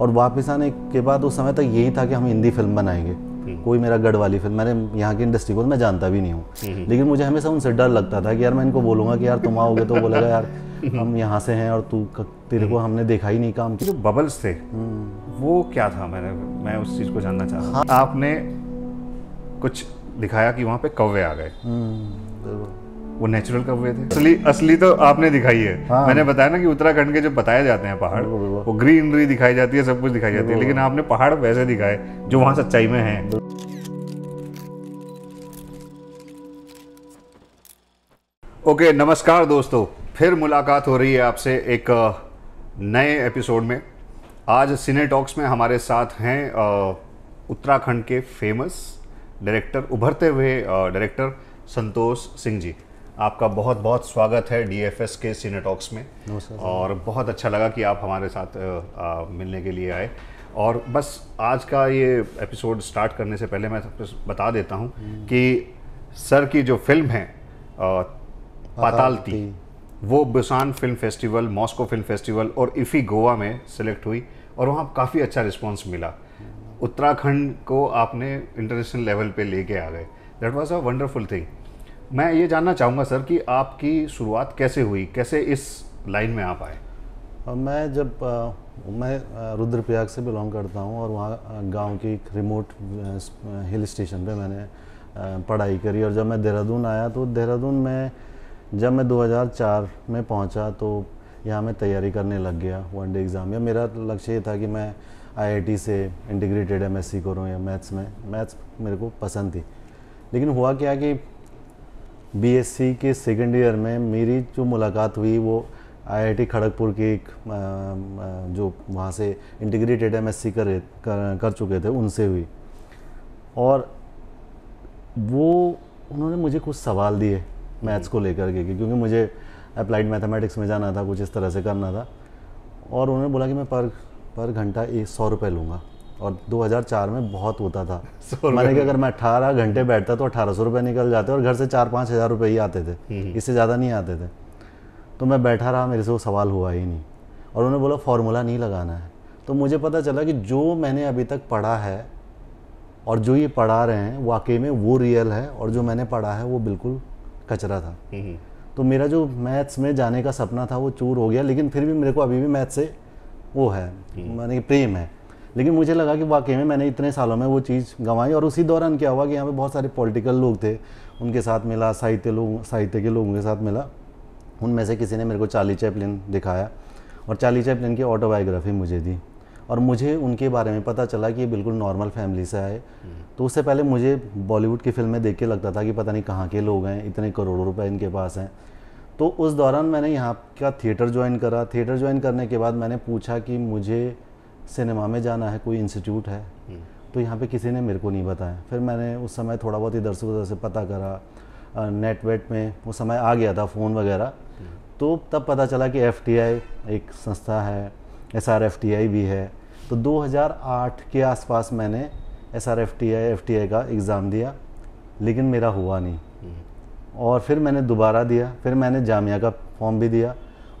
और वापस आने के बाद उस समय तक यही था कि हम हिंदी फिल्म बनाएंगे हम्म। कोई मेरा गढ़ वाली फिल्म मैंने यहाँ की इंडस्ट्री को तो मैं जानता भी नहीं हूँ हम्म। लेकिन मुझे हमेशा उनसे डर लगता था कि यार मैं इनको बोलूंगा कि यार तुम आओगे तो बोलेगा यार हम यहाँ से हैं और तू तेरे को हम्म। हमने देखा ही नहीं काम की जो बबल्स थे वो क्या था मैंने मैं उस चीज़ को जानना चाहता हाँ आपने कुछ दिखाया कि वहाँ पे कौवे आ गए वो नेचुरल कब हुए थे असली असली तो आपने दिखाई है हाँ। मैंने बताया ना कि उत्तराखंड के जो बताए जाते हैं पहाड़ वो, वो, वो ग्रीनरी दिखाई जाती है सब कुछ दिखाई जाती है लेकिन आपने पहाड़ वैसे दिखाए जो वहां सच्चाई में है ओके नमस्कार दोस्तों फिर मुलाकात हो रही है आपसे एक नए एपिसोड में आज सिने टॉक्स में हमारे साथ हैं उत्तराखंड के फेमस डायरेक्टर उभरते हुए डायरेक्टर संतोष सिंह जी आपका बहुत बहुत स्वागत है डीएफएस के सीनेटॉक्स में और बहुत अच्छा लगा कि आप हमारे साथ आ, आ, मिलने के लिए आए और बस आज का ये एपिसोड स्टार्ट करने से पहले मैं बता देता हूँ हम्म। कि सर की जो फिल्म है पातालती वो Busan film festival Moscow film festival और इफ़ी गोवा में सेलेक्ट हुई और वहाँ काफ़ी अच्छा रिस्पॉन्स मिला हम्म। उत्तराखंड को आपने इंटरनेशनल लेवल पे लेके आ गए that was a wonderful thing मैं ये जानना चाहूँगा सर कि आपकी शुरुआत कैसे हुई कैसे इस लाइन में आप आए मैं जब मैं रुद्रप्रयाग से बिलोंग करता हूँ और वहाँ गांव की एक रिमोट हिल स्टेशन पे मैंने पढ़ाई करी और जब मैं देहरादून आया तो देहरादून में जब मैं 2004 में पहुँचा तो यहाँ मैं तैयारी करने लग गया वन डे एग्ज़ाम या मेरा लक्ष्य ये था कि मैं आईआईटी से इंटीग्रेटेड एमएससी करूँ या मैथ्स में मैथ्स मेरे को पसंद थी लेकिन हुआ क्या कि बीएससी के सेकेंड ईयर में मेरी जो मुलाकात हुई वो आईआईटी खड़गपुर के एक जो वहाँ से इंटीग्रेटेड एमएससी कर, कर कर चुके थे उनसे हुई और वो उन्होंने मुझे कुछ सवाल दिए मैथ्स को लेकर के क्योंकि मुझे अप्लाइड मैथमेटिक्स में जाना था कुछ इस तरह से करना था और उन्होंने बोला कि मैं पर पर घंटा एक सौ रुपये लूँगा और 2004 में बहुत होता था मैंने कि अगर मैं अठारह घंटे बैठता तो अठारह सौ रुपये निकल जाते और घर से चार पाँच हज़ार रुपये ही आते थे हम्म, हम्म। इससे ज़्यादा नहीं आते थे तो मैं बैठा रहा मेरे से वो सवाल हुआ ही नहीं और उन्होंने बोला फार्मूला नहीं लगाना है तो मुझे पता चला कि जो मैंने अभी तक पढ़ा है और जो ये पढ़ा रहे हैं वाकई में वो रियल है और जो मैंने पढ़ा है वो बिल्कुल कचरा था हम्म, तो मेरा जो मैथ्स में जाने का सपना था वो चूर हो गया लेकिन फिर भी मेरे को अभी भी मैथ से वो है मैंने प्रेम है लेकिन मुझे लगा कि वाकई में मैंने इतने सालों में वो चीज़ गंवाई और उसी दौरान क्या हुआ कि यहाँ पे बहुत सारे पॉलिटिकल लोग थे उनके साथ मिला साहित्य लोग साहित्य के लोगों के साथ मिला उनमें से किसी ने मेरे को चाली चैपलिन दिखाया और चाली चैपलिन की ऑटोबायोग्राफी मुझे दी और मुझे उनके बारे में पता चला कि ये बिल्कुल नॉर्मल फैमिली से आए तो उससे पहले मुझे बॉलीवुड की फिल्में देख के लगता था कि पता नहीं कहाँ के लोग हैं इतने करोड़ों रुपए इनके पास हैं तो उस दौरान मैंने यहाँ का थिएटर ज्वाइन करा थिएटर ज्वाइन करने के बाद मैंने पूछा कि मुझे सिनेमा में जाना है कोई इंस्टीट्यूट है हम्म। तो यहाँ पे किसी ने मेरे को नहीं बताया फिर मैंने उस समय थोड़ा बहुत इधर से उधर से पता करा नेट वेट में वो समय आ गया था फ़ोन वगैरह हम्म। तो तब पता चला कि एफ एक संस्था है एस आर एफ भी है तो 2008 के आसपास मैंने S R F T I F T I का एग्ज़ाम दिया लेकिन मेरा हुआ नहीं हम्म। और फिर मैंने दोबारा दिया फिर मैंने जामिया का फॉर्म भी दिया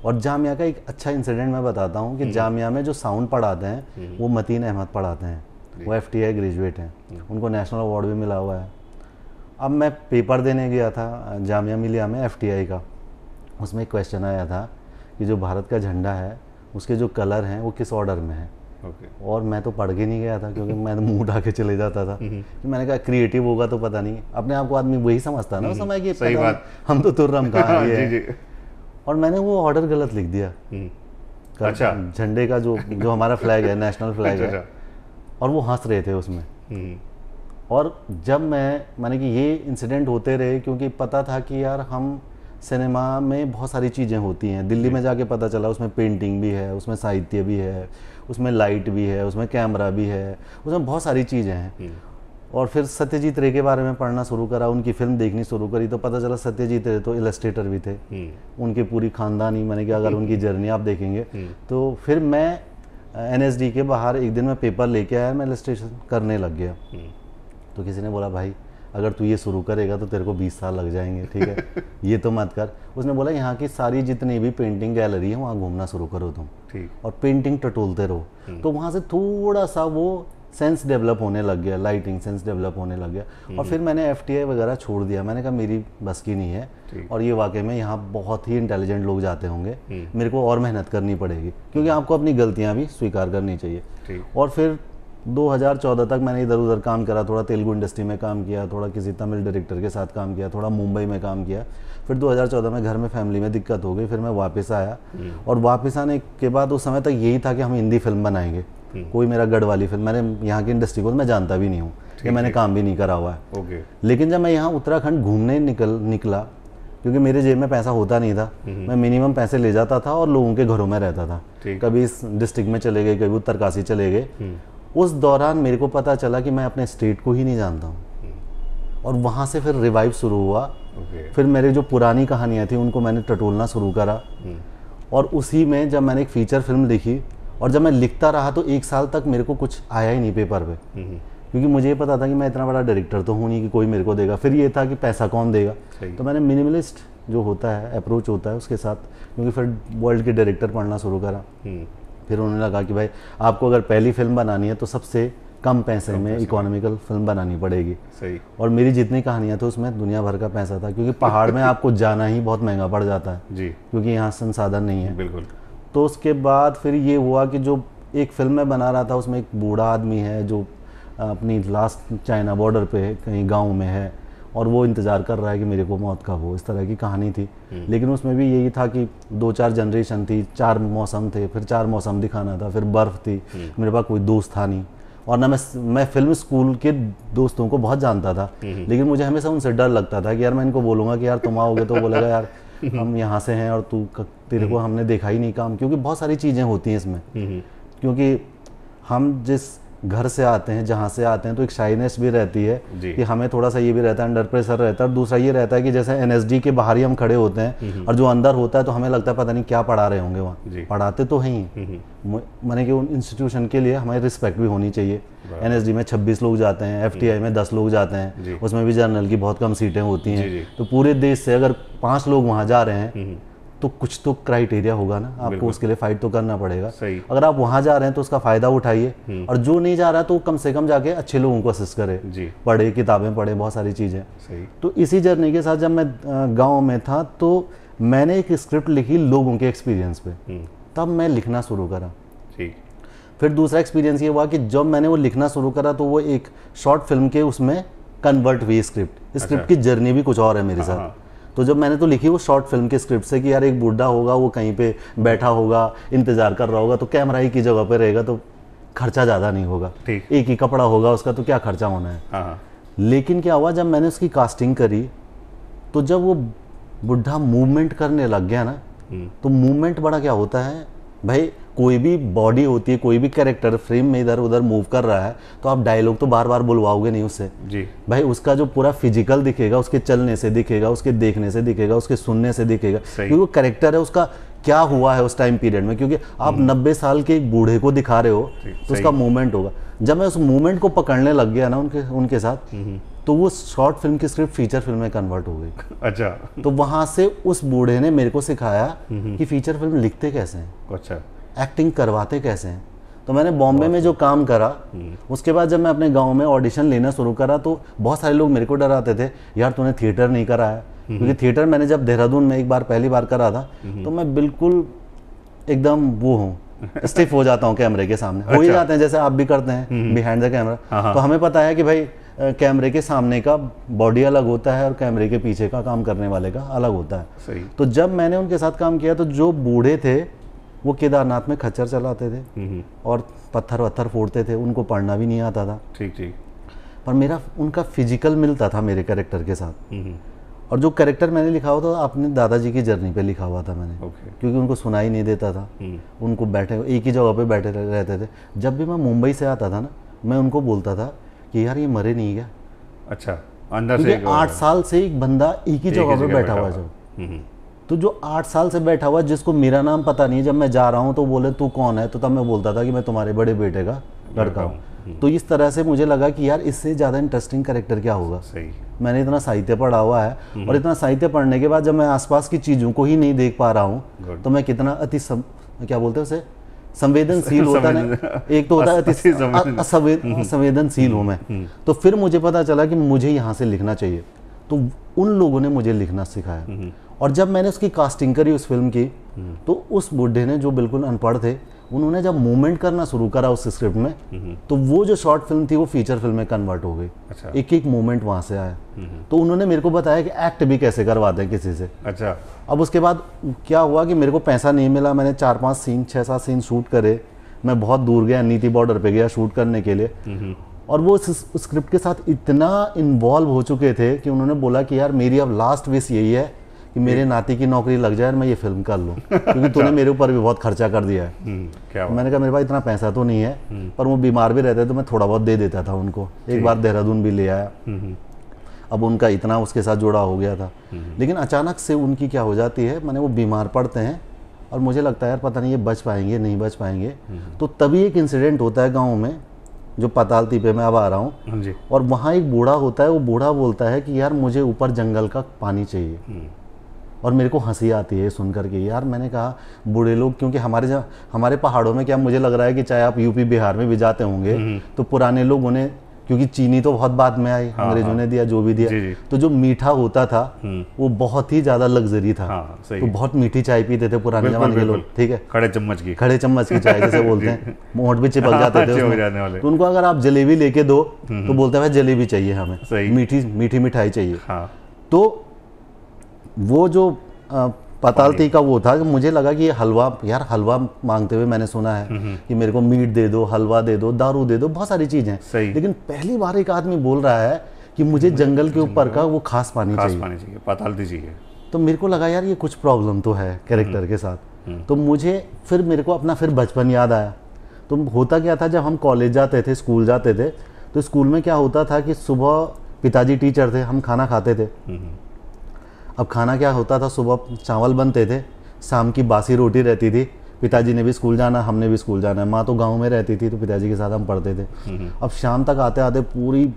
और जामिया का एक अच्छा इंसिडेंट मैं बताता हूँ कि हम्म। जामिया में जो साउंड पढ़ाते हैं हम्म। वो मतीन अहमद पढ़ाते हैं वो एफ टी आई ग्रेजुएट हैं हम्म। उनको नेशनल अवार्ड भी मिला हुआ है अब मैं पेपर देने गया था जामिया मिलिया में एफ का उसमें एक क्वेश्चन आया था कि जो भारत का झंडा है उसके जो कलर हैं वो किस ऑर्डर में है okay. और मैं तो पढ़ के नहीं गया था क्योंकि मैं तो मुंह उठा के चले जाता था कि मैंने कहा क्रिएटिव होगा तो पता नहीं अपने आप को आदमी वही समझता ना समय की हम तो तुर्रम हाँ, कहा और मैंने वो ऑर्डर गलत लिख दिया हम्म। अच्छा झंडे का जो जो हमारा फ्लैग है नेशनल फ्लैग है अच्छा, अच्छा। और वो हंस रहे थे उसमें हम्म। और जब मैं मैंने कि ये इंसिडेंट होते रहे क्योंकि पता था कि यार हम सिनेमा में बहुत सारी चीज़ें होती हैं दिल्ली में हम्म। जाके पता चला उसमें पेंटिंग भी है उसमें साहित्य भी है उसमें लाइट भी है उसमें कैमरा भी है उसमें बहुत सारी चीज़ें हैं और फिर सत्यजीत रे के बारे में पढ़ना शुरू करा उनकी फिल्म देखनी शुरू करी तो पता चला सत्यजीत रे तो इलस्ट्रेटर भी थे हम्म। उनके पूरी खानदानी मैंने कि अगर उनकी जर्नी आप देखेंगे हम्म। तो फिर मैं एन के बाहर एक दिन में पेपर लेके आया मैं इलेस्ट्रेशन करने लग गया हम्म। तो किसी ने बोला भाई अगर तू ये शुरू करेगा तो तेरे को 20 साल लग जाएंगे ठीक है ये तो मत कर उसने बोला यहाँ की सारी जितनी भी पेंटिंग गैलरी है वहाँ घूमना शुरू करो तुम ठीक और पेंटिंग टटोलते रहो तो वहाँ से थोड़ा सा वो सेंस डेवलप होने लग गया लाइटिंग सेंस डेवलप होने लग गया हम्म। और फिर मैंने एफ वगैरह छोड़ दिया मैंने कहा मेरी बस की नहीं है और ये वाकई में यहाँ बहुत ही इंटेलिजेंट लोग जाते होंगे हम्म। मेरे को और मेहनत करनी पड़ेगी क्योंकि हम्म। आपको अपनी गलतियाँ भी स्वीकार करनी चाहिए और फिर 2014 तक मैंने इधर उधर काम करा थोड़ा तेलुगु इंडस्ट्री में काम किया थोड़ा किसी तमिल डायरेक्टर के साथ काम किया थोड़ा मुंबई में काम किया फिर 2014 में घर में फैमिली में दिक्कत हो गई फिर मैं वापस आया और वापस आने के बाद उस समय तक यही था कि हम हिंदी फिल्म बनाएंगे हम्म। कोई मेरा गढ़ वाली फिल्म मैंने यहाँ की इंडस्ट्री को तो मैं जानता भी नहीं हूँ मैंने काम भी नहीं करा हुआ है ओके लेकिन जब मैं यहाँ उत्तराखंड घूमने निकल निकला क्योंकि मेरे जेब में पैसा होता नहीं था हम्म। मैं मिनिमम पैसे ले जाता था और लोगों के घरों में रहता था कभी इस डिस्ट्रिक्ट में चले गए कभी उत्तरकाशी चले गए हम्म। उस दौरान मेरे को पता चला कि मैं अपने स्टेट को ही नहीं जानता हूँ और वहाँ से फिर रिवाइव शुरू हुआ फिर मेरे जो पुरानी कहानियाँ थी उनको मैंने टटोलना शुरू करा और उसी में जब मैंने एक फीचर फिल्म लिखी और जब मैं लिखता रहा तो एक साल तक मेरे को कुछ आया ही नहीं पेपर पे हम्म। क्योंकि मुझे ये पता था कि मैं इतना बड़ा डायरेक्टर तो हूँ नहीं कि कोई मेरे को देगा फिर ये था कि पैसा कौन देगा तो मैंने मिनिमलिस्ट जो होता है अप्रोच होता है उसके साथ क्योंकि फिर वर्ल्ड के डायरेक्टर पढ़ना शुरू करा हम्म। फिर उन्होंने लगा कि भाई आपको अगर पहली फिल्म बनानी है तो सबसे कम पैसे कम में इकोनॉमिकल फिल्म बनानी पड़ेगी सही और मेरी जितनी कहानियां थी उसमें दुनिया भर का पैसा था क्योंकि पहाड़ में आपको जाना ही बहुत महंगा पड़ जाता है जी क्योंकि यहाँ संसाधन नहीं है बिल्कुल तो उसके बाद फिर ये हुआ कि जो एक फिल्म में बना रहा था उसमें एक बूढ़ा आदमी है जो अपनी लास्ट चाइना बॉर्डर पे कहीं गांव में है और वो इंतज़ार कर रहा है कि मेरे को मौत का हो इस तरह की कहानी थी हम्म। लेकिन उसमें भी यही था कि दो चार जनरेशन थी चार मौसम थे फिर चार मौसम दिखाना था फिर बर्फ़ थी हम्म। मेरे पास कोई दोस्त था नहीं और ना मैं मैं फिल्म स्कूल के दोस्तों को बहुत जानता था हम्म। लेकिन मुझे हमेशा उनसे डर लगता था कि यार मैं इनको बोलूँगा कि यार तुम आओगे तो बोलेगा यार हम यहाँ से हैं और तू तेरे को हम्म। हमने देखा ही नहीं काम क्योंकि बहुत सारी चीज़ें होती हैं इसमें हम्म, हम्म। क्योंकि हम जिस घर से आते हैं जहाँ से आते हैं तो एक शाइनेस भी रहती है कि हमें थोड़ा सा ये भी रहता है अंडर प्रेशर रहता है और दूसरा ये रहता है कि जैसे एन के बाहर ही हम खड़े होते हैं हम्म, हम्म। और जो अंदर होता है तो हमें लगता है पता नहीं क्या पढ़ा रहे होंगे वहाँ पढ़ाते तो हैं मैंने हम्म, कि उन इंस्टीट्यूशन के लिए हमें रिस्पेक्ट भी होनी चाहिए एन में छब्बीस लोग जाते हैं एफ में दस लोग जाते हैं उसमें भी जर्नल की बहुत कम सीटें होती हैं तो पूरे देश से अगर पाँच लोग वहाँ जा रहे हैं तो कुछ तो क्राइटेरिया होगा ना आपको उसके लिए फाइट तो करना पड़ेगा सही अगर आप वहां जा रहे हैं तो उसका फ़ायदा उठाइए हम्म। और जो नहीं जा रहा तो कम से कम जाके अच्छे लोगों को असिस्ट करे पढ़े किताबें पढ़े बहुत सारी चीज़ें तो इसी जर्नी के साथ जब मैं गाँव में था तो मैंने एक स्क्रिप्ट लिखी लोगों के एक्सपीरियंस पे हम्म। तब मैं लिखना शुरू करा फिर दूसरा एक्सपीरियंस ये हुआ कि जब मैंने वो लिखना शुरू करा तो वो एक शॉर्ट फिल्म के उसमें कन्वर्ट हुई स्क्रिप्ट अच्छा। स्क्रिप्ट की जर्नी भी कुछ और है मेरे हाँ, साथ हाँ। तो जब मैंने तो लिखी वो शॉर्ट फिल्म के स्क्रिप्ट से कि यार एक बूढ़ा होगा वो कहीं पे बैठा होगा इंतजार कर रहा होगा तो कैमरा ही की जगह पे रहेगा तो खर्चा ज़्यादा नहीं होगा ठीक एक ही कपड़ा होगा उसका तो क्या खर्चा होना है हाँ, हाँ। लेकिन क्या हुआ जब मैंने उसकी कास्टिंग करी तो जब वो बुढ़ा मूवमेंट करने लग गया ना हम्म। तो मूवमेंट बड़ा क्या होता है भाई कोई भी बॉडी होती है कोई भी कैरेक्टर फ्रेम में इधर उधर मूव कर रहा है तो आप डायलॉग तो बार बार बुलवाओगे नहीं उससे जी भाई उसका जो पूरा फिजिकल दिखेगा उसके चलने से दिखेगा उसके देखने से दिखेगा उसके सुनने से दिखेगा क्योंकि वो कैरेक्टर है उसका क्या हुआ है उस टाइम पीरियड में क्योंकि आप 90 हम्म। साल के एक बूढ़े को दिखा रहे हो तो उसका मूवमेंट होगा जब मैं उस मूवमेंट को पकड़ने लग गया ना उनके उनके साथ हम्म। तो वो शॉर्ट फिल्म की स्क्रिप्ट फीचर फिल्म में कन्वर्ट हो गई अच्छा तो वहां से उस बूढ़े ने मेरे को सिखाया हम्म। कि फीचर फिल्म लिखते कैसे हैं अच्छा एक्टिंग करवाते कैसे हैं तो मैंने बॉम्बे में जो काम करा हम्म। उसके बाद जब मैं अपने गांव में ऑडिशन लेना शुरू करा तो बहुत सारे लोग मेरे को डराते थे यार तूने थिएटर नहीं करा है हम्म। क्योंकि थिएटर मैंने जब देहरादून में एक बार पहली बार करा था हम्म। तो मैं बिल्कुल एकदम वो हूँ स्टिफ हो जाता हूँ कैमरे के सामने हो ही अच्छा। जाते हैं जैसे आप भी करते हैं बिहाइंड द कैमरा तो हमें पता है कि भाई कैमरे के सामने का बॉडी अलग होता है और कैमरे के पीछे का काम करने वाले का अलग होता है तो जब मैंने उनके साथ काम किया तो जो बूढ़े थे वो केदारनाथ में खच्चर चलाते थे हम्म, हम्म। और पत्थर वत्थर फोड़ते थे उनको पढ़ना भी नहीं आता था ठीक ठीक पर मेरा उनका फिजिकल मिलता था मेरे करेक्टर के साथ हम्म, और जो करेक्टर मैंने लिखा हुआ था अपने दादाजी की जर्नी पे लिखा हुआ था मैंने okay. क्योंकि उनको सुनाई नहीं देता था उनको बैठे एक ही जगह पे बैठे रहते थे जब भी मैं मुंबई से आता था ना मैं उनको बोलता था कि यार ये मरे नहीं क्या अच्छा अंदर से आठ साल से एक बंदा एक ही जगह पे बैठा हुआ जब तो जो आठ साल से बैठा हुआ जिसको मेरा नाम पता नहीं जब मैं जा रहा हूँ तो बोले तू कौन है तो तब मैं बोलता था कि मैं तुम्हारे बड़े बेटे का हम्म, लड़का हूँ हम्म। तो इस तरह से मुझे लगा कि यार इससे ज़्यादा इंटरेस्टिंग करेक्टर क्या होगा सही मैंने इतना साहित्य पढ़ा हुआ है हम्म। और इतना साहित्य पढ़ने के बाद जब मैं आसपास की चीज़ों को ही नहीं देख पा रहा हूँ तो मैं कितना अति क्या बोलते हैं उसे संवेदनशील होता है एक तो होता है संवेदनशील हूँ मैं तो फिर मुझे पता चला कि मुझे यहाँ से लिखना चाहिए तो उन लोगों ने मुझे लिखना सिखाया और जब मैंने उसकी कास्टिंग करी उस फिल्म की हम्म। तो उस बुढ़े ने जो बिल्कुल अनपढ़ थे उन्होंने जब मूवमेंट करना शुरू करा उस स्क्रिप्ट में हम्म। तो वो जो शॉर्ट फिल्म थी वो फीचर फिल्म में कन्वर्ट हो गई अच्छा। एक एक मूवमेंट वहां से आया हम्म। तो उन्होंने मेरे को बताया कि एक्ट भी कैसे करवाते हैं किसी से अच्छा अब उसके बाद क्या हुआ कि मेरे को पैसा नहीं मिला मैंने चार पांच सीन छह सात सीन शूट करे मैं बहुत दूर गया नीति बॉर्डर पे गया शूट करने के लिए और वो स्क्रिप्ट के साथ इतना इन्वॉल्व हो चुके थे कि उन्होंने बोला कि यार मेरी अब लास्ट विश यही है कि मेरे नाती की नौकरी लग जाए और मैं ये फिल्म कर लूँ क्योंकि तूने अच्छा। मेरे ऊपर भी बहुत खर्चा कर दिया है हम्म, क्या मैंने कहा मेरे पास इतना पैसा तो नहीं है हम्म। पर वो बीमार भी रहते तो मैं थोड़ा बहुत दे देता था उनको एक बार देहरादून भी ले आया हम्म, अब उनका इतना उसके साथ जुड़ा हो गया था लेकिन अचानक से उनकी क्या हो जाती है मैंने वो बीमार पड़ते हैं और मुझे लगता है यार पता नहीं ये बच पाएंगे नहीं बच पाएंगे तो तभी एक इंसिडेंट होता है गाँव में जो पतालती पे मैं अब आ रहा हूँ हाँ और वहाँ एक बूढ़ा होता है वो बूढ़ा बोलता है कि यार मुझे ऊपर जंगल का पानी चाहिए और मेरे को हंसी आती है सुन करके के यार मैंने कहा बूढ़े लोग क्योंकि हमारे हमारे पहाड़ों में क्या मुझे लग रहा है कि चाहे आप यूपी बिहार में भी जाते होंगे हम्म, हम्म। तो पुराने लोग उन्हें क्योंकि चीनी तो बहुत बाद में आई हाँ, अंग्रेजों हाँ, ने दिया जो भी दिया जी, जी. तो जो मीठा होता था हम्म। वो बहुत ही ज्यादा लग्जरी था हाँ, तो बहुत मीठी चाय पीते थे पुराने जमाने के लोग ठीक है खड़े चम्मच की खड़े चम्मच की चाय जैसे बोलते हैं मोट भी चिपक हाँ, जाते थे तो उनको अगर आप जलेबी लेके दो तो बोलते हैं भाई जलेबी चाहिए हमें मीठी मीठी मिठाई चाहिए हाँ। तो वो जो पतालती का वो था कि मुझे लगा कि ये हलवा यार हलवा मांगते हुए मैंने सुना है कि मेरे को मीट दे दो हलवा दे दो दारू दे दो बहुत सारी चीज़ें हैं लेकिन पहली बार एक आदमी बोल रहा है कि मुझे जंगल के ऊपर का वो खास पानी खास चाहिए पानी चाहिए पतालती चाहिए तो मेरे को लगा यार ये कुछ प्रॉब्लम तो है कैरेक्टर हम्म। के साथ हम्म। तो मुझे फिर मेरे को अपना फिर बचपन याद आया तो होता क्या था जब हम कॉलेज जाते थे स्कूल जाते थे तो स्कूल में क्या होता था कि सुबह पिताजी टीचर थे हम खाना खाते थे अब खाना क्या होता था सुबह चावल बनते थे शाम की बासी रोटी रहती थी पिताजी ने भी स्कूल जाना हमने भी स्कूल जाना है माँ तो गांव में रहती थी तो पिताजी के साथ हम पढ़ते थे हम्म। अब शाम तक आते आते पूरी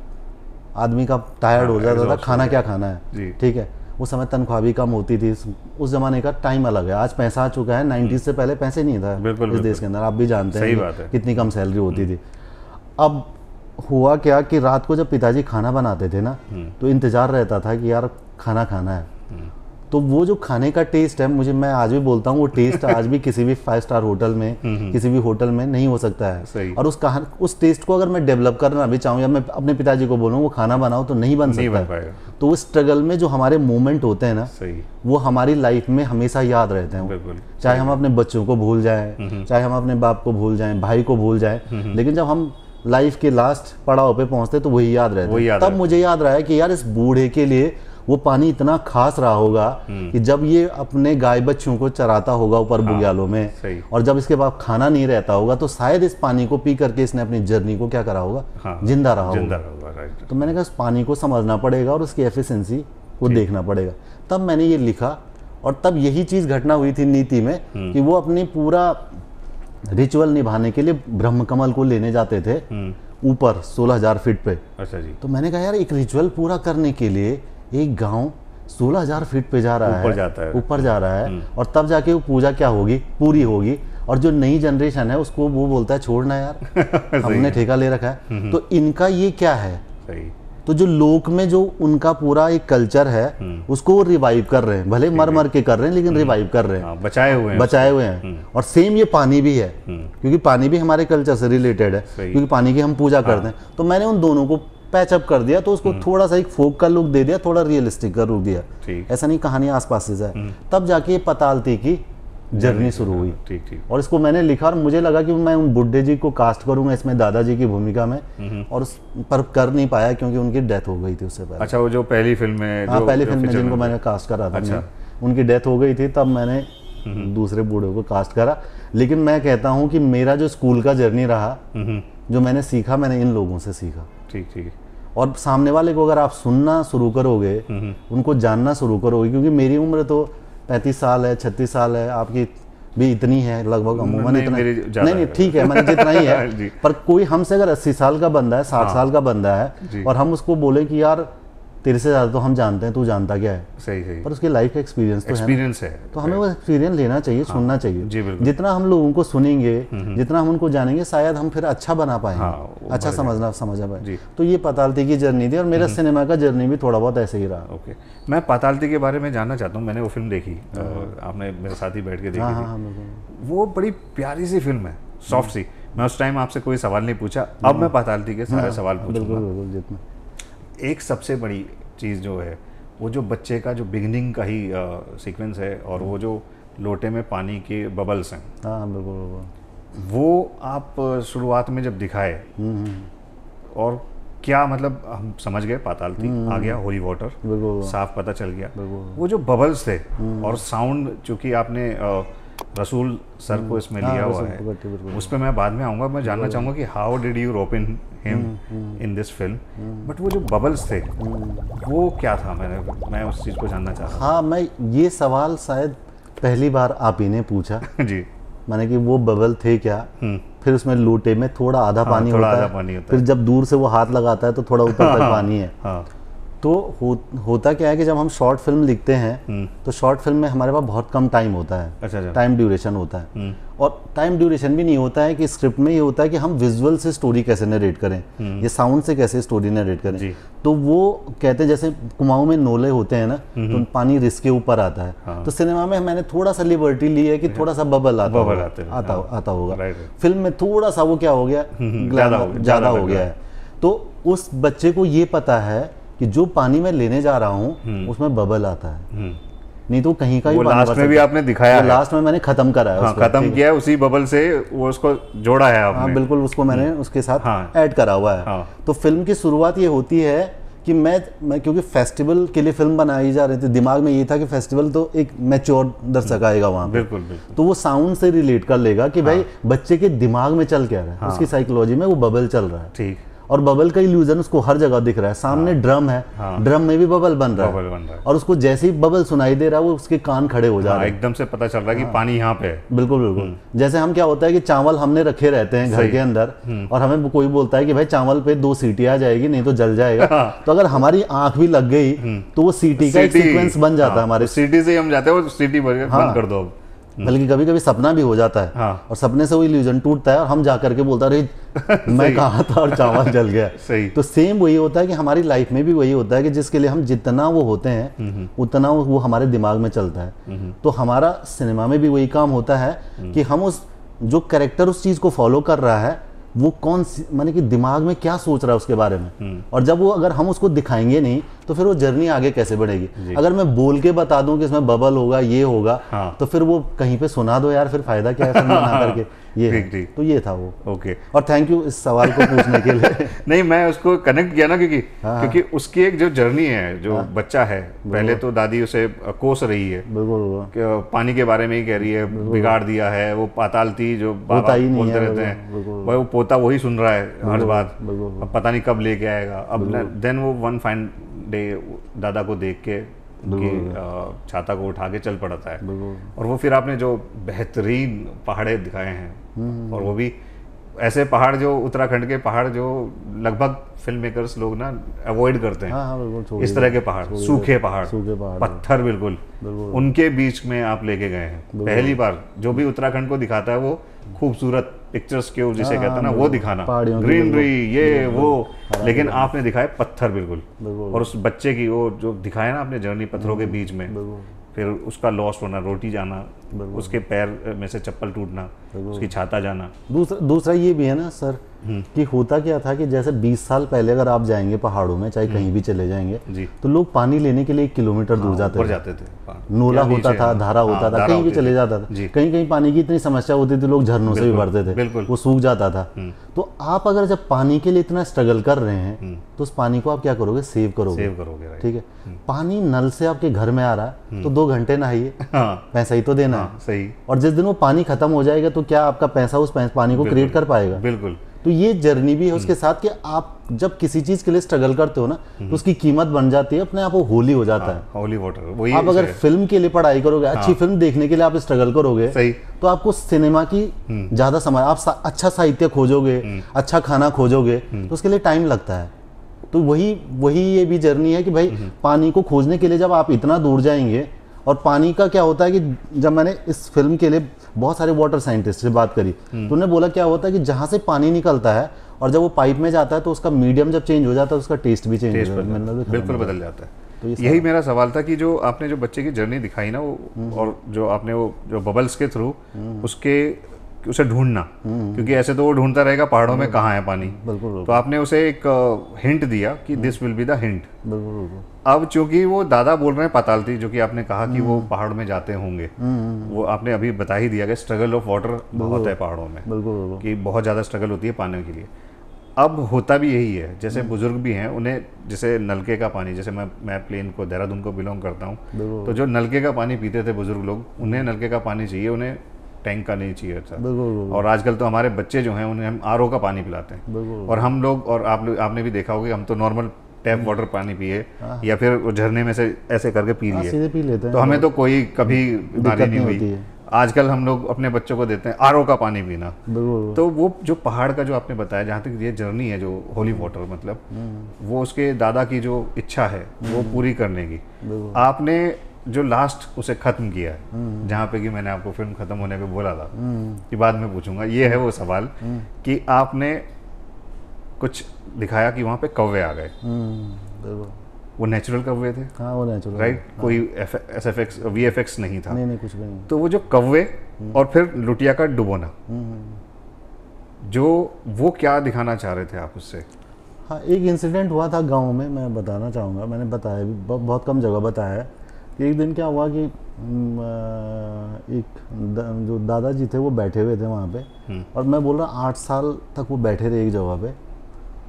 आदमी का टायर्ड हो हाँ, जाता था खाना क्या खाना है ठीक है उस समय तनख्वाह भी कम होती थी उस जमाने का टाइम अलग है आज पैसा आ चुका है नाइन्टीज से पहले पैसे नहीं था इस देश के अंदर आप भी जानते हैं कितनी कम सैलरी होती हम्म। थी अब हुआ क्या कि रात को जब पिताजी खाना बनाते थे ना हम्म। तो इंतजार रहता था कि यार खाना खाना है तो वो जो खाने का टेस्ट है मुझे मैं आज भी बोलता हूँ वो टेस्ट आज भी किसी भी फाइव स्टार होटल में हम्म, हम्म। किसी भी होटल में नहीं हो सकता है और उस कहा उस टेस्ट को अगर मैं डेवलप करना भी चाहूँ या मैं अपने पिताजी को बोलूँ वो खाना बनाओ तो नहीं बन नहीं सकता बन तो उस स्ट्रगल में जो हमारे मोमेंट होते हैं ना वो हमारी लाइफ में हमेशा याद रहते हैं चाहे हम अपने बच्चों को भूल जाए हम्म, चाहे हम अपने बाप को भूल जाए भाई को भूल जाए लेकिन जब हम लाइफ के लास्ट पड़ाव पे पहुंचते तो वही याद रहते तब मुझे याद रहा है कि यार इस बूढ़े के लिए वो पानी इतना खास रहा होगा हम्म। कि जब ये अपने गाय बच्चों को चराता होगा ऊपर हाँ, बुग्यालों में और जब इसके बाद खाना नहीं रहता होगा तो शायद इस पानी को पी करके इसने अपनी जर्नी को क्या करा होगा हाँ, जिंदा रहा होगा तो मैंने कहा पानी को समझना पड़ेगा और उसकी एफिशिएंसी को देखना पड़ेगा तब मैंने ये लिखा और तब यही चीज़ घटना हुई थी नीति में हम्म। कि वो अपनी पूरा रिचुअल निभाने के लिए ब्रह्म कमल को लेने जाते थे हम्म। ऊपर सोलह हजार फीट पे अच्छा जी तो मैंने कहा यार एक रिचुअल पूरा करने के लिए एक गांव 16000 फीट पे जा रहा है ऊपर जाता है ऊपर जा रहा है हम्म। और तब जाके वो पूजा क्या होगी पूरी होगी और जो नई जनरेशन है उसको वो बोलता है छोड़ना यार हमने ठेका ले रखा है हम्म, हम्म। तो इनका ये क्या है सही तो जो लोक में जो उनका पूरा एक कल्चर है उसको वो रिवाइव कर रहे हैं भले मर मर के कर रहे हैं लेकिन रिवाइव कर रहे हैं हाँ, बचाए हुए हैं बचाए हुए हैं और सेम ये पानी भी है क्योंकि पानी भी हमारे कल्चर से रिलेटेड है क्योंकि पानी की हम पूजा हाँ। करते हैं तो मैंने उन दोनों को पैचअप कर दिया तो उसको हम्म। थोड़ा सा एक फोक का लुक दे दिया थोड़ा रियलिस्टिक का रूप दिया ऐसा नहीं कहानी आसपास से जाए हम्म। तब जाके ये पतालती की जर्नी शुरू हाँ, हुई ठीक ठीक और इसको मैंने लिखा और मुझे लगा कि मैं उन बुड्ढे जी को कास्ट करूंगा इसमें दादाजी की भूमिका में हम्म। और उस पर कर नहीं पाया क्योंकि उनकी डेथ हो गई थी उससे पहले अच्छा वो जो पहली फिल्म में हाँ पहली फिल्म में जिनको मैंने कास्ट करा था अच्छा। उनकी डेथ हो गई थी तब मैंने दूसरे बूढ़े को कास्ट करा लेकिन मैं कहता हूँ कि मेरा जो स्कूल का जर्नी रहा जो मैंने सीखा मैंने इन लोगों से सीखा ठीक ठीक और सामने वाले को अगर आप सुनना शुरू करोगे हम्म, हम्म। उनको जानना शुरू करोगे क्योंकि मेरी उम्र तो पैंतीस साल है छत्तीस साल है आपकी भी इतनी है लगभग अमूमन इतना नहीं नहीं ठीक है मैंने जितना ही है पर कोई हमसे अगर अस्सी साल का बंदा है साठ हाँ। साल का बंदा है और हम उसको बोले कि यार तेरे से ज़्यादा तो हम जानते हैं तू जानता क्या है सही सही पर उसकी लाइफ का एक्सपीरियंस तो एक्सपीरियंस है, है तो हमें वो एक्सपीरियंस लेना चाहिए हाँ, सुनना चाहिए जी बिल्कुल जितना हम लोगों को सुनेंगे हम्म, हम्म। जितना हम उनको जानेंगे शायद हम फिर अच्छा बना पाए हाँ, अच्छा समझना समझ पाए तो ये पतालती की जर्नी थी और मेरा सिनेमा हम्म। का जर्नी भी थोड़ा बहुत ऐसे ही रहा ओके मैं पतालती के बारे में जानना चाहता हूँ मैंने वो फिल्म देखी हाँ। आपने मेरे साथ ही बैठ के देखी हाँ, हाँ, वो बड़ी प्यारी सी फिल्म है सॉफ्ट सी मैं उस टाइम आपसे कोई सवाल नहीं पूछा अब मैं पतालती के सारे सवाल पूछूंगा एक सबसे बड़ी चीज़ जो है वो जो बच्चे का जो बिगनिंग का ही सीक्वेंस है और वो जो लोटे में पानी के बबल्स हैं हाँ, हाँ बिल्कुल बिल्कुल वो आप शुरुआत में जब दिखाए हम्म, हम्म। और क्या मतलब हम समझ गए पाताल थी हम्म, आ गया होली वाटर साफ पता चल गया वो जो बबल्स थे और साउंड चूंकि आपने आ, रसूल सर को हाँ, इसमें लिया हाँ, हुआ है उस पर मैं बाद में आऊँगा मैं जानना चाहूँगा कि how did you rope in him in this film but वो जो बबल्स थे हम्म। वो क्या था मैंने मैं उस चीज़ को जानना चाहता हाँ मैं ये सवाल शायद पहली बार आप ही ने पूछा जी माने कि वो बबल थे क्या हम्म। फिर उसमें लोटे में थोड़ा आधा हाँ, पानी थोड़ा होता आधा है पानी होता फिर है। जब दूर से वो हाथ लगाता है तो थोड़ा ऊपर हाँ, तक पानी है हाँ, तो हो, होता क्या है कि जब हम शॉर्ट फिल्म लिखते हैं हम्म। तो शॉर्ट फिल्म में हमारे पास बहुत कम टाइम होता है अच्छा टाइम अच्छा। ड्यूरेशन होता है हम्म। और टाइम ड्यूरेशन भी नहीं होता है कि स्क्रिप्ट में ये होता है कि हम विजुअल से स्टोरी कैसे नरेट करें हम्म। ये साउंड से कैसे स्टोरी नरेट करें तो वो कहते हैं जैसे कुमाऊं में नोले होते हैं ना तो पानी रिस्क के ऊपर आता है हाँ। तो सिनेमा में मैंने थोड़ा सा लिबर्टी ली है कि हाँ। थोड़ा सा बबल आता बबल हाँ। आता होगा फिल्म में थोड़ा सा वो क्या हो गया ज़्यादा हो गया है तो उस बच्चे को ये पता है कि जो पानी मैं लेने जा रहा हूँ हम्म। उसमें बबल आता है हम्म। नहीं तो कहीं का वो लास्ट में भी आपने दिखाया है लास्ट में मैंने खत्म करा है हाँ, खत्म किया है उसी बबल से वो उसको जोड़ा है आपने हाँ, बिल्कुल उसको मैंने हम्म। उसके साथ हाँ, करा हुआ है हाँ, तो फिल्म की शुरुआत ये होती है कि मैं मैं क्योंकि फेस्टिवल के लिए फिल्म बनाई जा रही थी दिमाग में ये था कि फेस्टिवल तो एक मेच्योर दर्शक आएगा वहाँ बिल्कुल, तो वो साउंड से रिलेट कर लेगा कि भाई हाँ। बच्चे के दिमाग में चल क्या रहा है हाँ। उसकी साइकोलॉजी में वो बबल चल रहा है ठीक और बबल का इल्यूजन उसको हर जगह दिख रहा है सामने हाँ, ड्रम है हाँ, ड्रम में भी बबल बन रहा है बबल बन रहा है और उसको जैसे ही बबल सुनाई दे रहा है वो उसके कान खड़े हो जा हाँ, रहे हैं एकदम से पता चल रहा है कि हाँ। पानी यहाँ पे बिल्कुल बिल्कुल हम्म। जैसे हम क्या होता है कि चावल हमने रखे रहते हैं घर के अंदर हम्म। और हमें कोई बोलता है कि भाई चावल पे दो सीटी आ जाएगी नहीं तो जल जाएगा हाँ। तो अगर हमारी आंख भी लग गई हम्म। तो वो सीटी का एक सीक्वेंस बन जाता है हमारे सीटी से हम जाते हैं सीटी बंद कर दो हम्म। बल्कि कभी कभी सपना भी हो जाता है हाँ। और सपने से वो इल्यूजन टूटता है और हम जा करके बोलता रही मैं कहा था और चावल जल गया सही तो सेम वही होता है कि हमारी लाइफ में भी वही होता है कि जिसके लिए हम जितना वो होते हैं हम्म, हम्म। उतना वो हमारे दिमाग में चलता है तो हमारा सिनेमा में भी वही काम होता है कि हम उस जो करेक्टर उस चीज़ को फॉलो कर रहा है वो कौन सी माने कि दिमाग में क्या सोच रहा है उसके बारे में हम्म। और जब वो अगर हम उसको दिखाएंगे नहीं तो फिर वो जर्नी आगे कैसे बढ़ेगी अगर मैं बोल के बता दूं कि इसमें बबल होगा ये होगा हाँ। तो फिर वो कहीं पे सुना दो यार फिर फायदा क्या है करके ये ठीक ठीक तो ये था वो ओके और थैंक यू इस सवाल को पूछने के लिए नहीं मैं उसको कनेक्ट किया ना क्योंकि हाँ। क्योंकि उसकी एक जो जर्नी है जो हाँ। बच्चा है पहले तो दादी उसे कोस रही है बिल्कुल पानी के बारे में ही कह रही है बिगाड़ दिया है वो पाताल थी जो बाबा बोलते रहते हैं वो पोता वही सुन रहा है हर बात पता नहीं कब लेके आएगा अब देन वो वन फाइन डे दादा को देख के कि छाता को उठा के चल पड़ता है और वो फिर आपने जो बेहतरीन पहाड़े दिखाए हैं हम्म। और वो भी ऐसे पहाड़ जो उत्तराखंड के पहाड़ जो लगभग फिल्म मेकर्स लोग ना अवॉइड करते हैं हाँ, हाँ, इस तरह के पहाड़ सूखे पहाड़ सूखे पहाड़ हाँ। पत्थर बिल्कुल उनके बीच में आप लेके गए हैं पहली बार जो भी उत्तराखंड को दिखाता है वो हम्म। खूबसूरत पिक्चर्स क्यों जिसे हाँ, कहते हैं ना वो दिखाना ग्रीनरी ये वो लेकिन आपने दिखाए पत्थर बिल्कुल और उस बच्चे की वो जो दिखाया ना आपने जर्नी पत्थरों के बीच में फिर उसका लॉस होना रोटी जाना उसके पैर में से चप्पल टूटना उसकी छाता जाना दूसरा दूसरा ये भी है ना सर हम्म। कि होता क्या था कि जैसे 20 साल पहले अगर आप जाएंगे पहाड़ों में चाहे कहीं हम्म। भी चले जाएंगे तो लोग पानी लेने के लिए एक किलोमीटर दूर हाँ, जाते थे जाते थे हाँ। नोला होता हाँ, था धारा होता था कहीं भी चले जाता था कहीं कहीं पानी की इतनी समस्या होती थी लोग झरनों से भी भरते थे वो सूख जाता था हम्म। तो आप अगर जब पानी के लिए इतना स्ट्रगल कर रहे हैं तो उस पानी को आप क्या करोगे सेव करोगे सेव करोगे ठीक है पानी नल से आपके घर में आ रहा है तो दो घंटे नहाइए पैसा ही तो देना ना हाँ, हाँ, सही और जिस दिन वो पानी खत्म हो जाएगा तो क्या आपका पैसा उस पानी को क्रिएट कर पाएगा बिल्कुल तो ये जर्नी भी है हम्म। उसके साथ कि आप जब किसी चीज के लिए स्ट्रगल करते हो ना तो हम्म। उसकी कीमत बन जाती है अपने आप वो होली हो जाता हाँ, है होली वाटर वही आप अगर फिल्म के लिए पढ़ाई करोगे हाँ, अच्छी फिल्म देखने के लिए आप स्ट्रगल करोगे सही तो आपको सिनेमा की हम्म। ज्यादा समझ आप सा, अच्छा साहित्य खोजोगे अच्छा खाना खोजोगे तो उसके लिए टाइम लगता है तो वही वही ये भी जर्नी है कि भाई पानी को खोजने के लिए जब आप इतना दूर जाएंगे और पानी का क्या होता है कि जब मैंने इस फिल्म के लिए बहुत सारे वाटर साइंटिस्ट से बात करी तो उन्होंने बोला क्या होता है कि जहाँ से पानी निकलता है और जब वो पाइप में जाता है तो उसका मीडियम जब चेंज हो जाता है उसका टेस्ट भी चेंज हो जाता है बिल्कुल बदल जाता है तो यही मेरा सवाल था कि जो आपने जो बच्चे की जर्नी दिखाई ना वो हम्म। और जो आपने वो जो बबल्स के थ्रू हम्म। उसके उसे ढूंढना हम्म। क्योंकि ऐसे तो वो ढूंढता रहेगा पहाड़ों में कहाँ है पानी बिल्कुल तो आपने उसे एक हिंट दिया कि this will be the hint बिल्कुल अब चूंकि वो दादा बोल रहे हैं थी जो कि आपने कहा कि वो हम्म। पहाड़ में जाते होंगे हम्म, हम्म, वो आपने अभी बता ही दिया कि स्ट्रगल ऑफ वाटर बहुत है पहाड़ों में बिल्कुल कि बहुत ज़्यादा स्ट्रगल होती है पानी के लिए अब होता भी यही है जैसे बुजुर्ग भी हैं उन्हें जैसे नलके का पानी जैसे मैं मैं प्लेन को देहरादून को बिलोंग करता हूँ तो जो नलके का पानी पीते थे बुजुर्ग लोग उन्हें नलके का पानी चाहिए उन्हें टैंक का नहीं चाहिए था और आजकल तो हमारे बच्चे जो हैं उन्हें हम आर का पानी पिलाते हैं और हम लोग और आप लोग आपने भी देखा होगा हम तो नॉर्मल टैप वाटर पानी पिए हाँ। या फिर झरने में से ऐसे करके पी हाँ, लिए तो हमें तो कोई कभी बीमारी नहीं हुई आजकल हम लोग अपने बच्चों को देते हैं आर का पानी पीना तो वो जो पहाड़ का जो आपने बताया जहाँ तक ये जर्नी है जो होली वाटर मतलब हम्म। वो उसके दादा की जो इच्छा है वो हम्म। पूरी करने की आपने जो लास्ट उसे खत्म किया है हम्म। जहाँ पे कि मैंने आपको फिल्म खत्म होने पे बोला था कि बाद में पूछूंगा ये है वो सवाल कि आपने कुछ दिखाया कि वहाँ पे कौवे आ गए हम्म, वो नेचुरल कौवे थे हाँ वो नेचुरल राइट हाँ। कोई एसएफएक्स वीएफएक्स वी नहीं था नहीं नहीं कुछ भी नहीं तो वो जो कौवे हम्म। और फिर लुटिया का डुबोना हम्म, जो वो क्या दिखाना चाह रहे थे आप उससे हाँ एक इंसिडेंट हुआ था गांव में मैं बताना चाहूँगा मैंने बताया भी बहुत कम जगह बताया है कि एक दिन क्या हुआ कि एक जो दादाजी थे वो बैठे हुए थे वहाँ पे और मैं बोल रहा आठ साल तक वो बैठे रहे एक जगह पे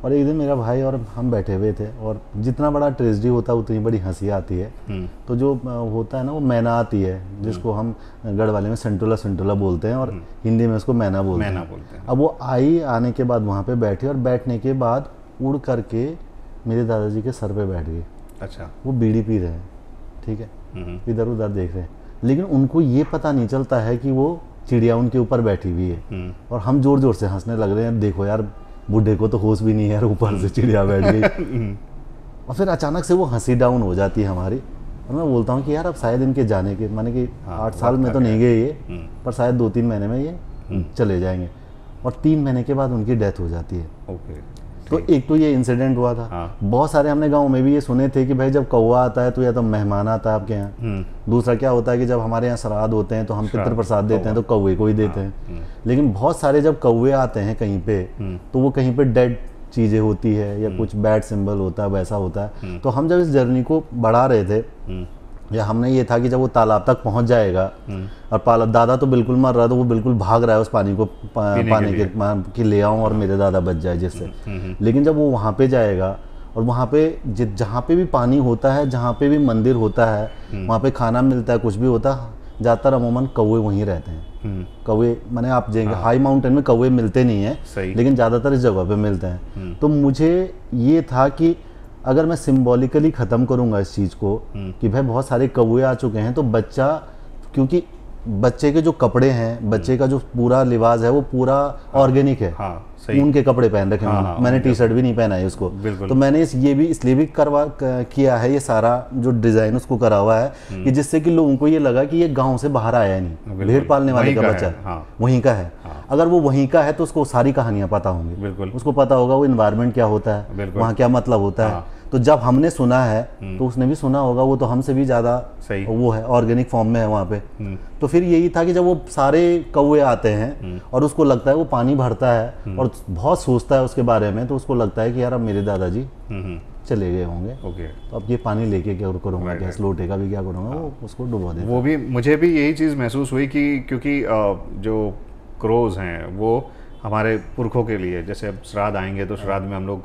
और एक दिन मेरा भाई और हम बैठे हुए थे और जितना बड़ा ट्रेजडी होता है उतनी बड़ी हंसी आती है हम्म। तो जो होता है ना वो मैना आती है हम्म। जिसको हम गढ़वाले में सेंटोला सेंटोला बोलते हैं और हम्म। हिंदी में उसको मैना बोलते मैना हैं बोलते हैं अब वो आई आने के बाद वहाँ पे बैठी और बैठने के बाद उड़ करके मेरे दादाजी के सर पे बैठ गई अच्छा वो बीड़ी पी रहे हैं ठीक है इधर उधर देख रहे हैं लेकिन उनको ये पता नहीं चलता है कि वो चिड़िया उनके ऊपर बैठी हुई है और हम जोर जोर से हंसने लग रहे हैं देखो यार बूढ़े को तो होश भी नहीं है ऊपर से हम्म। चिड़िया बैठ गई हम्म। और फिर अचानक से वो हंसी डाउन हो जाती है हमारी और मैं बोलता हूँ कि यार अब शायद इनके जाने के माने कि हाँ, आठ साल में तो नहीं गए ये हम्म। पर शायद दो तीन महीने में ये चले जाएंगे और तीन महीने के बाद उनकी डेथ हो जाती है ओके तो एक तो ये इंसिडेंट हुआ था हाँ। बहुत सारे हमने गाँव में भी ये सुने थे कि भाई जब कौवा आता है तो या तो मेहमान आता है आपके यहाँ हम्म। दूसरा क्या होता है कि जब हमारे यहाँ श्राद्ध होते हैं तो हम पितर प्रसाद देते हैं तो कौए को ही देते हाँ। हैं हम्म। लेकिन बहुत सारे जब कौवे आते हैं कहीं पे हम्म। तो वो कहीं पे डेड चीज़ें होती है या कुछ बैड सिंबल होता है वैसा होता है तो हम जब इस जर्नी को बढ़ा रहे थे या हमने ये था कि जब वो तालाब तक पहुंच जाएगा हम्म। और पाल दादा तो बिल्कुल मर रहा तो वो बिल्कुल भाग रहा है उस पानी को पाने पानी के, के, के ले आऊं और मेरे दादा बच जाए जिससे हम्म, हम्म, लेकिन जब वो वहां पे जाएगा और वहाँ पे जहाँ पे भी पानी होता है जहाँ पे भी मंदिर होता है वहां पे खाना मिलता है कुछ भी होता है ज़्यादातर अमूमन कौवे वहीं रहते हैं कौए मैंने आप जाएंगे हाँ। हाई माउंटेन में कौवे मिलते नहीं है लेकिन ज़्यादातर इस जगह पे मिलते हैं तो मुझे ये था कि अगर मैं सिम्बॉलिकली ख़त्म करूंगा इस चीज़ को हम्म। कि भाई बहुत सारे कौए आ चुके हैं तो बच्चा क्योंकि बच्चे के जो कपड़े हैं बच्चे हम्म। का जो पूरा लिबास है वो पूरा ऑर्गेनिक हाँ। है हाँ। ऊन के कपड़े पहन रखे हाँ, हाँ, मैंने टी शर्ट भी नहीं पहना है उसको तो मैंने इस ये भी इसलिए भी करवा किया है ये सारा जो डिजाइन उसको करा हुआ है हम्म। कि जिससे कि लोगों को ये लगा कि ये गाँव से बाहर आया नहीं भेड़ पालने वाले का बच्चा हाँ। वहीं का है हाँ। अगर वो वहीं का है तो उसको सारी कहानियां पता होंगी उसको पता होगा वो इन्वायरमेंट क्या होता है वहाँ क्या मतलब होता है तो जब हमने सुना है हम्म। तो उसने भी सुना होगा वो तो हमसे भी ज़्यादा वो है ऑर्गेनिक फॉर्म में है वहाँ पे हम्म। तो फिर यही था कि जब वो सारे कौए आते हैं हम्म। और उसको लगता है वो पानी भरता है और बहुत सोचता है उसके बारे में तो उसको लगता है कि यार अब मेरे दादाजी चले गए होंगे ओके तो अब ये पानी लेके क्या करूँगा क्या लोटे का भी क्या करूंगा हाँ। वो उसको डुबा दे वो भी मुझे भी यही चीज़ महसूस हुई कि क्योंकि जो क्रोज हैं वो हमारे पुरखों के लिए जैसे अब श्राद्ध आएंगे तो श्राद्ध में हम लोग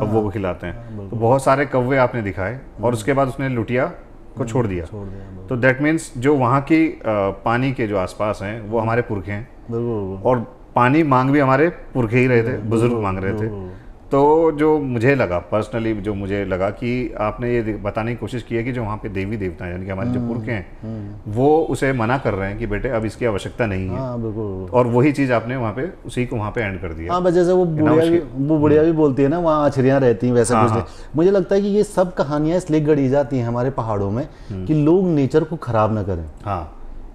कव्वों को हाँ, खिलाते हैं हाँ, तो बहुत सारे कव्वे आपने दिखाए और हाँ। उसके बाद उसने लुटिया को छोड़ दिया छोड़ दिया तो दैट मीन्स जो वहाँ की पानी के जो आसपास हैं वो हमारे पुरखे हैं और पानी मांग भी हमारे पुरखे ही रहे थे बुजुर्ग मांग रहे थे तो जो मुझे लगा पर्सनली जो मुझे लगा कि आपने ये बताने की कोशिश की है कि जो वहाँ पे देवी देवता यानी कि हमारे जो हम्म, पुरखे हैं हम्म। वो उसे मना कर रहे हैं कि बेटे अब इसकी आवश्यकता नहीं है हाँ, बिल्कुल और वही चीज़ आपने वहाँ पे उसी को वहाँ पे एंड कर दिया हाँ जैसे वो बुढ़िया भी वो बुढ़िया भी बोलती है ना वहाँ आछरियाँ रहती हैं वैसे हाँ, कुछ हाँ। मुझे लगता है कि ये सब कहानियाँ इसलिए गढ़ी जाती हैं हमारे पहाड़ों में हम्म। कि लोग नेचर को ख़राब ना करें हाँ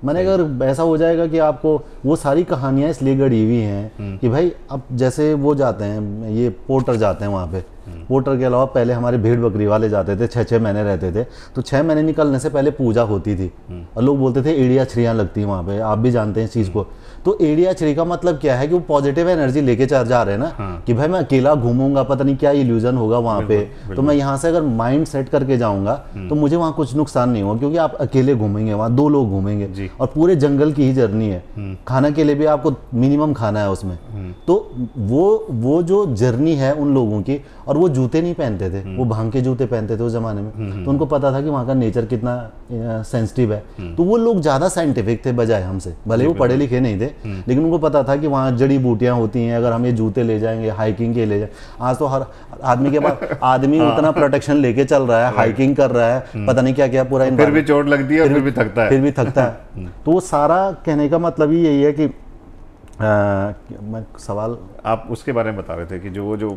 मैंने अगर ऐसा हो जाएगा कि आपको वो सारी कहानियां इसलिए गढ़ी हुई हैं हम्म। कि भाई अब जैसे वो जाते हैं ये पोर्टर जाते हैं वहां पे वोटर के अलावा पहले हमारे भेड़ बकरी वाले जाते थे छः छः महीने रहते थे तो छः महीने निकलने से पहले पूजा होती थी हम्म। और लोग बोलते थे एड़िया छड़ियाँ लगती हैं वहाँ पे आप भी जानते हैं इस चीज़ को हम्म। तो एड़िया छड़ी का मतलब क्या है कि वो पॉजिटिव एनर्जी लेके चल जा रहे हैं ना हाँ। कि भाई मैं अकेला घूमूंगा पता नहीं क्या इल्यूजन होगा वहाँ पे तो मैं यहाँ से अगर माइंड सेट करके जाऊँगा हम्म। तो मुझे वहाँ कुछ नुकसान नहीं होगा क्योंकि आप अकेले घूमेंगे वहाँ दो लोग घूमेंगे और पूरे जंगल की ही जर्नी है खाना के लिए भी आपको मिनिमम खाना है उसमें तो वो वो जो जर्नी है उन लोगों की और वो जूते नहीं पहनते थे वो हम्म। भांग के जूते पहनते थे उस जमाने में हम्म। तो उनको पता था कि वहाँ का नेचर कितना सेंसिटिव है हम्म। तो वो लोग ज़्यादा साइंटिफिक थे बजाय हमसे भले वो पढ़े लिखे नहीं थे लेकिन उनको पता था कि वहाँ जड़ी बूटियां होती हैं अगर हम ये जूते ले जाएंगे हाइकिंग के ले जाए आज तो हर आदमी के पास आदमी हाँ। उतना प्रोटेक्शन लेके चल रहा है हाइकिंग कर रहा है पता नहीं क्या क्या पूरा तो फिर भी चोट लगती है फिर भी थकता है फिर भी थकता है तो वो सारा कहने का मतलब ही यही है कि मैं सवाल आप उसके बारे में बता रहे थे कि जो वो जो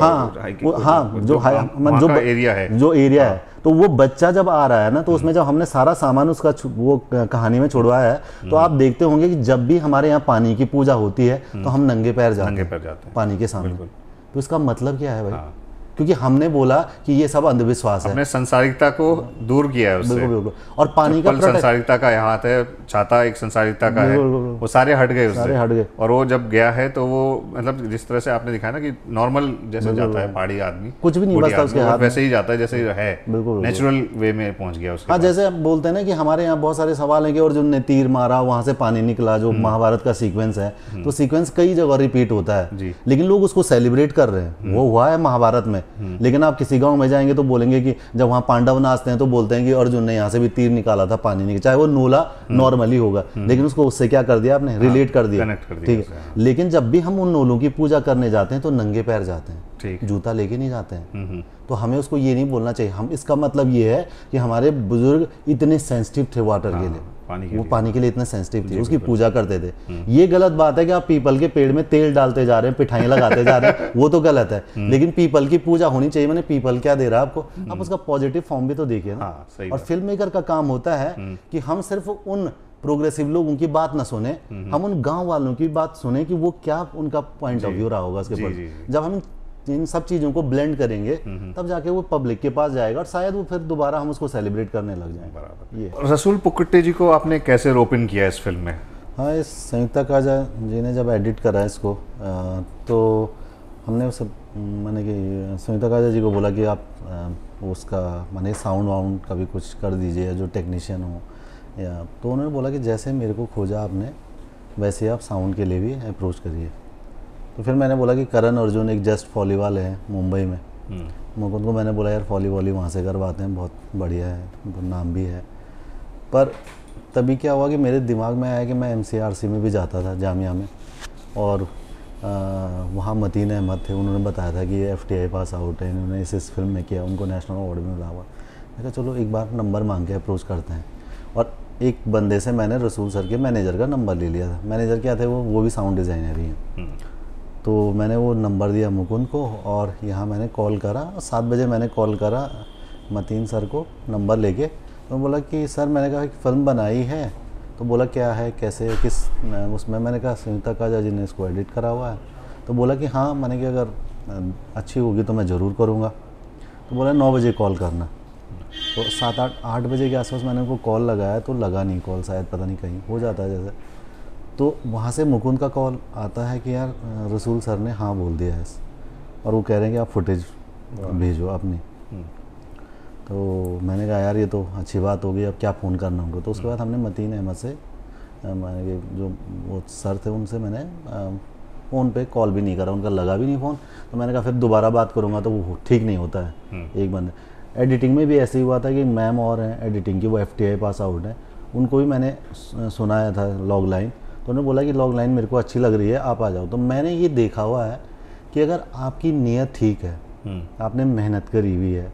हाँ वो, हाँ मतलब जो, जो हाई हाँ, जो एरिया है जो एरिया हाँ. है तो वो बच्चा जब आ रहा है ना तो हम्म। उसमें जब हमने सारा सामान उसका वो कहानी में छुड़वाया है तो हम्म। आप देखते होंगे कि जब भी हमारे यहाँ पानी की पूजा होती है तो हम्म। हम नंगे पैर जाते नंगे पैर जाते हैं पानी के सामने तो इसका मतलब क्या है भाई हाँ। क्योंकि हमने बोला कि ये सब अंधविश्वास है संसारिकता को दूर किया है उससे बिल्कुल बिल्कुल और पानी का संसारिकता का यहाँ है छाता एक संसारिकता का है वो सारे हट गए सारे हट गए और वो जब गया है तो वो मतलब जिस तरह से आपने दिखाया ना कि नॉर्मल जैसे जाता है पहाड़ी आदमी कुछ भी नहीं बचता उसके हाथ वैसे ही जाता है जैसे है बिल्कुल नेचुरल वे में पहुंच गया उसका हाँ जैसे आप बोलते हैं ना कि हमारे यहाँ बहुत सारे सवाल है और और जिनने तीर मारा वहाँ से पानी निकला जो हम्म। महाभारत का सीक्वेंस है हम्म। तो सीक्वेंस कई जगह रिपीट होता है लेकिन लोग उसको सेलिब्रेट कर रहे हैं हम्म। वो हुआ है महाभारत में है हम्म। लेकिन आप किसी गांव में जाएंगे तो बोलेंगे कि जब वहां पांडव नाचते हैं तो बोलते हैं कि अर्जुन ने यहाँ से भी तीर निकाला था पानी निकल चाहे वो नोला हम्म। नॉर्मली होगा हम्म। लेकिन उसको उससे क्या कर दिया आपने हाँ, रिलेट कर दिया ठीक है हाँ। लेकिन जब भी हम उन नोलों की पूजा करने जाते हैं तो नंगे पैर जाते हैं जूता लेके नहीं जाते हैं तो हमें उसको ये नहीं बोलना चाहिए हम इसका मतलब ये है कि हमारे बुजुर्ग इतने सेंसिटिव थे वाटर के हाँ। लिए पानी के वो लिए। पानी के लिए इतना सेंसिटिव थी उसकी पूजा करते थे हम्म। ये गलत बात है कि आप पीपल के पेड़ में तेल डालते जा रहे हैं पिठाई लगाते जा रहे हैं वो तो गलत है हम्म। लेकिन पीपल की पूजा होनी चाहिए मैंने पीपल क्या दे रहा है आपको हम्म। आप उसका पॉजिटिव फॉर्म भी तो देखिए ना हाँ, और फिल्म मेकर का काम होता है कि हम सिर्फ उन प्रोग्रेसिव लोग उनकी बात ना सुने हम उन गांव वालों की बात सुने कि वो क्या उनका पॉइंट ऑफ व्यू रहा होगा उसके ऊपर जब हम इन सब चीज़ों को ब्लेंड करेंगे हम्म, हम्म। तब जाके वो पब्लिक के पास जाएगा और शायद वो फिर दोबारा हम उसको सेलिब्रेट करने लग जाएंगे बराबर ये रसूल पुकट्टे जी को आपने कैसे रोपिन किया इस फिल्म में हाँ इस संयुक्ता काजा जी ने जब एडिट करा इसको तो हमने उस मैंने कि संयुक्ता काजा जी को बोला कि आप उसका मैंने साउंड वाउंड का भी कुछ कर दीजिए जो टेक्नीशियन हो या तो उन्होंने बोला कि जैसे मेरे को खोजा आपने वैसे आप साउंड के लिए भी अप्रोच करिए तो फिर मैंने बोला कि करण अर्जुन एक जस्ट फॉली वाले हैं मुंबई में मुकुंद हम्म। को मैंने बोला यार फॉली वॉली वहाँ से करवाते हैं बहुत बढ़िया है मतलब नाम भी है पर तभी क्या हुआ कि मेरे दिमाग में आया कि मैं एम में भी जाता था जामिया में और वहाँ मतीन अहमद थे उन्होंने बताया था कि ये एफ पास आउट है इन्होंने इस इस फिल्म में किया उनको नेशनल अवार्ड भी मिला हुआ मैं कहा चलो एक बार नंबर मांग के अप्रोच करते हैं और एक बंदे से मैंने रसूल सर के मैनेजर का नंबर ले लिया था मैनेजर क्या थे वो वो भी साउंड डिज़ाइनर ही हैं हम्म। तो मैंने वो नंबर दिया मुकुंद को और यहाँ मैंने कॉल करा सात बजे मैंने कॉल करा मतीन सर को नंबर लेके तो बोला कि सर मैंने कहा कि फ़िल्म बनाई है तो बोला क्या है कैसे किस उसमें मैंने कहा सुनीता काजा जी ने इसको एडिट करा हुआ है तो बोला कि हाँ मैंने कि अगर अच्छी होगी तो मैं ज़रूर करूँगा तो बोला नौ बजे कॉल करना तो सात आठ आठ बजे के आसपास मैंने उनको कॉल लगाया तो लगा नहीं कॉल शायद पता नहीं कहीं हो जाता है जैसे तो वहाँ से मुकुंद का कॉल आता है कि यार रसूल सर ने हाँ बोल दिया है और वो कह रहे हैं कि आप फुटेज भेजो अपनी हम्म। तो मैंने कहा यार ये तो अच्छी बात होगी अब क्या फ़ोन करना उनको तो उसके हम्म। बाद हमने मतीन अहमद से मैंने जो वो सर थे उनसे मैंने फ़ोन पे कॉल भी नहीं करा उनका लगा भी नहीं फ़ोन तो मैंने कहा फिर दोबारा बात करूँगा तो वो ठीक नहीं होता है हम्म। एक बंद एडिटिंग में भी ऐसे ही हुआ था कि मैम और हैं एडिटिंग की वो एफ पास आउट हैं उनको भी मैंने सुनाया था लॉग लाइन तो उन्होंने बोला कि लॉन्ग लाइन मेरे को अच्छी लग रही है आप आ जाओ तो मैंने ये देखा हुआ है कि अगर आपकी नीयत ठीक है हम्म। आपने मेहनत करी हुई है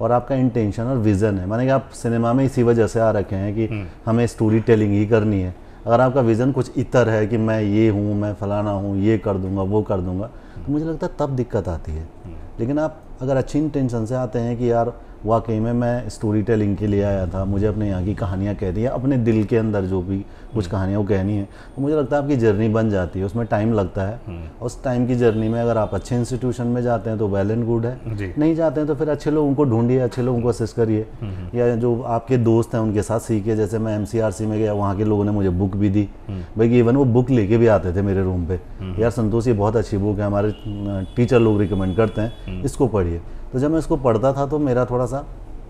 और आपका इंटेंशन और विज़न है माने कि आप सिनेमा में इसी वजह से आ रखे हैं कि हम्म। हमें स्टोरी टेलिंग ही करनी है अगर आपका विज़न कुछ इतर है कि मैं ये हूँ मैं फलाना हूँ ये कर दूंगा वो कर दूंगा तो मुझे लगता है तब दिक्कत आती है हम्म। लेकिन आप अगर अच्छी इंटेंशन से आते हैं कि यार वाकई में मैं स्टोरी टेलिंग के लिए आया था मुझे अपने यहाँ की कहानियाँ दी है अपने दिल के अंदर जो भी कुछ कहानियाँ वो कहनी है तो मुझे लगता है आपकी जर्नी बन जाती है उसमें टाइम लगता है हम्म। उस टाइम की जर्नी में अगर आप अच्छे इंस्टीट्यूशन में जाते हैं तो वेल एंड गुड है नहीं जाते हैं तो फिर अच्छे लोगों को ढूंढिए अच्छे लोगों को असिस्ट करिए हम्म, हम्म। या जो आपके दोस्त हैं उनके साथ सीखिए जैसे मैं एम में गया वहाँ के लोगों ने मुझे बुक भी दी भाई इवन वो बुक लेके भी आते थे मेरे रूम पे यार संतोष ये बहुत अच्छी बुक है हमारे टीचर लोग रिकमेंड करते हैं इसको पढ़िए तो जब मैं उसको पढ़ता था तो मेरा थोड़ा सा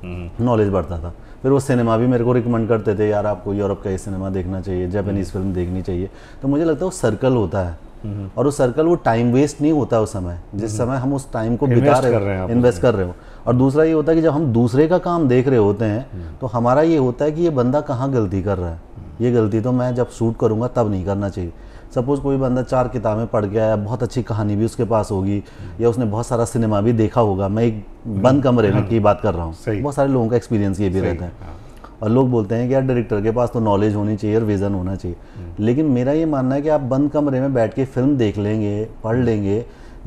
नॉलेज बढ़ता था फिर वो सिनेमा भी मेरे को रिकमेंड करते थे यार आपको यूरोप का ये सिनेमा देखना चाहिए जापानीज़ फिल्म देखनी चाहिए तो मुझे लगता है वो सर्कल होता है हम्म। और वो सर्कल वो टाइम वेस्ट नहीं होता उस समय जिस हम्म। समय हम उस टाइम को बिता रहे हैं इन्वेस्ट कर रहे हो और दूसरा ये होता है कि जब हम दूसरे का काम देख रहे होते हैं हम्म। तो हमारा ये होता है कि ये बंदा कहाँ गलती कर रहा है ये गलती तो मैं जब शूट करूँगा तब नहीं करना चाहिए सपोज़ कोई बंदा चार किताबें पढ़ गया है बहुत अच्छी कहानी भी उसके पास होगी या उसने बहुत सारा सिनेमा भी देखा होगा मैं एक बंद कमरे में की बात कर रहा हूँ बहुत सारे लोगों का एक्सपीरियंस ये भी रहता है हाँ। और लोग बोलते हैं कि यार डायरेक्टर के पास तो नॉलेज होनी चाहिए और विज़न होना चाहिए लेकिन मेरा ये मानना है कि आप बंद कमरे में बैठ के फिल्म देख लेंगे पढ़ लेंगे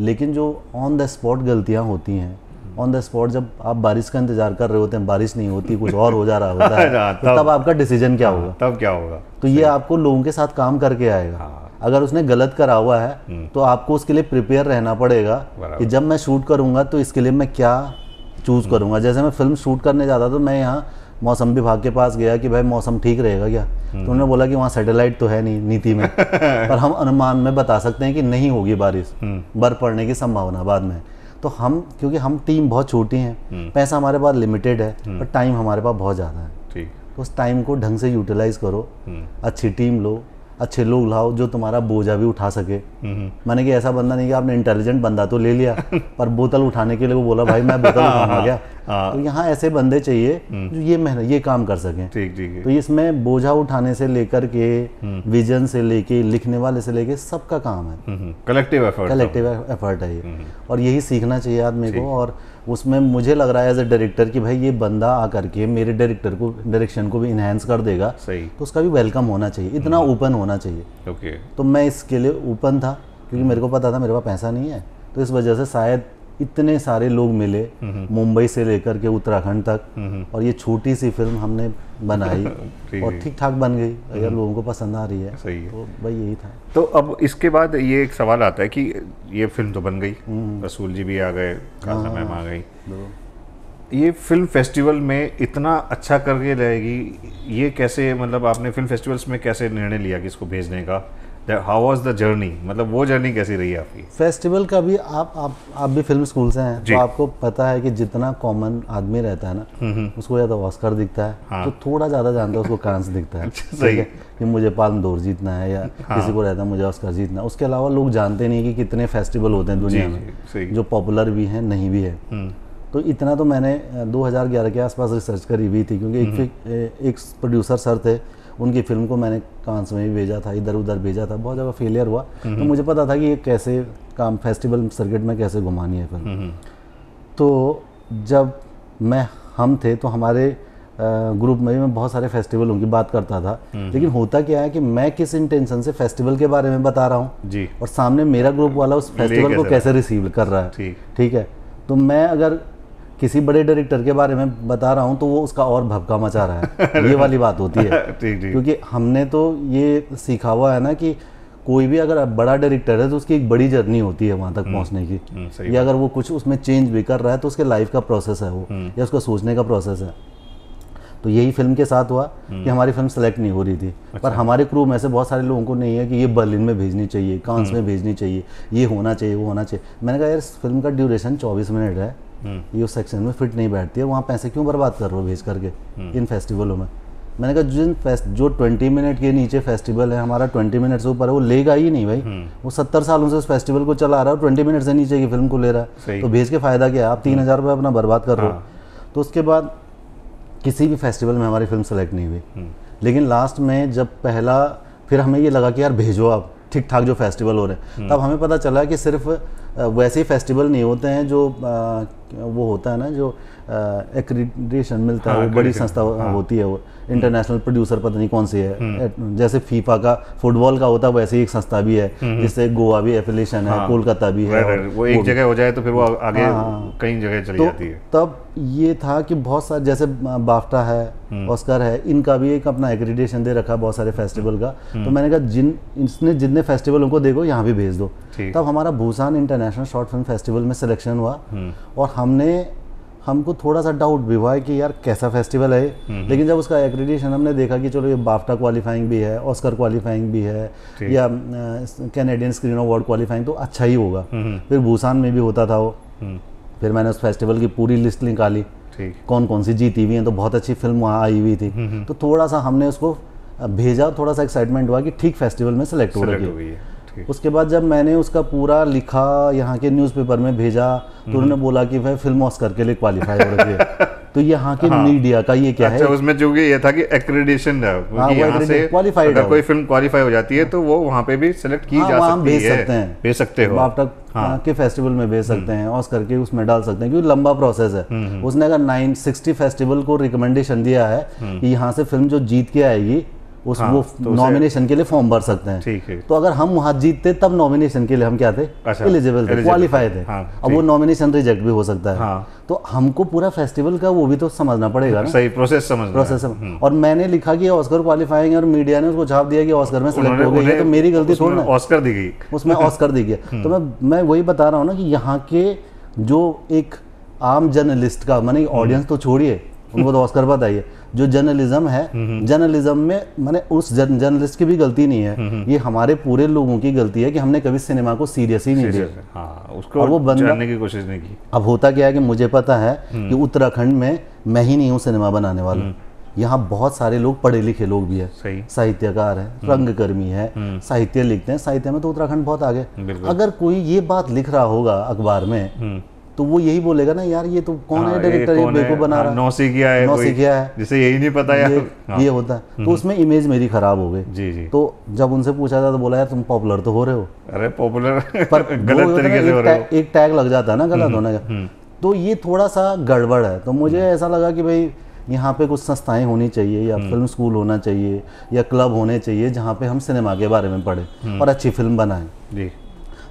लेकिन जो ऑन द स्पॉट गलतियाँ होती हैं ऑन द स्पॉट जब आप बारिश का इंतजार कर रहे होते हैं बारिश नहीं होती कुछ और हो जा रहा होता है हाँ, तो तब, तब आपका डिसीजन क्या हाँ, होगा तब क्या होगा तो ये आपको लोगों के साथ काम करके आएगा अगर उसने गलत करा हुआ है हम्म। तो आपको उसके लिए प्रिपेयर रहना पड़ेगा कि जब मैं शूट करूंगा तो इसके लिए मैं क्या चूज़ हम्म। करूँगा जैसे मैं फिल्म शूट करने जाता तो मैं यहाँ मौसम विभाग के पास गया कि भाई मौसम ठीक रहेगा क्या हम्म। तो उन्होंने बोला कि वहाँ सैटेलाइट तो है नहीं नीति में पर हम अनुमान में बता सकते हैं कि नहीं होगी बारिश बर्फ पड़ने की संभावना बाद में तो हम क्योंकि हम टीम बहुत छोटी है पैसा हमारे पास लिमिटेड है और टाइम हमारे पास बहुत ज़्यादा है तो उस टाइम को ढंग से यूटिलाइज करो अच्छी टीम लो अच्छे लोग लाओ जो तुम्हारा बोझा भी उठा सके हम्म। मैंने कि ऐसा बंदा नहीं कि आपने इंटेलिजेंट बंदा तो ले लिया पर बोतल उठाने के लिए वो बोला भाई मैं बोतल हाँ, उठाऊंगा हाँ, क्या हाँ। तो यहाँ ऐसे बंदे चाहिए हम्म। जो ये मेहनत ये काम कर सके ठीक ठीक तो इसमें बोझा उठाने से लेकर के विजन हम्म। से लेके लिखने वाले से लेके सबका काम है कलेक्टिव एफर्ट कलेक्टिव एफर्ट है ये और यही सीखना चाहिए आदमी को और उसमें मुझे लग रहा है एज ए डायरेक्टर कि भाई ये बंदा आकर के मेरे डायरेक्टर को डायरेक्शन को भी इन्हेंस कर देगा सही तो उसका भी वेलकम होना चाहिए इतना ओपन हम्म। होना चाहिए ओके तो मैं इसके लिए ओपन था क्योंकि मेरे को पता था मेरे पास पैसा नहीं है तो इस वजह से शायद इतने सारे लोग मिले हम्म। मुंबई से लेकर के उत्तराखंड तक हम्म। और ये छोटी सी फिल्म हमने बनाई और ठीक ठाक बन गई अगर हम्म। लोगों को पसंद आ रही है सही है तो भाई यही था तो अब इसके बाद ये एक सवाल आता है कि ये फिल्म तो बन गई रसूल जी भी आ गए हाँ। मैम आ गई तो ये फिल्म फेस्टिवल में इतना अच्छा करके रहेगी ये कैसे मतलब आपने फिल्म फेस्टिवल्स में कैसे निर्णय लिया कि इसको भेजने का हाउ वाज द जर्नी मतलब वो जर्नी कैसी रही आपकी फेस्टिवल का भी आप आप आप भी फिल्म स्कूल से हैं तो आपको पता है कि जितना कॉमन आदमी रहता है ना उसको या तो ऑस्कर दिखता है हाँ। तो थोड़ा ज़्यादा जानता है उसको कांस दिखता है सही है कि मुझे पाल दौर जीतना है या हाँ। किसी को रहता है मुझे ऑस्कर जीतना उसके अलावा लोग जानते नहीं कि कितने फेस्टिवल होते हैं दुनिया में जो पॉपुलर भी हैं नहीं भी है हम्म। तो इतना तो मैंने 2011 के आसपास रिसर्च करी हुई थी क्योंकि एक हम्म। एक प्रोड्यूसर सर थे उनकी फिल्म को मैंने फ्रांस में भी भेजा था इधर उधर भेजा था बहुत ज़्यादा फेलियर हुआ तो मुझे पता था कि ये कैसे काम फेस्टिवल सर्किट में कैसे घुमानी है फिल्म तो जब मैं हम थे तो हमारे ग्रुप में मैं बहुत सारे फेस्टिवलों की बात करता था लेकिन होता क्या है कि मैं किस इंटेंशन से फेस्टिवल के बारे में बता रहा हूँ और सामने मेरा ग्रुप वाला उस फेस्टिवल को कैसे रिसीव कर रहा है ठीक है तो मैं अगर किसी बड़े डायरेक्टर के बारे में बता रहा हूँ तो वो उसका और भपका मचा रहा है ये वाली बात होती है ठीक ठीक क्योंकि हमने तो ये सीखा हुआ है ना कि कोई भी अगर बड़ा डायरेक्टर है तो उसकी एक बड़ी जर्नी होती है वहां तक हम्म, पहुँचने की हम्म, या अगर वो कुछ उसमें चेंज भी कर रहा है तो उसके लाइफ का प्रोसेस है वो हम्म। या उसका सोचने का प्रोसेस है तो यही फिल्म के साथ हुआ कि हमारी फिल्म सेलेक्ट नहीं हो रही थी अच्छा। पर हमारे क्रू में से बहुत सारे लोगों को नहीं है कि ये बर्लिन में भेजनी चाहिए कांस में भेजनी चाहिए ये होना चाहिए वो होना चाहिए मैंने कहा यार फिल्म का ड्यूरेशन चौबीस मिनट है ये उस सेक्शन में फिट नहीं बैठती है वहाँ पैसे क्यों बर्बाद कर रहे हो भेज करके हम्म। इन फेस्टिवलों में मैंने कहा जिन जो ट्वेंटी मिनट के नीचे फेस्टिवल है हमारा ट्वेंटी मिनट से ऊपर है वो लेगा ही नहीं भाई हम्म। वो सत्तर सालों से उस फेस्टिवल को चला रहा है और ट्वेंटी मिनट से नीचे की फिल्म को ले रहा है तो भेज के फायदा क्या है आप तीन हम्म। हज़ार रुपये अपना बर्बाद कर रहे हो हाँ। तो उसके बाद किसी भी फेस्टिवल में हमारी फिल्म सेलेक्ट नहीं हुई लेकिन लास्ट में जब पहला फिर हमें ये लगा कि यार भेजो आप ठीक ठाक जो फेस्टिवल हो रहे हैं तब हमें पता चला कि सिर्फ वैसे ही फेस्टिवल नहीं होते हैं जो आ, वो होता है ना जो एक्रीडेशन मिलता हाँ, है वो बड़ी संस्था हाँ, होती है वो इंटरनेशनल हम्म। प्रोड्यूसर पता नहीं कौन सी है हम्म। जैसे फीफा का फुटबॉल का होता है वैसे ही एक संस्था भी है हम्म। जिससे गोवा भी एफिलेशन है हाँ। कोलकाता भी है वो एक जगह हो जाए तो फिर वो आगे हाँ, हाँ। कई जगह चली तो जाती है तब ये था कि बहुत सारे जैसे बाफ्टा है ऑस्कर है इनका भी एक अपना एक्रीडेशन दे रखा बहुत सारे फेस्टिवल का तो मैंने कहा जिन इसने जितने फेस्टिवल उनको देखो यहाँ भी भेज दो तब हमारा Bhusan international international short film festival में सिलेक्शन हुआ हम्म। और हमने हमको थोड़ा सा डाउट भी हुआ है कि यार कैसा फेस्टिवल है हम्म। लेकिन जब उसका एक्रेडिटेशन हमने देखा कि चलो ये बाफ्टा क्वालिफाइंग भी है ऑस्कर क्वालिफाइंग भी है या कैनेडियन स्क्रीन अवार्ड क्वालिफाइंग तो अच्छा ही होगा हम्म। फिर भूसान में भी होता था वो फिर मैंने उस फेस्टिवल की पूरी लिस्ट निकाली कौन कौन सी जीती हुई हैं तो बहुत अच्छी फिल्म वहाँ आई हुई थी तो थोड़ा सा हमने उसको भेजा थोड़ा सा एक्साइटमेंट हुआ कि ठीक फेस्टिवल में सेलेक्ट हो रही है उसके बाद जब मैंने उसका पूरा लिखा यहाँ के न्यूज़पेपर में भेजा तो उन्होंने हम्म। बोला कि भाई फिल्म ऑस्कर के लिए क्वालिफाई हो रही है तो यहाँ के हाँ, मीडिया का ये क्या अच्छा, है उसमें जो कि ये था कि एक्रेडिशन है हाँ, यहाँ से अगर कोई फिल्म क्वालिफाई हो जाती है हाँ। तो वो वहाँ पे भी सिलेक्ट की हाँ, जा सकती है भेज सकते हैं भेज सकते हो आप तक हाँ, हाँ के फेस्टिवल में भेज सकते हम्म। हैं और करके उसमें डाल सकते हैं क्योंकि लंबा प्रोसेस है हम्म, उसने अगर नाइन सिक्सटी फेस्टिवल को रिकमेंडेशन दिया है कि यहाँ से फिल्म जो जीत के आएगी उस हाँ, वो तो नॉमिनेशन के लिए फॉर्म भर सकते हैं ठीक है तो अगर हम वहां जीतते तब नॉमिनेशन के लिए हम क्या थे एलिजिबल अच्छा, थे क्वालिफाई थे हाँ, अब वो नॉमिनेशन रिजेक्ट भी हो सकता है हाँ। तो हमको पूरा फेस्टिवल का वो भी तो समझना पड़ेगा ना सही प्रोसेस समझ प्रोसेस है। हम्म। और मैंने लिखा कि ऑस्कर क्वालिफाइंग है और मीडिया ने उसको छाप दिया कि ऑस्कर में सिलेक्ट हो गई है तो मेरी गलती थोड़ी ना ऑस्कर दी गई उसमें ऑस्कर दी गई हम्म। तो मैं मैं वही बता रहा हूँ ना कि यहाँ के जो एक आम जर्नलिस्ट का मैंने ऑडियंस तो छोड़िए उनको तो ऑस्कर बताइए जो जर्नलिज्म है हम्म, हम्म। जर्नलिज्म में मैंने उस जर्न जर्नलिस्ट की भी गलती नहीं है हम्म, ये हमारे पूरे लोगों की गलती है कि हमने कभी सिनेमा को सीरियस ही नहीं लिया हाँ, उसको वो बंद करने की कोशिश नहीं की अब होता क्या है कि मुझे पता है कि उत्तराखंड में मैं ही नहीं हूँ सिनेमा बनाने वाला यहाँ बहुत सारे लोग पढ़े लिखे लोग भी है साहित्यकार है रंगकर्मी है साहित्य लिखते हैं साहित्य में तो उत्तराखंड बहुत आगे अगर कोई ये बात लिख रहा होगा अखबार में तो वो यही बोलेगा ना यार ये तो कौन हाँ, है डायरेक्टर ये, बेको बना हाँ, रहा है नौसिखिया है नौसिखिया है जिसे यही नहीं पता यार ये, हाँ, ये होता है तो हम्म। उसमें इमेज मेरी खराब हो गई जी जी तो जब उनसे पूछा था तो बोला यार तुम पॉपुलर तो हो रहे हो अरे पॉपुलर पर गलत तरीके से हो रहे हो एक टैग लग जाता है ना गलत हम्म, होने का हम्म। तो ये थोड़ा सा गड़बड़ है तो मुझे ऐसा लगा कि भाई यहाँ पे कुछ संस्थाएं होनी चाहिए या फिल्म स्कूल होना चाहिए या क्लब होने चाहिए जहाँ पे हम सिनेमा के बारे में पढ़े और अच्छी फिल्म बनाए जी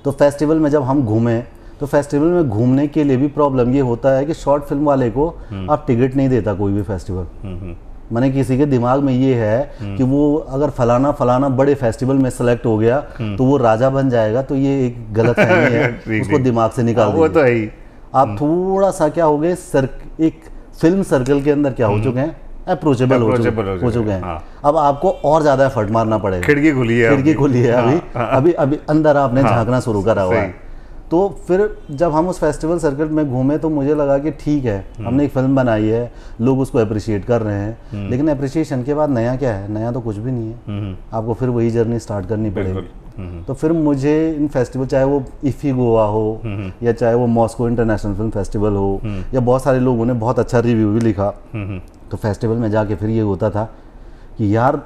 तो फेस्टिवल में जब हम घूमें तो फेस्टिवल में घूमने के लिए भी प्रॉब्लम ये होता है कि शॉर्ट फिल्म वाले को हम्म। आप टिकट नहीं देता कोई भी फेस्टिवल हम्म, हम्म। मैंने किसी के दिमाग में ये है कि वो अगर फलाना फलाना बड़े फेस्टिवल में सेलेक्ट हो गया तो वो राजा बन जाएगा तो ये एक गलत है उसको दिमाग से निकाल हाँ, वो तो है आप थोड़ा सा क्या हो गए एक फिल्म सर्कल के अंदर क्या हो चुके हैं अप्रोचेबल हो चुके हो चुके हैं हाँ। अब आपको और ज्यादा एफर्ट मारना पड़ेगा खिड़की खुली है खिड़की खुली है अभी हाँ, अभी अभी अंदर आपने झांकना शुरू करा हुआ है तो फिर जब हम उस फेस्टिवल सर्किट में घूमे तो मुझे लगा कि ठीक है हम्म। हमने एक फिल्म बनाई है लोग उसको अप्रिशिएट कर रहे हैं हम्म। लेकिन अप्रिशिएशन के बाद नया क्या है नया तो कुछ भी नहीं है हम्म। आपको फिर वही जर्नी स्टार्ट करनी पड़ेगी तो फिर मुझे इन फेस्टिवल चाहे वो इफ़ी गोवा हो या चाहे वो मॉस्को इंटरनेशनल फिल्म फेस्टिवल हो या बहुत सारे लोगों ने बहुत अच्छा रिव्यू भी लिखा तो फेस्टिवल में जाके फिर ये होता था कि यार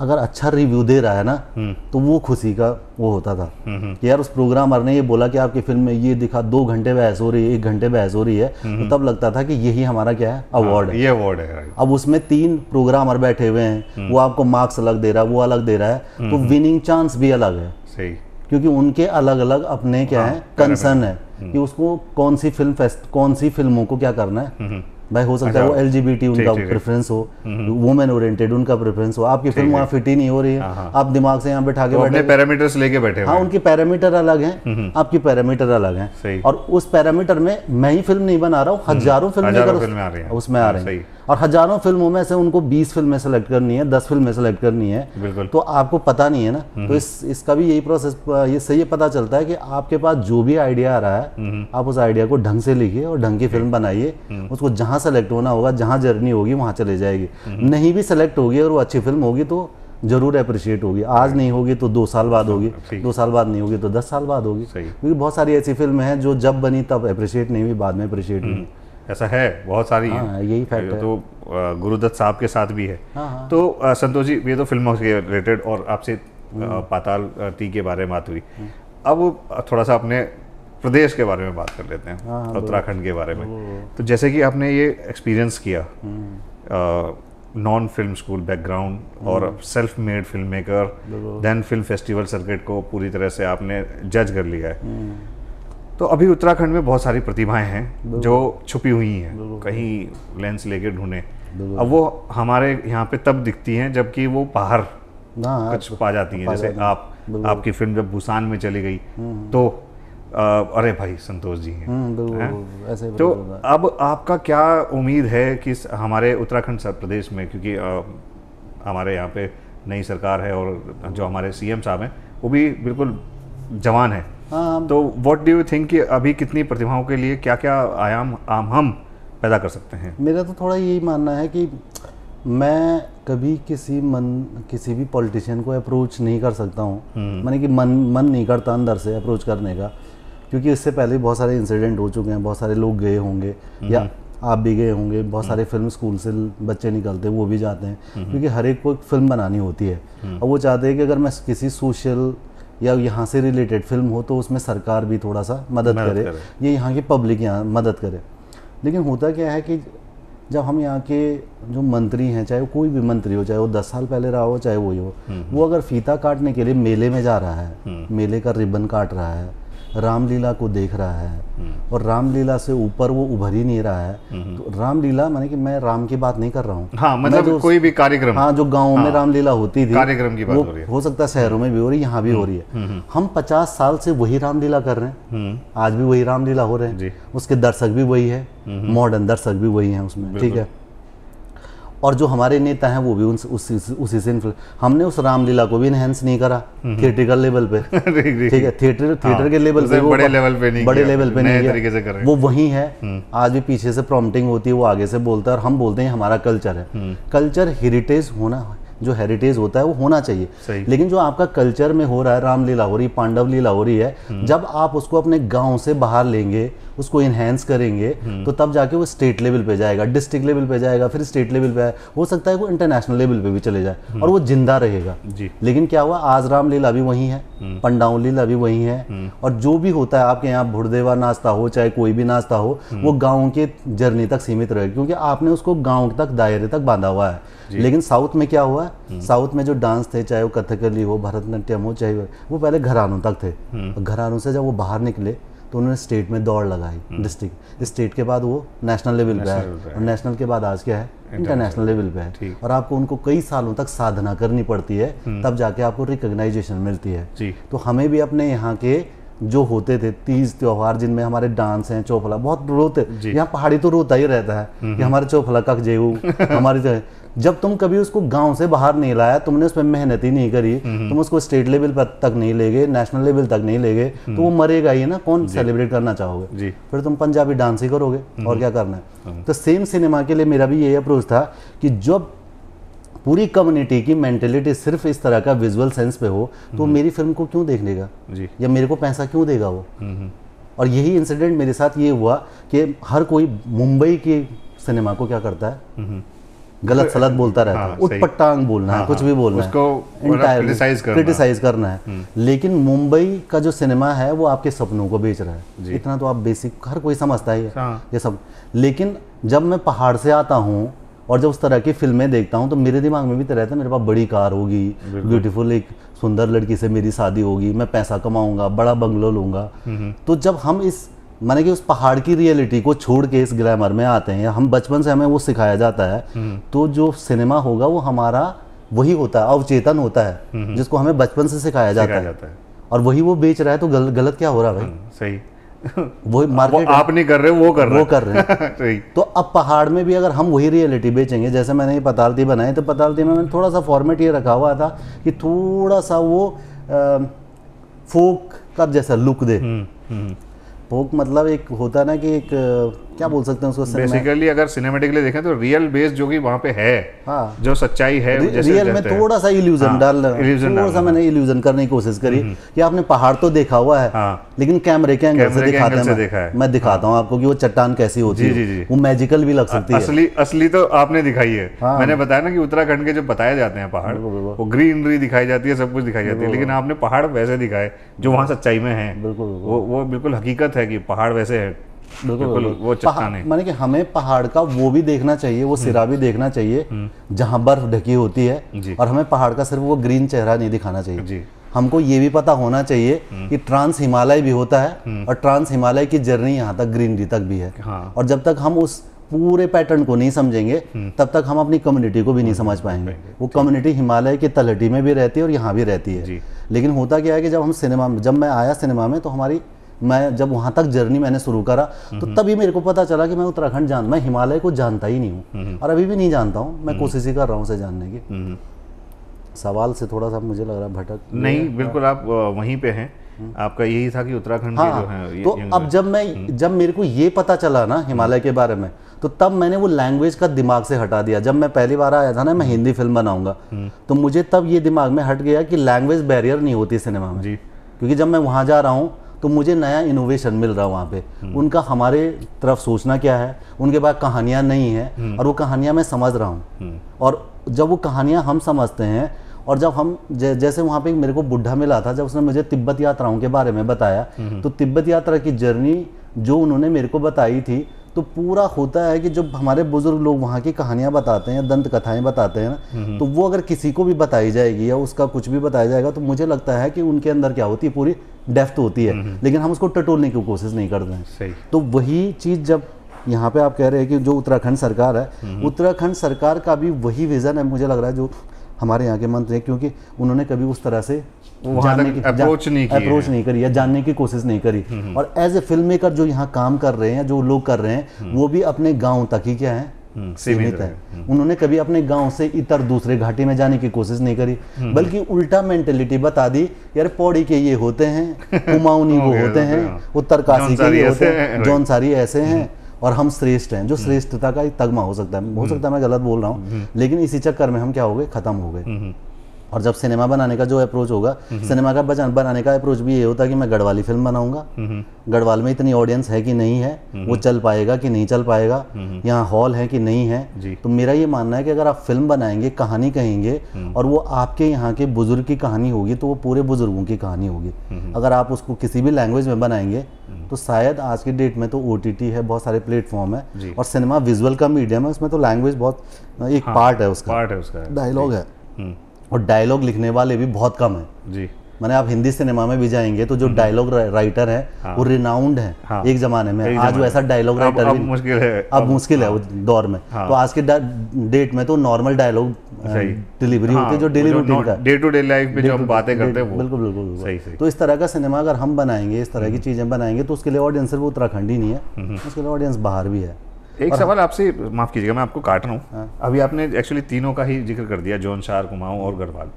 अगर अच्छा रिव्यू दे रहा है ना हम्म। तो वो खुशी का वो होता था कि यार उस प्रोग्रामर ने ये बोला कि आपकी फिल्म में ये दिखा दो घंटे बहस हो रही है एक घंटे बहस हो रही है तो तब लगता था कि यही हमारा क्या है अवार्ड हाँ, है ये अवार्ड है अब उसमें तीन प्रोग्रामर बैठे हुए हैं हम्म। वो आपको मार्क्स अलग दे रहा है वो अलग दे रहा है तो विनिंग चांस भी अलग है सही क्योंकि उनके अलग अलग अपने क्या है कंसर्न है कि हम्म। उसको कौन सी फिल्म कौन सी फिल्मों को क्या करना है भाई हो सकता है वो एल अच्छा। उनका प्रेफरेंस हो वुमेन हम्म, ओरिएंटेड हम्म। उनका प्रेफरेंस हो आपकी फिल्म वहाँ फिट ही नहीं हो रही है हाँ, हाँ। आप दिमाग से यहाँ बैठा के बैठे पैरामीटर्स लेके बैठे हाँ उनके पैरामीटर अलग है हम्म, आपकी पैरामीटर अलग है और उस पैरामीटर में मैं ही फिल्म नहीं बना रहा हूँ हजारों फिल्म उसमें आ हाँ, रही है और हजारों फिल्मों में से उनको 20 फिल्में सेलेक्ट करनी है 10 फिल्में सेलेक्ट करनी है बिल्कुल तो आपको पता नहीं है ना हम्म। तो इस इसका भी यही प्रोसेस ये सही पता चलता है कि आपके पास जो भी आइडिया आ रहा है हम्म। आप उस आइडिया को ढंग से लिखिए और ढंग की फिल्म बनाइए हम्म। उसको जहाँ सेलेक्ट होना होगा जहाँ जर्नी होगी वहाँ चले जाएगी नहीं भी सेलेक्ट होगी अगर वो अच्छी फिल्म होगी तो जरूर अप्रिशिएट होगी आज नहीं होगी तो दो साल बाद होगी दो साल बाद नहीं होगी तो दस साल बाद होगी क्योंकि बहुत सारी ऐसी फिल्में हैं जो जब बनी तब अप्रिशिएट नहीं हुई बाद में अप्रिशिएट हुई ऐसा है बहुत सारी हाँ, है। यही फैक्ट तो गुरुदत्त साहब के साथ भी है हाँ, हाँ। तो संतोष जी ये तो फिल्मों के रिलेटेड और आपसे हम्म। पाताल टी के बारे में बात हुई हम्म। अब थोड़ा सा अपने प्रदेश के बारे में बात कर लेते हैं हाँ, हाँ उत्तराखंड के बारे में तो जैसे कि आपने ये एक्सपीरियंस किया नॉन फिल्म स्कूल बैकग्राउंड और self made film maker then film festival circuit को पूरी तरह से आपने जज कर लिया है हम्म। तो अभी उत्तराखंड में बहुत सारी प्रतिभाएं हैं जो छुपी हुई हैं कहीं लेंस लेके ढूंढे अब वो हमारे यहाँ पे तब दिखती हैं जबकि वो बाहर कुछ तो पा जाती हैं जैसे आप आपकी फिल्म जब भूसान में चली गई हम्म, हम्म। तो आ, अरे भाई संतोष जी हैं हम्म, है? ऐसे तो अब आपका क्या उम्मीद है कि हमारे उत्तराखंड प्रदेश में क्योंकि हमारे यहाँ पे नई सरकार है और जो हमारे सीएम साहब हैं वो भी बिल्कुल जवान है Um, तो व्हाट डू यू थिंक कि अभी कितनी प्रतिभाओं के लिए क्या क्या आयाम आम हम पैदा कर सकते हैं मेरा तो थोड़ा यही मानना है कि मैं कभी किसी मन किसी भी पॉलिटिशियन को अप्रोच नहीं कर सकता हूँ मैंने हम्म। कि मन मन नहीं करता अंदर से अप्रोच करने का क्योंकि इससे पहले बहुत सारे इंसिडेंट हो चुके हैं बहुत सारे लोग गए होंगे हम्म। या आप भी गए होंगे बहुत हम्म। सारे फिल्म स्कूल से बच्चे निकलते हैं वो भी जाते हैं क्योंकि हर एक को एक फिल्म बनानी होती है और वो चाहते हैं कि अगर मैं किसी सोशल या यहाँ से रिलेटेड फिल्म हो तो उसमें सरकार भी थोड़ा सा मदद, मदद करे, करे ये यहाँ की पब्लिक यहाँ मदद करे लेकिन होता क्या है कि जब हम यहाँ के जो मंत्री हैं चाहे वो कोई भी मंत्री हो चाहे वो दस साल पहले रहा हो चाहे वही हो हम्म। वो अगर फीता काटने के लिए मेले में जा रहा है हम्म। मेले का रिबन काट रहा है रामलीला को देख रहा है हम्म। और रामलीला से ऊपर वो उभर ही नहीं रहा है हम्म। तो रामलीला माने कि मैं राम की बात नहीं कर रहा हूँ हाँ, मतलब कोई भी कार्यक्रम हाँ जो गाँव हाँ, में रामलीला होती थी कार्यक्रम की बात हो रही है हो सकता है शहरों में भी हो रही है यहाँ भी हो हम्म। रही है हम पचास साल से वही रामलीला कर रहे हैं आज भी वही रामलीला हो रहे हैं उसके दर्शक भी वही है मॉडर्न दर्शक भी वही है उसमें ठीक है और जो हमारे नेता हैं वो भी उस उसी उस हमने उस रामलीला को भी इनहेंस नहीं करा थिएटरिकल हम्म। लेवल पे ठीक है थिएटर थिएटर के लेवल पे बड़े लेवल पे नहीं बड़े लेवल पे नहीं तरीके से कर वो वही है हम्म। आज भी पीछे से प्रॉम्प्टिंग होती है वो आगे से बोलता है और हम बोलते हैं हमारा कल्चर है कल्चर हम्म। हेरिटेज होना जो हेरिटेज होता है वो होना चाहिए लेकिन जो आपका कल्चर में हो रहा है रामलीला हो रही पांडव लीला हो रही है जब आप उसको अपने गाँव से बाहर लेंगे उसको इन्हेंस करेंगे हम्म। तो तब जाके वो स्टेट लेवल पे जाएगा डिस्ट्रिक्ट लेवल पे जाएगा फिर स्टेट लेवल पे हो सकता है वो इंटरनेशनल लेवल पे भी चले जाए हम्म। और वो जिंदा रहेगा लेकिन क्या हुआ आज राम लीला भी वही है हम्म। पंडाऊ लीला भी वही है और जो भी होता है आपके यहाँ भुड़देवा नाश्ता हो चाहे कोई भी नाश्ता हो वो गाँव के जर्नी तक सीमित रहेगा क्योंकि आपने उसको गाँव तक दायरे तक बांधा हुआ है लेकिन साउथ में क्या हुआ साउथ में जो डांस थे चाहे वो कथकली हो भरतनाट्यम हो चाहे वो पहले घरानों तक थे घरानों से जब वो बाहर निकले तो उन्होंने स्टेट में दौड़ लगाई डिस्ट्रिक्ट हम्म। स्टेट के बाद वो नेशनल लेवल पे है और नेशनल के बाद आज क्या है इंटरनेशनल लेवल पे है और आपको उनको कई सालों तक साधना करनी पड़ती है हम्म। तब जाके आपको रिकोगनाइजेशन मिलती है तो हमें भी अपने यहाँ के जो होते थे तीज त्योहार जिनमें हमारे डांस हैं चौफला बहुत रोते यहाँ पहाड़ी तो रोता ही रहता है हम्म, कि हमारे चौफला का जेहू हमारे जब तुम कभी उसको गांव से बाहर नहीं लाया तुमने उसमें मेहनत ही नहीं करी हम्म। तुम उसको स्टेट लेवल पर तक नहीं ले गए नेशनल लेवल तक नहीं ले गए तो वो हम्म। मरेगा ही ना कौन सेलिब्रेट करना चाहोगे फिर तुम पंजाबी डांस ही करोगे हम्म। और क्या करना है हाँ। तो सेम सिनेमा के लिए मेरा भी यही अप्रोच था कि जब पूरी कम्युनिटी की मेंटेलिटी सिर्फ इस तरह का विजुअल सेंस पे हो तो मेरी फिल्म को क्यों देख लेगा या मेरे को पैसा क्यों देगा वो और यही इंसिडेंट मेरे साथ ये हुआ कि हर कोई मुंबई की सिनेमा को क्या करता है गलत हाँ, सलत बोलता रहता है उठ टांग बोलना है हाँ, कुछ भी बोलना उसको है क्रिटिसाइज करना है हम्म। लेकिन मुंबई का जो सिनेमा है वो आपके सपनों को बेच रहा है इतना तो आप बेसिक हर कोई समझता ही है हाँ। ये सब लेकिन जब मैं पहाड़ से आता हूँ और जब उस तरह की फिल्में देखता हूँ तो मेरे दिमाग में भी तो रहता है मेरे पास बड़ी कार होगी ब्यूटीफुल एक सुंदर लड़की से मेरी शादी होगी मैं पैसा कमाऊंगा बड़ा बंगलो लूंगा हम्म। तो जब हम इस मैंने कि उस पहाड़ की रियलिटी को छोड़ के इस ग्लैमर में आते हैं हम बचपन से हमें वो सिखाया जाता है हम्म। तो जो सिनेमा होगा वो हमारा वही होता है अवचेतन होता है हम्म, हम्म। जिसको हमें बचपन से सिखाया जाता, है।, और वही वो बेच रहा है तो गल, गलत क्या हो रहा है भाई सही वो मार्केट आप नहीं कर रहे वो कर रहे वो कर रहे हैं तो अब पहाड़ में भी अगर हम वही रियलिटी बेचेंगे जैसे मैंने ये पतालती बनाई तो पतालती में मैंने थोड़ा सा फॉर्मेट ये रखा हुआ था कि थोड़ा सा वो फोक का जैसा लुक दे भूख मतलब एक होता ना कि एक क्या बोल सकते हैं उसको बेसिकली अगर सिनेमेटिकली देखें तो रियल बेस जो कि वहाँ पे है हाँ जो सच्चाई है रियल में थोड़ा सा इल्यूजन हाँ, डाल थोड़ा सा मैंने इल्यूजन करने की कोशिश करी कि हम्म। आपने पहाड़ तो देखा हुआ है हाँ। लेकिन कैमरे के एंगल से दिखाते हैं मैं दिखाता हाँ। हूँ आपको कि वो चट्टान कैसी होती है वो मैजिकल भी लग सकती है असली असली तो आपने दिखाई है हाँ। मैंने बताया ना कि उत्तराखंड के जो बताए जाते हैं पहाड़ वो ग्रीनरी दिखाई जाती है सब कुछ दिखाई जाती है लेकिन आपने पहाड़ वैसे दिखाए जो वहाँ सच्चाई में है बिल्कुल वो वो बिल्कुल हकीकत है कि पहाड़ वैसे है बिल्कुल वो चट्टाने कि हमें पहाड़ का वो भी देखना चाहिए वो हम्म। सिरा भी देखना चाहिए हम्म। जहाँ बर्फ ढकी होती है और हमें पहाड़ का सिर्फ वो ग्रीन चेहरा नहीं दिखाना चाहिए हमको ये भी पता होना चाहिए हम्म। कि ट्रांस हिमालय भी होता है और ट्रांस हिमालय की जर्नी यहाँ तक ग्रीनरी तक भी है हाँ। और जब तक हम उस पूरे पैटर्न को नहीं समझेंगे तब तक हम अपनी कम्युनिटी को भी नहीं समझ पाएंगे वो कम्युनिटी हिमालय की तलहटी में भी रहती है और यहाँ भी रहती है लेकिन होता क्या है कि जब हम सिनेमा जब मैं आया सिनेमा में तो हमारी मैं जब वहां तक जर्नी मैंने शुरू करा तो हम्म। तभी मेरे को पता चला कि मैं उत्तराखंड जान मैं हिमालय को जानता ही नहीं हूँ हम्म, हम्म। और अभी भी नहीं जानता हूँ मैं कोशिश ही कर रहा हूँ उसे जानने की सवाल से थोड़ा सा मुझे लग रहा भटक नहीं हाँ। बिल्कुल आप वहीं पे हैं आपका यही था कि उत्तराखंड हाँ, जो है तो अब जब मैं जब मेरे को ये पता चला ना हिमालय के बारे में तो तब मैंने वो लैंग्वेज का दिमाग से हटा दिया जब मैं पहली बार आया था ना मैं हिंदी फिल्म बनाऊंगा तो मुझे तब ये दिमाग में हट गया कि लैंग्वेज बैरियर नहीं होती सिनेमा में क्योंकि जब मैं वहां जा रहा हूँ तो मुझे नया इनोवेशन मिल रहा वहाँ पे हम्म। उनका हमारे तरफ सोचना क्या है उनके पास कहानियाँ नहीं है हम्म। और वो कहानियाँ मैं समझ रहा हूँ हम्म। और जब वो कहानियाँ हम समझते हैं और जब हम जै, जैसे वहाँ पे मेरे को बुढ़ा मिला था जब उसने मुझे तिब्बत यात्राओं के बारे में बताया तो तिब्बत यात्रा की जर्नी जो उन्होंने मेरे को बताई थी तो पूरा होता है कि जब हमारे बुजुर्ग लोग वहाँ की कहानियाँ बताते हैं दंत कथाएं बताते हैं ना तो वो अगर किसी को भी बताई जाएगी या उसका कुछ भी बताया जाएगा तो मुझे लगता है कि उनके अंदर क्या होती है पूरी तो होती है लेकिन हम उसको टटोलने की कोशिश नहीं करते हैं तो वही चीज़ जब यहाँ पे आप कह रहे हैं कि जो उत्तराखंड सरकार है उत्तराखंड सरकार का भी वही विज़न है मुझे लग रहा है जो हमारे यहाँ के मंत्री हैं क्योंकि उन्होंने कभी उस तरह से अप्रोच नहीं अप्रोच नहीं करी या जानने की कोशिश नहीं करी और एज ए फिल्म मेकर जो यहाँ काम कर रहे हैं जो लोग कर रहे हैं हम्म। वो भी अपने गाँव तक ही क्या है हम्म, सीमित है हम्म। उन्होंने कभी अपने गांव से इतर दूसरे घाटी में जाने की कोशिश नहीं करी हम्म। बल्कि उल्टा मेंटेलिटी बता दी यार पौड़ी के ये होते हैं कुमाऊनी वो होते हैं उत्तर काशी के ये होते हैं जौन सारी ऐसे हैं और हम श्रेष्ठ हैं जो श्रेष्ठता का तगमा हो सकता है हो सकता है मैं गलत बोल रहा हूँ लेकिन इसी चक्कर में हम क्या हो गए खत्म हो गए और जब सिनेमा बनाने का जो अप्रोच होगा हम्म। सिनेमा का बचन बनाने का अप्रोच भी ये होता कि मैं गढ़वाली फिल्म बनाऊंगा हम्म। गढ़वाल में इतनी ऑडियंस है कि नहीं है हम्म। वो चल पाएगा कि नहीं चल पाएगा यहाँ हॉल है कि नहीं है तो मेरा ये मानना है कि अगर आप फिल्म बनाएंगे कहानी कहेंगे और वो आपके यहाँ के बुजुर्ग की कहानी होगी तो वो पूरे बुजुर्गों की कहानी होगी अगर आप उसको किसी भी लैंग्वेज में बनाएंगे तो शायद आज की डेट में तो ओ है बहुत सारे प्लेटफॉर्म है और सिनेमा विजुअल का मीडियम है उसमें तो लैंग्वेज बहुत एक पार्ट हाँ, है उसका पार्ट है उसका डायलॉग है और डायलॉग लिखने वाले भी बहुत कम है जी मैंने आप हिंदी सिनेमा में भी जाएंगे तो जो डायलॉग राइटर है हाँ। वो रिनाउंड है हाँ। एक जमाने में एक आज वो ऐसा डायलॉग राइटर अब, भी मुश्किल है अब मुश्किल है वो हाँ। दौर में हाँ। तो आज के डेट में तो नॉर्मल डायलॉग डिलीवरी होती है जो डेली हाँ, रूटीन का डे टू डे लाइफ में जो हम बातें करते हैं बिल्कुल बिल्कुल तो इस तरह का सिनेमा अगर हम बनाएंगे इस तरह की हम्म। चीज़ें बनाएंगे तो उसके लिए ऑडियंस सिर्फ उत्तराखंड ही नहीं है हम्म। उसके लिए ऑडियंस बाहर भी है एक सवाल आपसे माफ कीजिएगा मैं आपको काट रहा हूँ हाँ। अभी आपने एक्चुअली तीनों का ही जिक्र कर दिया जोन शार कुमाऊं और गढ़वाल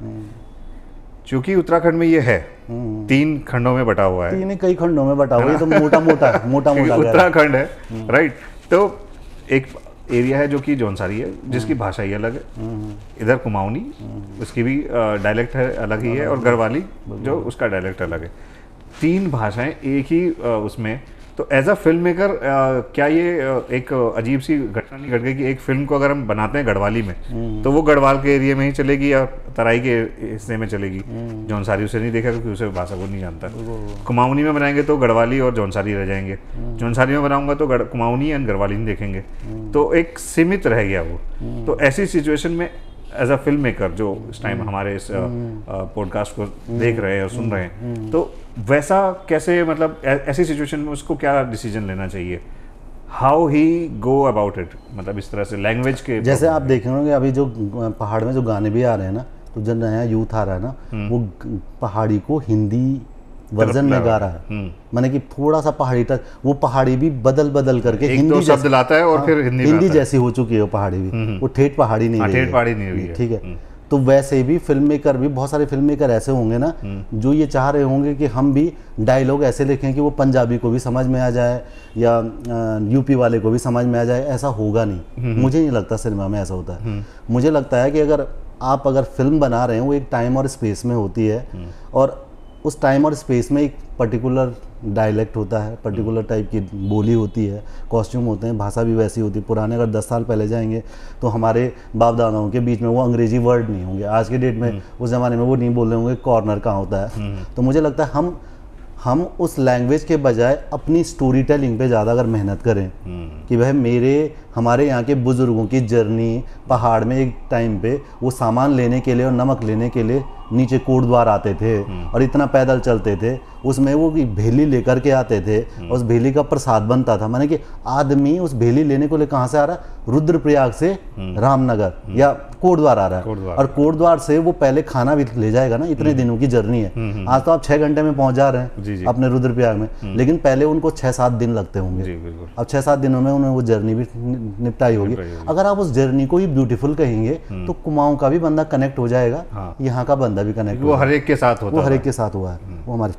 चूंकि हम्म। उत्तराखंड में ये है हम्म। तीन खंडों में बटा हुआ है तीन कई खंडों में बटा हुआ है तो मोटा मोटा मोटा मोटा उत्तराखंड है राइट हम्म। तो एक एरिया है जो कि जौनसारी है जिसकी भाषा ही अलग है इधर कुमाऊनी उसकी भी डायलेक्ट है अलग ही है और गढ़वाली जो उसका डायलेक्ट अलग है तीन भाषाएं एक ही उसमें तो एज अ फिल्म मेकर क्या ये uh, एक uh, अजीब सी घटना नहीं घट गई कि एक फिल्म को अगर हम बनाते हैं गढ़वाली में हम्म। तो वो गढ़वाल के एरिया में ही चलेगी या तराई के हिस्से में चलेगी हम्म। जौनसारी उसे नहीं देखा क्योंकि उसे भाषा को नहीं जानता कुमाऊनी में बनाएंगे तो गढ़वाली और जौनसारी रह जाएंगे हम्म। जौनसारी में बनाऊंगा तो कुमाऊनी एंड गढ़वाली नहीं देखेंगे तो एक सीमित रह गया वो तो ऐसी सिचुएशन में एज अ फिल्म मेकर जो इस टाइम हमारे इस पॉडकास्ट uh, को देख रहे हैं और सुन रहे हैं तो वैसा कैसे मतलब ऐसी सिचुएशन में उसको क्या डिसीजन लेना चाहिए how he go about it मतलब इस तरह से लैंग्वेज के जैसे आप देख रहे होंगे अभी जो पहाड़ में जो गाने भी आ रहे हैं ना तो जो नया यूथ आ रहा है ना हम्म। वो पहाड़ी को हिंदी वर्जन में गा रहा है मैंने हम्म। कि थोड़ा सा पहाड़ी तक वो पहाड़ी भी बदल बदल करके हिंदी शब्द लाता है और हाँ, फिर हिंदी हिंदी जैसी हो चुकी है वो पहाड़ी भी हम्म। वो ठेठ पहाड़ी नहीं हाँ, ठेठ पहाड़ी नहीं ठीक है तो वैसे भी फिल्म मेकर भी बहुत सारे फिल्म मेकर ऐसे होंगे ना हम्म। जो ये चाह रहे होंगे कि हम भी डायलॉग ऐसे लिखें कि वो पंजाबी को भी समझ में आ जाए या यूपी वाले को भी समझ में आ जाए ऐसा होगा नहीं हम्म। मुझे नहीं लगता सिनेमा में ऐसा होता है हम्म। मुझे लगता है कि अगर आप अगर फिल्म बना रहे हैं वो एक टाइम और स्पेस में होती है और उस टाइम और स्पेस में एक पर्टिकुलर डायलेक्ट होता है पर्टिकुलर हम्म। टाइप की बोली होती है कॉस्ट्यूम होते हैं भाषा भी वैसी होती है पुराने अगर दस साल पहले जाएंगे तो हमारे बाप दादाओं के बीच में वो अंग्रेजी वर्ड नहीं होंगे आज के डेट में हम्म। उस ज़माने में वो नहीं बोल रहे होंगे कॉर्नर कहाँ होता है हम्म। तो मुझे लगता है हम हम उस लैंग्वेज के बजाय अपनी स्टोरी टेलिंग पे ज़्यादा अगर मेहनत करें हम्म। कि भाई मेरे हमारे यहाँ के बुज़ुर्गों की जर्नी पहाड़ में एक टाइम पे वो सामान लेने के लिए और नमक लेने के लिए नीचे कोटद्वार आते थे हम्म। और इतना पैदल चलते थे उसमें वो भेली लेकर के आते थे हम्म। उस भेली का प्रसाद बनता था माने कि आदमी उस भेली लेने को ले कहाँ से आ रहा रुद्रप्रयाग से रामनगर या कोटद्वार आ रहा है और हाँ। कोटद्वार से वो पहले खाना भी ले जाएगा ना इतने हम्म। दिनों की जर्नी है हम्म, हम्म। आज तो आप छह घंटे में पहुंच जा रहे हैं अपने रुद्रप्रयाग में लेकिन पहले उनको छह सात दिन लगते होंगे अब छह सात दिनों में उन्हें वो जर्नी भी निपटाई होगी अगर आप उस जर्नी को ही ब्यूटीफुल कहेंगे तो कुमाऊं का भी बंदा कनेक्ट हो जाएगा हाँ। यहाँ का बंदा भी कनेक्ट वो हरेक के साथ वो हरेक के साथ हुआ है वो हमारे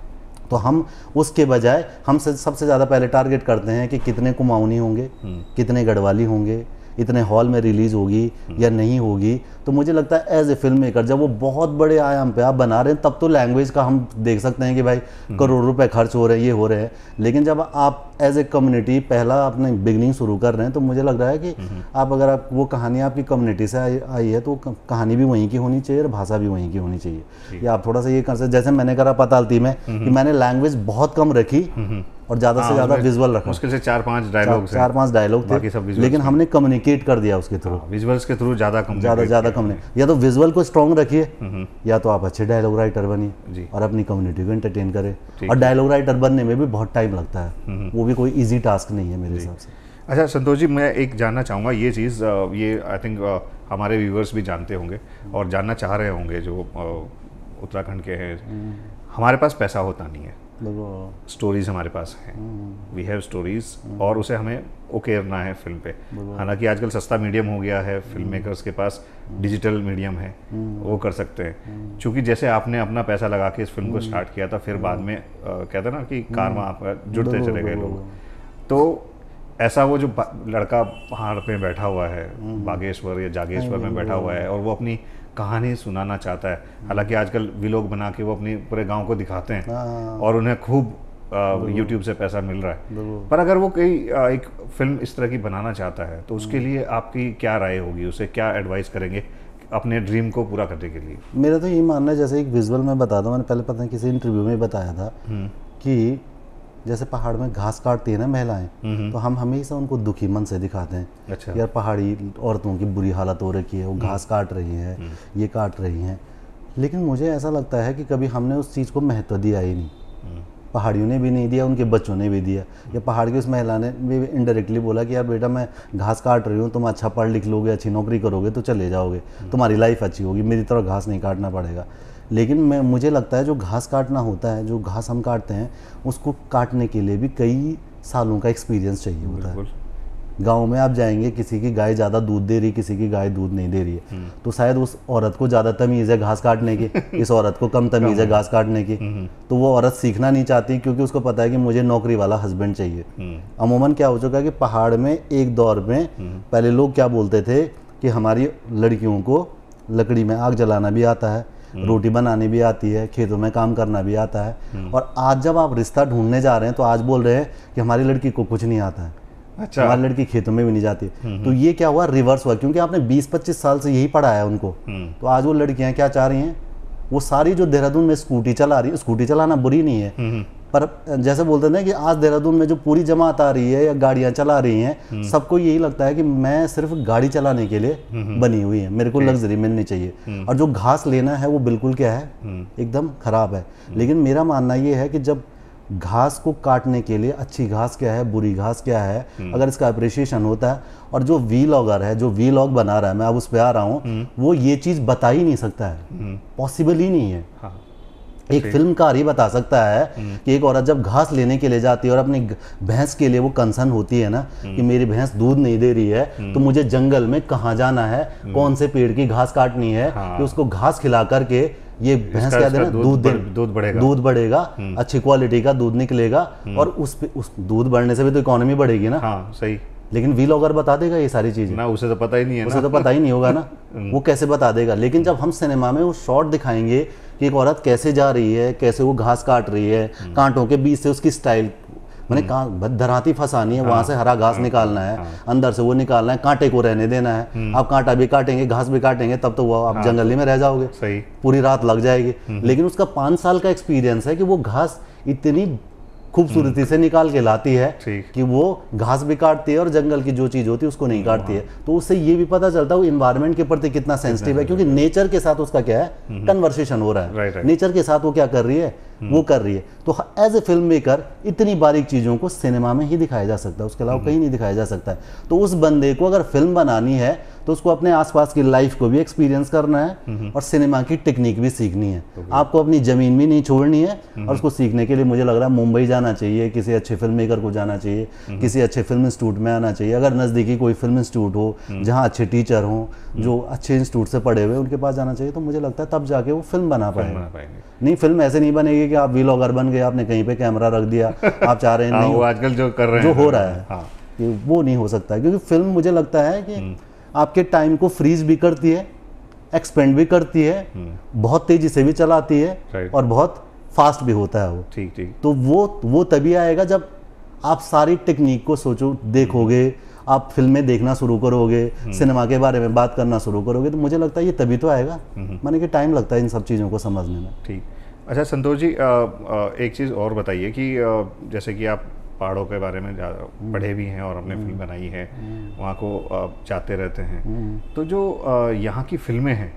तो हम उसके बजाय हम सबसे ज़्यादा पहले टारगेट करते हैं कि कितने कुमाऊनी होंगे कितने गढ़वाली होंगे इतने हॉल में रिलीज़ होगी हम्म। या नहीं होगी तो मुझे लगता है एज ए फिल्म मेकर जब वो बहुत बड़े आयाम पे आप बना रहे हैं तब तो लैंग्वेज का हम देख सकते हैं कि भाई हम्म। करोड़ रुपए खर्च हो रहे हैं ये हो रहे हैं लेकिन जब आप एज ए कम्युनिटी पहला अपने बिगनिंग शुरू कर रहे हैं तो मुझे लग रहा है कि हम्म। आप अगर आप वो कहानी आपकी कम्युनिटी से आई, है तो कहानी भी वहीं की होनी चाहिए और भाषा भी वहीं की होनी चाहिए या आप थोड़ा सा ये कर सकते जैसे मैंने करा पता में कि मैंने लैंग्वेज बहुत कम रखी और ज़्यादा से ज़्यादा विजुअल रखा मुश्किल से चार पांच डायलॉग चार पांच डायलॉग थे लेकिन हमने कम्युनिकेट कर दिया उसके थ्रू विजुअल्स हाँ, के थ्रू ज़्यादा ज़्यादा ज़्यादा कम या तो विजुअल को स्ट्रॉन्ग रखिए या तो आप अच्छे डायलॉग राइटर बनिए और अपनी कम्युनिटी को एंटरटेन करें और डायलॉग राइटर बनने में भी बहुत टाइम लगता है वो भी कोई ईजी टास्क नहीं है मेरे हिसाब से अच्छा संतोष जी मैं एक जानना चाहूँगा ये चीज़ ये आई थिंक हमारे व्यूवर्स भी जानते होंगे और जानना चाह रहे होंगे जो उत्तराखंड के हैं हम्म। हमारे पास पैसा होता नहीं है स्टोरीज हमारे पास हैं वी हैव स्टोरीज और उसे हमें उकेरना है फिल्म पे हालांकि आजकल सस्ता मीडियम हो गया है फिल्म हम्म। मेकर्स के पास डिजिटल मीडियम हम्म। है हम्म। वो कर सकते हैं क्योंकि जैसे आपने अपना पैसा लगा के इस फिल्म को स्टार्ट किया था फिर बाद में कहते ना कि कारमा आपका जुड़ते चले गए लोग तो ऐसा वो जो लड़का पहाड़ पे बैठा हुआ है बागेश्वर या जागेश्वर हाँ में बैठा हुआ है और वो अपनी कहानी सुनाना चाहता है हम्म। हालांकि आजकल व्लॉग बना के वो अपने पूरे गांव को दिखाते हैं हाँ। और उन्हें खूब यूट्यूब से पैसा मिल रहा है पर अगर वो कई एक फिल्म इस तरह की बनाना चाहता है तो उसके हम्म। लिए आपकी क्या राय होगी उसे क्या एडवाइस करेंगे अपने ड्रीम को पूरा करने के लिए मेरा तो ये मानना है जैसे एक विजुअल मैं बता हूँ मैंने पहले पता है किसी इंटरव्यू में बताया था हम्म। कि जैसे पहाड़ में घास काटती है ना महिलाएं हम्म, हम्म। तो हम हमेशा उनको दुखी मन से दिखाते हैं अच्छा। यार पहाड़ी औरतों की बुरी हालत हो रखी है वो हम्म। घास काट रही है ये काट रही हैं लेकिन मुझे ऐसा लगता है कि कभी हमने उस चीज़ को महत्व दिया ही नहीं पहाड़ियों ने भी नहीं दिया उनके बच्चों ने भी दिया या पहाड़ की उस महिला ने भी इनडायरेक्टली बोला कि यार बेटा मैं घास काट रही हूँ तुम अच्छा पढ़ लिख लोगे अच्छी नौकरी करोगे तो चले जाओगे तुम्हारी लाइफ अच्छी होगी मेरी तरफ घास नहीं काटना पड़ेगा लेकिन मैं मुझे लगता है जो घास काटना होता है जो घास हम काटते हैं उसको काटने के लिए भी कई सालों का एक्सपीरियंस चाहिए होता है गांव में आप जाएंगे किसी की गाय ज़्यादा दूध दे रही किसी की गाय दूध नहीं दे रही है हम्म। तो शायद उस औरत को ज़्यादा तमीज़ है घास काटने की इस औरत को कम तमीज़ है घास काटने की हम्म, हम्म। तो वो औरत सीखना नहीं चाहती क्योंकि उसको पता है कि मुझे नौकरी वाला हस्बैंड चाहिए अमूमन क्या हो चुका है कि पहाड़ में एक दौर में पहले लोग क्या बोलते थे कि हमारी लड़कियों को लकड़ी में आग जलाना भी आता है हम्म। रोटी बनानी भी आती है खेतों में काम करना भी आता है हम्म। और आज जब आप रिश्ता ढूंढने जा रहे हैं तो आज बोल रहे हैं कि हमारी लड़की को कुछ नहीं आता है अच्छा हमारी लड़की खेतों में भी नहीं जाती हम्म, तो ये क्या हुआ रिवर्स हुआ क्योंकि आपने 20-25 साल से यही पढ़ाया है उनको तो आज वो लड़कियां क्या चाह रही हैं वो सारी जो देहरादून में स्कूटी चला रही स्कूटी चलाना बुरी नहीं है पर जैसे बोलते ना कि आज देहरादून में जो पूरी जमात आ रही है या गाड़ियां चला रही हैं हम्म। सबको यही लगता है कि मैं सिर्फ गाड़ी चलाने के लिए हम्म, हम्म। बनी हुई है मेरे को लग्जरी मिलनी चाहिए और जो घास लेना है वो बिल्कुल क्या है एकदम खराब है लेकिन मेरा मानना ये है कि जब घास को काटने के लिए अच्छी घास क्या है बुरी घास क्या है अगर इसका अप्रिशिएशन होता है और जो वी लॉगर है जो वी लॉग बना रहा है मैं अब उस पर आ रहा हूँ वो ये चीज़ बता ही नहीं सकता है पॉसिबल ही नहीं है हाँ। एक फिल्मकार ही बता सकता है हम्म। कि एक औरत जब घास लेने के लिए जाती है और अपनी भैंस के लिए वो कंसर्न होती है ना कि हम्म। मेरी भैंस दूध नहीं दे रही है हम्म। तो मुझे जंगल में कहा जाना है कौन से पेड़ की घास काटनी है हाँ। कि उसको घास खिला करके ये भैंस क्या देना दूध दूध बढ़ेगा दूध बढ़ेगा अच्छी क्वालिटी का दूध निकलेगा और उस उस दूध बढ़ने से भी तो इकोनॉमी बढ़ेगी ना हाँ, सही लेकिन वी लॉगर बता देगा ये सारी चीजें ना उसे तो पता ही नहीं है उसे तो पता ही नहीं होगा ना वो कैसे बता देगा लेकिन जब हम सिनेमा में वो शॉट दिखाएंगे कि एक औरत कैसे जा रही है कैसे वो घास काट रही है हम्म। कांटों के बीच से उसकी स्टाइल मैंने हम्म। कहा धराती फंसानी है वहां हाँ, से हरा घास हाँ, निकालना है हाँ। अंदर से वो निकालना है कांटे को रहने देना है हम्म। आप कांटा भी काटेंगे घास भी काटेंगे तब तो वो आप जंगल में रह जाओगे सही पूरी रात लग जाएगी लेकिन उसका पांच साल का एक्सपीरियंस है कि वो घास इतनी खूबसूरती हम्म। से निकाल के लाती है कि वो घास भी काटती है और जंगल की जो चीज़ होती है उसको नहीं हाँ। काटती है तो उससे ये भी पता चलता है इन्वायरमेंट के प्रति कितना सेंसिटिव है क्योंकि नेचर के साथ उसका क्या है कन्वर्सेशन हम्म। हो रहा है नेचर के साथ वो क्या कर रही है हम्म। वो कर रही है तो एज ए फिल्म मेकर इतनी बारीक चीज़ों को सिनेमा में ही दिखाया जा सकता है उसके अलावा कहीं नहीं दिखाया जा सकता है तो उस बंदे को अगर फिल्म बनानी है तो उसको अपने आसपास की लाइफ को भी एक्सपीरियंस करना है और सिनेमा की टेक्निक भी सीखनी है आपको अपनी ज़मीन भी नहीं छोड़नी है और उसको सीखने के लिए मुझे लग रहा है मुंबई जाना चाहिए किसी अच्छे फिल्म मेकर को जाना चाहिए किसी अच्छे फिल्म इंस्टीट्यूट में आना चाहिए अगर नज़दीकी कोई फिल्म इंस्टीट्यूट हो हम्म। जहाँ अच्छे टीचर हों हम्म। जो अच्छे इंस्टीट्यूट से पढ़े हुए उनके पास जाना चाहिए तो मुझे लगता है तब जाके वो फिल्म बना पाएंगे नहीं फिल्म ऐसे नहीं बनेगी कि आप व्लॉगर बन गए आपने कहीं पे कैमरा रख दिया आप चाह रहे हैं हाँ, नहीं आजकल जो कर रहे हैं जो हो रहा है हाँ। वो नहीं हो सकता क्योंकि फिल्म मुझे लगता है कि हम्म। आपके टाइम को फ्रीज भी करती है एक्सपेंड भी करती है हम्म। बहुत तेजी से भी चलाती है और बहुत फास्ट भी होता है वो ठीक ठीक तो वो वो तभी आएगा जब आप सारी टेक्निक को सोचो देखोगे हम्म। आप फिल्में देखना शुरू करोगे सिनेमा हम्म। के बारे में बात करना शुरू करोगे तो मुझे लगता है ये तभी तो आएगा माने कि टाइम लगता है इन सब चीज़ों को समझने में ठीक अच्छा संतोष जी आ, आ, एक चीज़ और बताइए कि आ, जैसे कि आप पहाड़ों के बारे में पढ़े भी हैं और हमने फिल्म हम्म। बनाई है हम्म। वहाँ को जाते रहते हैं हम्म। तो जो यहाँ की फिल्में हैं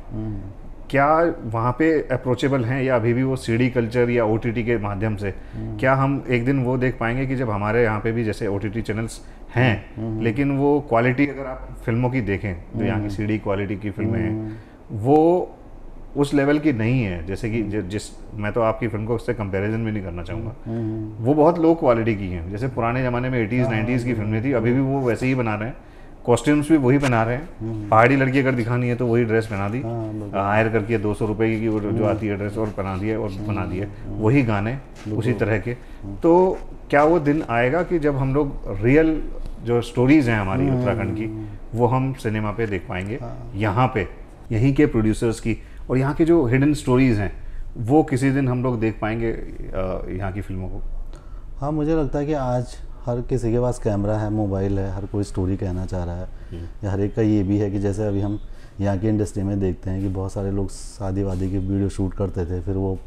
क्या वहाँ पे अप्रोचेबल हैं या अभी भी वो सीडी कल्चर या ओ के माध्यम से क्या हम एक दिन वो देख पाएंगे कि जब हमारे यहाँ पे भी जैसे ओ चैनल्स हैं लेकिन वो क्वालिटी अगर आप फिल्मों की देखें जो यहाँ की सीडी क्वालिटी की फिल्में हैं वो उस लेवल की नहीं है जैसे कि जिस मैं तो आपकी फिल्म को उससे कंपैरिजन भी नहीं करना चाहूँगा हम्म। वो बहुत लो क्वालिटी की हैं जैसे पुराने ज़माने में एटीज़ नाइन्टीज़ हाँ, की फिल्में हाँ, थी हाँ। अभी भी वो वैसे ही बना रहे हैं कॉस्ट्यूम्स भी वही पहना रहे हैं हम्म। पहाड़ी लड़की अगर दिखानी है तो वही ड्रेस पहना दी हायर करके दो सौ रुपये की जो हम्म। आती है ड्रेस और पहना दिए और बना दिए वही गाने उसी तरह के तो क्या वो दिन आएगा कि जब हम लोग रियल जो स्टोरीज हैं हमारी उत्तराखंड की वो हम सिनेमा पे देख पाएंगे यहाँ पे यहीं के प्रोड्यूसर्स की और यहाँ की जो हिडन स्टोरीज़ हैं वो किसी दिन हम लोग देख पाएंगे यहाँ की फिल्मों को हाँ मुझे लगता है कि आज हर किसी के पास कैमरा है मोबाइल है हर कोई स्टोरी कहना चाह रहा है हम्म। या हर एक का ये भी है कि जैसे अभी हम यहाँ की इंडस्ट्री में देखते हैं कि बहुत सारे लोग शादी वादी की वीडियो शूट करते थे फिर वो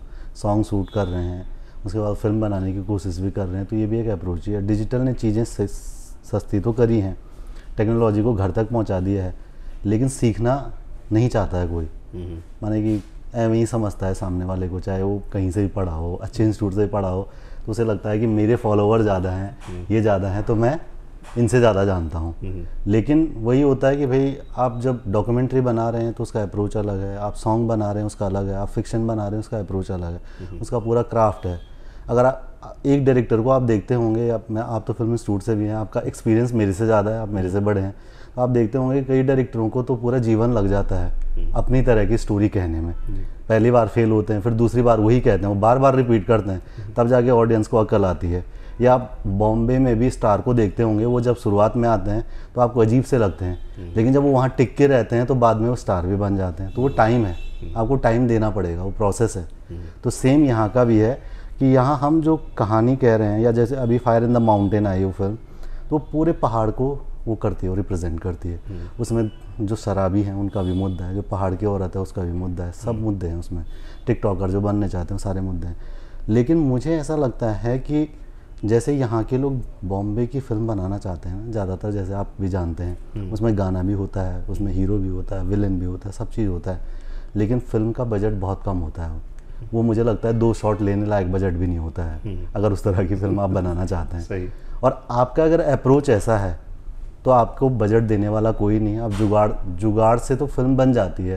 सॉन्ग शूट कर रहे हैं उसके बाद फिल्म बनाने की कोशिश भी कर रहे हैं तो ये भी एक अप्रोच है डिजिटल ने चीज़ें सस्ती तो करी हैं टेक्नोलॉजी को घर तक पहुँचा दिया है लेकिन सीखना नहीं चाहता है कोई हम्म। माने कि एवं ही समझता है सामने वाले को चाहे वो कहीं से भी पढ़ा हो अच्छे इंस्टीट्यूट से भी पढ़ा हो तो उसे लगता है कि मेरे फॉलोवर ज़्यादा हैं हम्म। ये ज़्यादा हैं तो मैं इनसे ज़्यादा जानता हूँ हम्म। लेकिन वही होता है कि भाई आप जब डॉक्यूमेंट्री बना रहे हैं तो उसका अप्रोच अलग है आप सॉन्ग बना रहे हैं उसका अलग है आप फिक्शन बना रहे हैं उसका अप्रोच अलग है उसका पूरा क्राफ्ट है अगर आप एक डायरेक्टर को आप देखते होंगे आप मैं आप तो फिल्म इंस्टीट्यूट से भी हैं आपका एक्सपीरियंस मेरे से ज़्यादा है आप मेरे से बड़े हैं आप देखते होंगे कई डायरेक्टरों को तो पूरा जीवन लग जाता है हम्म। अपनी तरह की स्टोरी कहने में पहली बार फेल होते हैं फिर दूसरी बार वही कहते हैं वो बार बार रिपीट करते हैं हम्म। तब जाके ऑडियंस को अकल आती है या आप बॉम्बे में भी स्टार को देखते होंगे वो जब शुरुआत में आते हैं तो आपको अजीब से लगते हैं हम्म। लेकिन जब वो वहाँ टिक के रहते हैं तो बाद में वो स्टार भी बन जाते हैं तो वो टाइम है आपको टाइम देना पड़ेगा वो प्रोसेस है तो सेम यहाँ का भी है कि यहाँ हम जो कहानी कह रहे हैं या जैसे अभी फायर इन द माउंटेन आई वो फिल्म तो पूरे पहाड़ को वो करती है वो रिप्रेजेंट करती है हम्म। उसमें जो शराबी हैं उनका भी मुद्दा है जो पहाड़ की औरत है उसका भी मुद्दा है सब हम्म। मुद्दे हैं उसमें टिकटॉकर जो बनने चाहते हैं सारे मुद्दे हैं लेकिन मुझे ऐसा लगता है कि जैसे यहाँ के लोग बॉम्बे की फिल्म बनाना चाहते हैं ज़्यादातर जैसे आप भी जानते हैं हम्म। उसमें गाना भी होता है उसमें हीरो भी होता है विलन भी होता है सब चीज़ होता है लेकिन फिल्म का बजट बहुत कम होता है वो मुझे लगता है दो शॉट लेने लायक बजट भी नहीं होता है अगर उस तरह की फिल्म आप बनाना चाहते हैं और आपका अगर अप्रोच ऐसा है तो आपको बजट देने वाला कोई नहीं है जुगाड़ जुगाड़ से तो फिल्म बन जाती है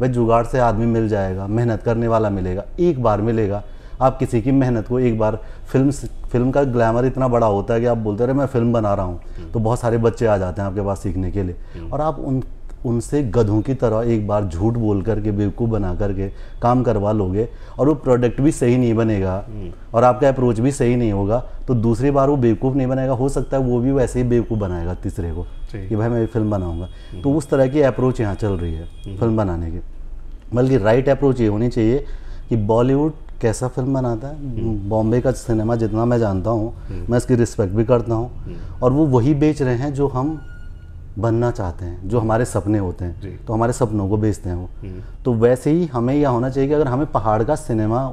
भाई जुगाड़ से आदमी मिल जाएगा मेहनत करने वाला मिलेगा एक बार मिलेगा आप किसी की मेहनत को एक बार फिल्म फिल्म का ग्लैमर इतना बड़ा होता है कि आप बोलते रहे मैं फिल्म बना रहा हूँ तो बहुत सारे बच्चे आ जाते हैं आपके पास सीखने के लिए और आप उन उनसे गधों की तरह एक बार झूठ बोल करके बेवकूफ़ बना करके काम करवा लोगे और वो प्रोडक्ट भी सही नहीं बनेगा हम्म। और आपका अप्रोच भी सही नहीं होगा तो दूसरी बार वो बेवकूफ़ नहीं बनाएगा हो सकता है वो भी वैसे ही बेवकूफ़ बनाएगा तीसरे को कि भाई मैं फिल्म बनाऊँगा हम्म। तो उस तरह की अप्रोच यहाँ चल रही है फिल्म हम्म। बनाने की बल्कि राइट अप्रोच ये होनी चाहिए कि बॉलीवुड कैसा फिल्म बनाता है बॉम्बे का सिनेमा जितना मैं जानता हूँ मैं इसकी रिस्पेक्ट भी करता हूँ और वो वही बेच रहे हैं जो हम बनना चाहते हैं जो हमारे सपने होते हैं तो हमारे सपनों को बेचते हैं वो हम्म। तो वैसे ही हमें यह होना चाहिए कि अगर हमें पहाड़ का सिनेमा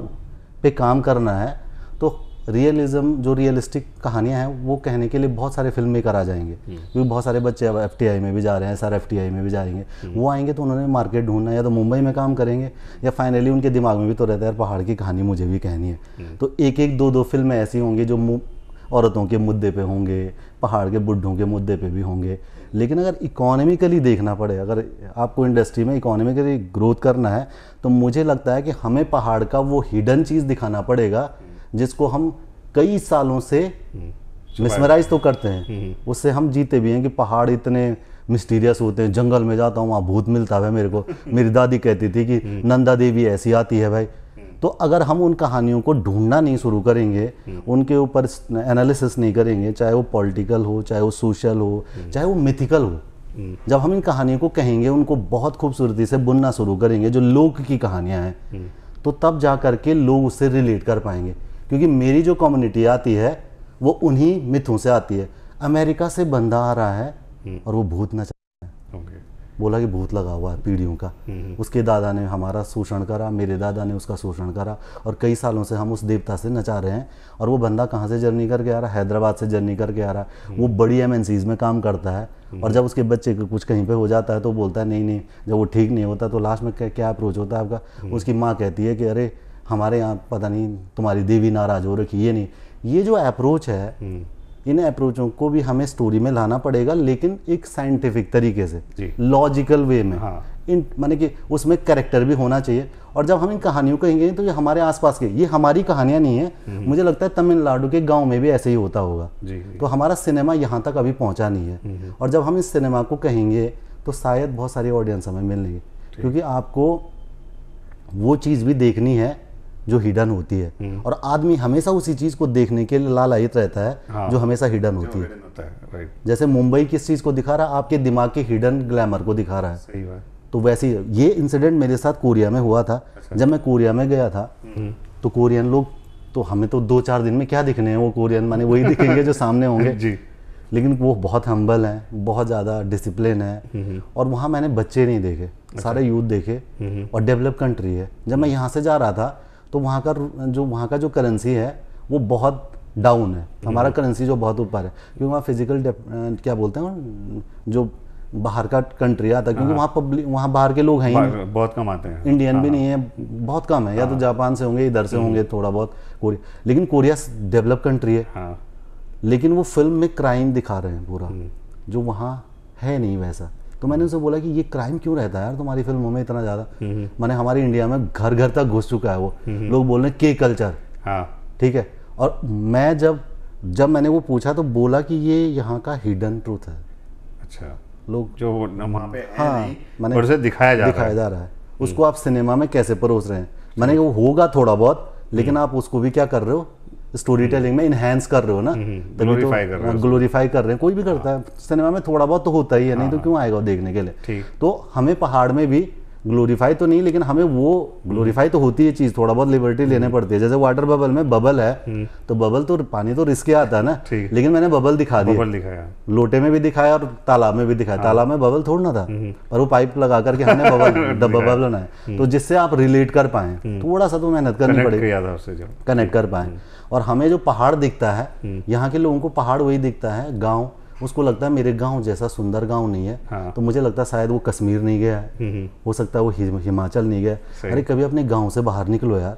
पे काम करना है तो रियलिज्म जो रियलिस्टिक कहानियाँ हैं वो कहने के लिए बहुत सारे फिल्म मेकर आ जाएंगे हम्म। क्योंकि बहुत सारे बच्चे अब एफ में भी जा रहे हैं सर एफ में भी जाएंगे हम्म। वो आएंगे तो उन्होंने मार्केट ढूंढना या तो मुंबई में काम करेंगे या फाइनली उनके दिमाग में भी तो रहता है पहाड़ की कहानी मुझे भी कहनी है तो एक एक दो दो फिल्में ऐसी होंगी जो औरतों के मुद्दे पे होंगे पहाड़ के बुढ़ों के मुद्दे पे भी होंगे लेकिन अगर इकोनॉमिकली देखना पड़े अगर आपको इंडस्ट्री में इकोनॉमिकली ग्रोथ करना है तो मुझे लगता है कि हमें पहाड़ का वो हिडन चीज़ दिखाना पड़ेगा जिसको हम कई सालों से मिसमराइज तो करते हैं हम्म, हम्म। उससे हम जीते भी हैं कि पहाड़ इतने मिस्टीरियस होते हैं जंगल में जाता हूँ वहाँ भूत मिलता है मेरे को मेरी दादी कहती थी कि हम्म। नंदा देवी ऐसी आती है भाई तो अगर हम उन कहानियों को ढूंढना नहीं शुरू करेंगे हम्म। उनके ऊपर एनालिसिस नहीं करेंगे चाहे वो पॉलिटिकल हो चाहे वो सोशल हो हम्म। चाहे वो मिथिकल हो हम्म। जब हम इन कहानियों को कहेंगे उनको बहुत खूबसूरती से बुनना शुरू करेंगे जो लोक की कहानियाँ हैं तो तब जा करके लोग उससे रिलेट कर पाएंगे क्योंकि मेरी जो कम्युनिटी आती है वो उन्हीं मिथों से आती है अमेरिका से बंदा आ रहा है और वो भूत नचा बोला कि भूत लगा हुआ है पीढ़ियों का हम्म। उसके दादा ने हमारा शोषण करा मेरे दादा ने उसका शोषण करा और कई सालों से हम उस देवता से नचा रहे हैं और वो बंदा कहाँ से जर्नी करके आ रहा हैदराबाद से जर्नी करके आ रहा है वो हम्म। बड़ी एम में काम करता है हम्म। और जब उसके बच्चे को कुछ कहीं पे हो जाता है तो बोलता है नहीं नहीं जब वो ठीक नहीं होता तो लास्ट में क्या अप्रोच होता है आपका उसकी माँ कहती है कि अरे हमारे यहाँ पता नहीं तुम्हारी देवी नाराज हो रखी ये नहीं ये जो अप्रोच है इन अप्रोचों को भी हमें स्टोरी में लाना पड़ेगा लेकिन एक साइंटिफिक तरीके से लॉजिकल वे में हाँ। इन माने कि उसमें करेक्टर भी होना चाहिए और जब हम इन कहानियों कहेंगे तो ये हमारे आसपास के ये हमारी कहानियां नहीं है हम्म। मुझे लगता है तमिलनाडु के गांव में भी ऐसे ही होता होगा जी, तो हमारा सिनेमा यहाँ तक अभी पहुँचा नहीं है नहीं। हम्म, हम्म। और जब हम इस सिनेमा को कहेंगे तो शायद बहुत सारी ऑडियंस हमें मिलेंगे क्योंकि आपको वो चीज़ भी देखनी है जो हिडन होती है हम्म। और आदमी हमेशा उसी चीज को देखने के लिए लालायित रहता है हाँ, जो हमेशा हिडन होती है, है राइट जैसे मुंबई किस चीज को दिखा रहा है आपके दिमाग के हिडन ग्लैमर को दिखा रहा है सही बात तो वैसे ये इंसिडेंट मेरे साथ कोरिया में हुआ था अच्छा। जब मैं कोरिया में गया था हम्म। तो कोरियन लोग तो हमें तो दो चार दिन में क्या दिखने हैं वो कोरियन माने वही दिखेंगे जो सामने होंगे जी लेकिन वो बहुत हम्बल हैं बहुत ज़्यादा डिसिप्लिन है हम्म। और वहां मैंने बच्चे नहीं देखे सारे यूथ अच्छा। देखे और डेवलप कंट्री है जब मैं यहाँ से जा रहा था तो वहाँ का जो वहाँ का जो करेंसी है वो बहुत डाउन है हमारा करेंसी हम्म। जो बहुत ऊपर है क्योंकि वहाँ फिजिकल क्या बोलते हैं जो बाहर का कंट्री आता है क्योंकि हाँ। वहाँ पब्लिक वहाँ बाहर के लोग हैं ही बहुत कम आते हैं इंडियन भी हाँ। नहीं है बहुत कम है या तो हाँ। जापान से होंगे इधर से हम्म। होंगे थोड़ा बहुत कोरिया लेकिन कोरिया डेवलप कंट्री है लेकिन वो फिल्म में क्राइम दिखा रहे हैं पूरा हम्म। जो वहाँ है नहीं वैसा तो मैंने उनसे बोला कि ये क्राइम क्यों रहता है यार तुम्हारी फिल्मों में इतना ज़्यादा मैंने हमारे इंडिया में घर घर तक घुस चुका है वो लोग बोल रहे के कल्चर हाँ। ठीक है और मैं जब जब मैंने वो पूछा तो बोला कि ये यहाँ का हिडन ट्रूथ है अच्छा लोग जो वहाँ पे हाँ मैंने और दिखाया जा दिखाया जा रहा है हम्म। उसको आप सिनेमा में कैसे परोस रहे हैं मैंने वो होगा थोड़ा बहुत लेकिन हम्म। आप उसको भी क्या कर रहे हो स्टोरी टेलिंग में इनहेंस कर रहे हो ना ग्लोरीफाई हम्म, हम्म, तो कर रहे ग्लोरीफाई कर रहे हैं कोई भी करता है सिनेमा हाँ। में थोड़ा बहुत तो होता ही है नहीं तो हाँ। क्यों आएगा देखने के लिए तो हमें पहाड़ में भी ग्लोरीफाई तो नहीं लेकिन हमें वो ग्लोरीफाई तो होती है चीज़ थोड़ा बहुत लिबर्टी लेने हम्म। पड़ती है जैसे वाटर बबल में बबल है हम्म। तो बबल तो पानी तो रिस्के आता है ना लेकिन मैंने बबल दिखा दिया दिखाया लोटे में भी दिखाया और तालाब में भी दिखाया हाँ। तालाब में बबल थोड़ा था हम्म। पर वो पाइप लगा करके हमने बबल बबल बनाया तो जिससे आप रिलेट कर पाए थोड़ा सा तो मेहनत करनी पड़ेगी कनेक्ट कर पाए और हमें जो पहाड़ दिखता है यहाँ के लोगों को पहाड़ वही दिखता है गाँव उसको लगता है मेरे गांव जैसा सुंदर गांव नहीं है हाँ। तो मुझे लगता है शायद वो कश्मीर नहीं गया है हो सकता है वो हि, हिमाचल नहीं गया अरे कभी अपने गांव से बाहर निकलो यार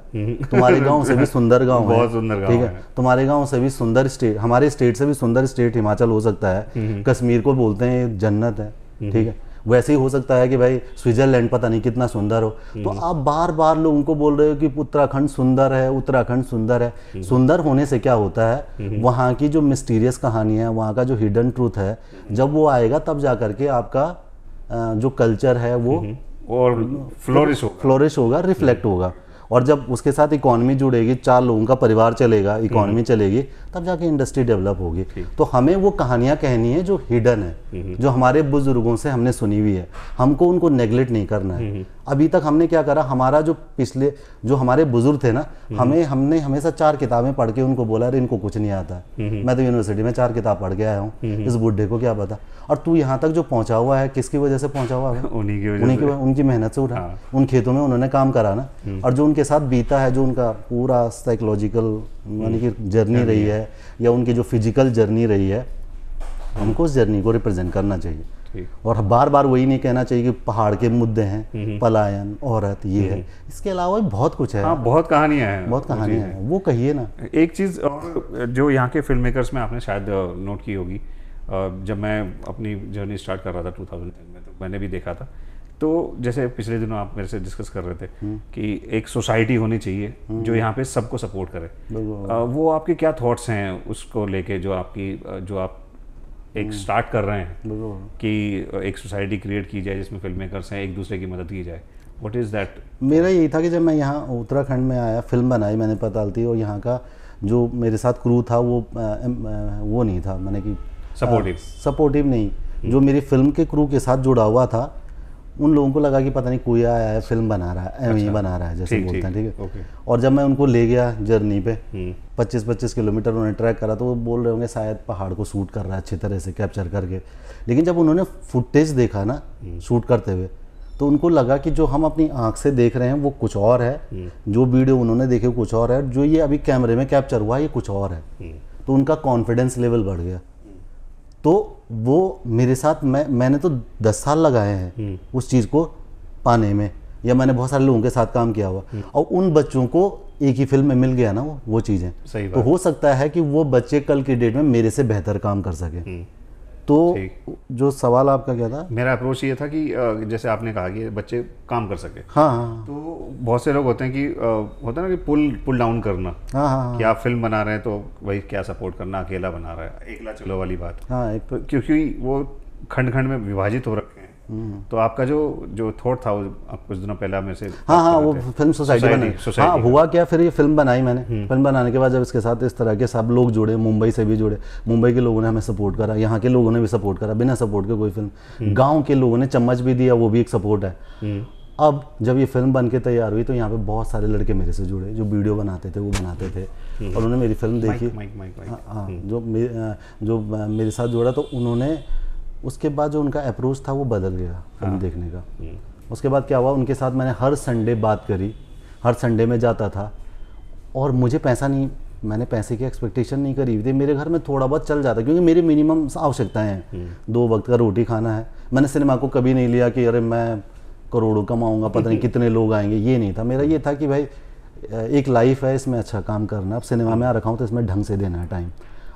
तुम्हारे गांव से भी सुंदर गांव है सुंदर ठीक है तुम्हारे गांव से भी सुंदर स्टेट हमारे स्टेट से भी सुंदर स्टेट हिमाचल हो सकता है कश्मीर को बोलते हैं जन्नत है ठीक है वैसे ही हो सकता है कि भाई स्विट्जरलैंड पता नहीं कितना सुंदर हो तो हम्म। आप बार बार लोग उनको बोल रहे हो कि उत्तराखंड सुंदर है उत्तराखंड सुंदर है हम्म। सुंदर होने से क्या होता है हम्म। वहाँ की जो मिस्टीरियस कहानी है वहाँ का जो हिडन ट्रूथ है जब वो आएगा तब जा करके आपका जो कल्चर है वो और फ्लोरिश होगा फ्लोरिश होगा रिफ्लेक्ट होगा और जब उसके साथ इकोनॉमी जुड़ेगी चार लोगों का परिवार चलेगा इकोनॉमी चलेगी तब जाके इंडस्ट्री डेवलप होगी तो हमें वो कहानियां कहनी है जो हिडन है हम्म। जो हमारे बुजुर्गों से हमने सुनी हुई है हमको उनको नेग्लेक्ट नहीं करना है हम्म। अभी तक हमने क्या करा हमारा जो पिछले जो हमारे बुजुर्ग थे ना हम्म। हमें हमने हमेशा चार किताबें पढ़ के उनको बोला अरे इनको कुछ नहीं आता मैं तो यूनिवर्सिटी में चार किताब पढ़ के आया हूँ इस बुढ़े को क्या पता और तू यहाँ तक जो पहुंचा हुआ है किसकी वजह से पहुंचा हुआ है उन्हीं की उनकी मेहनत से उठा हाँ। उन खेतों में उन्होंने काम करा ना और जो उनके साथ बीता है जो उनका पूरा साइकोलॉजिकल यानी कि जर्नी रही है या उनकी जो फिजिकल जर्नी रही है हमको उस जर्नी को रिप्रेजेंट करना चाहिए और बार बार वही नहीं कहना चाहिए कि पहाड़ के मुद्दे हैं हम्म। पलायन औरत ये है हम्म। इसके अलावा बहुत कुछ है हाँ, बहुत कहानियां हैं बहुत कहानियां हैं वो कहिए ना एक चीज़ और जो यहाँ के फिल्म मेकर्स में आपने शायद नोट की होगी जब मैं अपनी जर्नी स्टार्ट कर रहा था टू में तो मैंने भी देखा था तो जैसे पिछले दिनों आप मेरे से डिस्कस कर रहे थे हम्म। कि एक सोसाइटी होनी चाहिए हम्म। जो यहाँ पे सबको सपोर्ट करे वो आपके क्या थॉट्स हैं उसको लेके जो आपकी जो आप एक स्टार्ट हम्म। कर रहे हैं कि एक सोसाइटी क्रिएट की जाए जिसमें फिल्म मेकर्स हैं एक दूसरे की मदद की जाए वट इज़ दैट मेरा यही था कि जब मैं यहाँ उत्तराखंड में आया फिल्म बनाई मैंने पतालती और यहाँ का जो मेरे साथ क्रू था वो वो नहीं था मैंने कि सपोर्टिव सपोर्टिव नहीं जो मेरी फिल्म के क्रू के साथ जुड़ा हुआ था उन लोगों को लगा कि पता नहीं कोई आया है फिल्म बना रहा है अच्छा। बना रहा है जैसे बोलते हैं ठीक है और जब मैं उनको ले गया जर्नी पे 25-25 हम्म। किलोमीटर उन्होंने ट्रैक करा तो वो बोल रहे होंगे शायद पहाड़ को शूट कर रहा है अच्छी तरह से कैप्चर करके लेकिन जब उन्होंने फुटेज देखा ना हम्म। शूट करते हुए तो उनको लगा कि जो हम अपनी आंख से देख रहे हैं वो कुछ और है हम्म। जो वीडियो उन्होंने देखे कुछ और है जो ये अभी कैमरे में कैप्चर हुआ ये कुछ और है तो उनका कॉन्फिडेंस लेवल बढ़ गया तो वो मेरे साथ मैं मैंने तो दस साल लगाए हैं हम्म। उस चीज़ को पाने में या मैंने बहुत सारे लोगों के साथ काम किया हुआ हम्म। और उन बच्चों को एक ही फिल्म में मिल गया ना वो वो चीज़ें तो हो सकता है कि वो बच्चे कल की डेट में मेरे से बेहतर काम कर सकें हम्म। तो जो सवाल आपका क्या था मेरा अप्रोच ये था कि जैसे आपने कहा कि बच्चे काम कर सके हाँ हाँ, हाँ। तो बहुत से लोग होते हैं कि होता है ना कि पुल पुल डाउन करना हाँ, हाँ हाँ कि आप फिल्म बना रहे हैं तो भाई क्या सपोर्ट करना अकेला बना रहा है अकेला चलो वाली बात हाँ एक तो क्योंकि वो खंड खंड में विभाजित हो रखे हैं हम्म। तो आपका जो जो थॉट था आप कुछ दिनों पहले में से हाँ हाँ वो फिल्म सोसाइटी बनी हाँ हुआ क्या फिर ये फिल्म बनाई मैंने फिल्म हम्म। बनाने के बाद जब इसके साथ इस तरह के सब लोग जुड़े मुंबई से भी जुड़े मुंबई के लोगों ने हमें सपोर्ट करा यहाँ के लोगों ने भी सपोर्ट करा बिना सपोर्ट के कोई फिल्म हम्म। गाँव के लोगों ने चम्मच भी दिया वो भी एक सपोर्ट है अब जब ये फिल्म बन के तैयार हुई तो यहाँ पे बहुत सारे लड़के मेरे से जुड़े जो वीडियो बनाते थे वो बनाते थे और उन्होंने मेरी फिल्म देखी हाँ, हाँ जो जो मेरे साथ जुड़ा तो उन्होंने उसके बाद जो उनका अप्रोच था वो बदल गया फिल्म हाँ। देखने का हम्म। उसके बाद क्या हुआ उनके साथ मैंने हर संडे बात करी हर संडे में जाता था और मुझे पैसा नहीं मैंने पैसे की एक्सपेक्टेशन नहीं करी हुई थी मेरे घर में थोड़ा बहुत चल जाता क्योंकि मेरी मिनिमम आवश्यकताएं हैं हम्म। दो वक्त का रोटी खाना है मैंने सिनेमा को कभी नहीं लिया कि अरे मैं करोड़ों कमाऊंगा पता नहीं कितने लोग आएंगे ये नहीं था मेरा ये था कि भाई एक लाइफ है इसमें अच्छा काम करना अब सिनेमा में आ रखा हूँ तो इसमें ढंग से देना है टाइम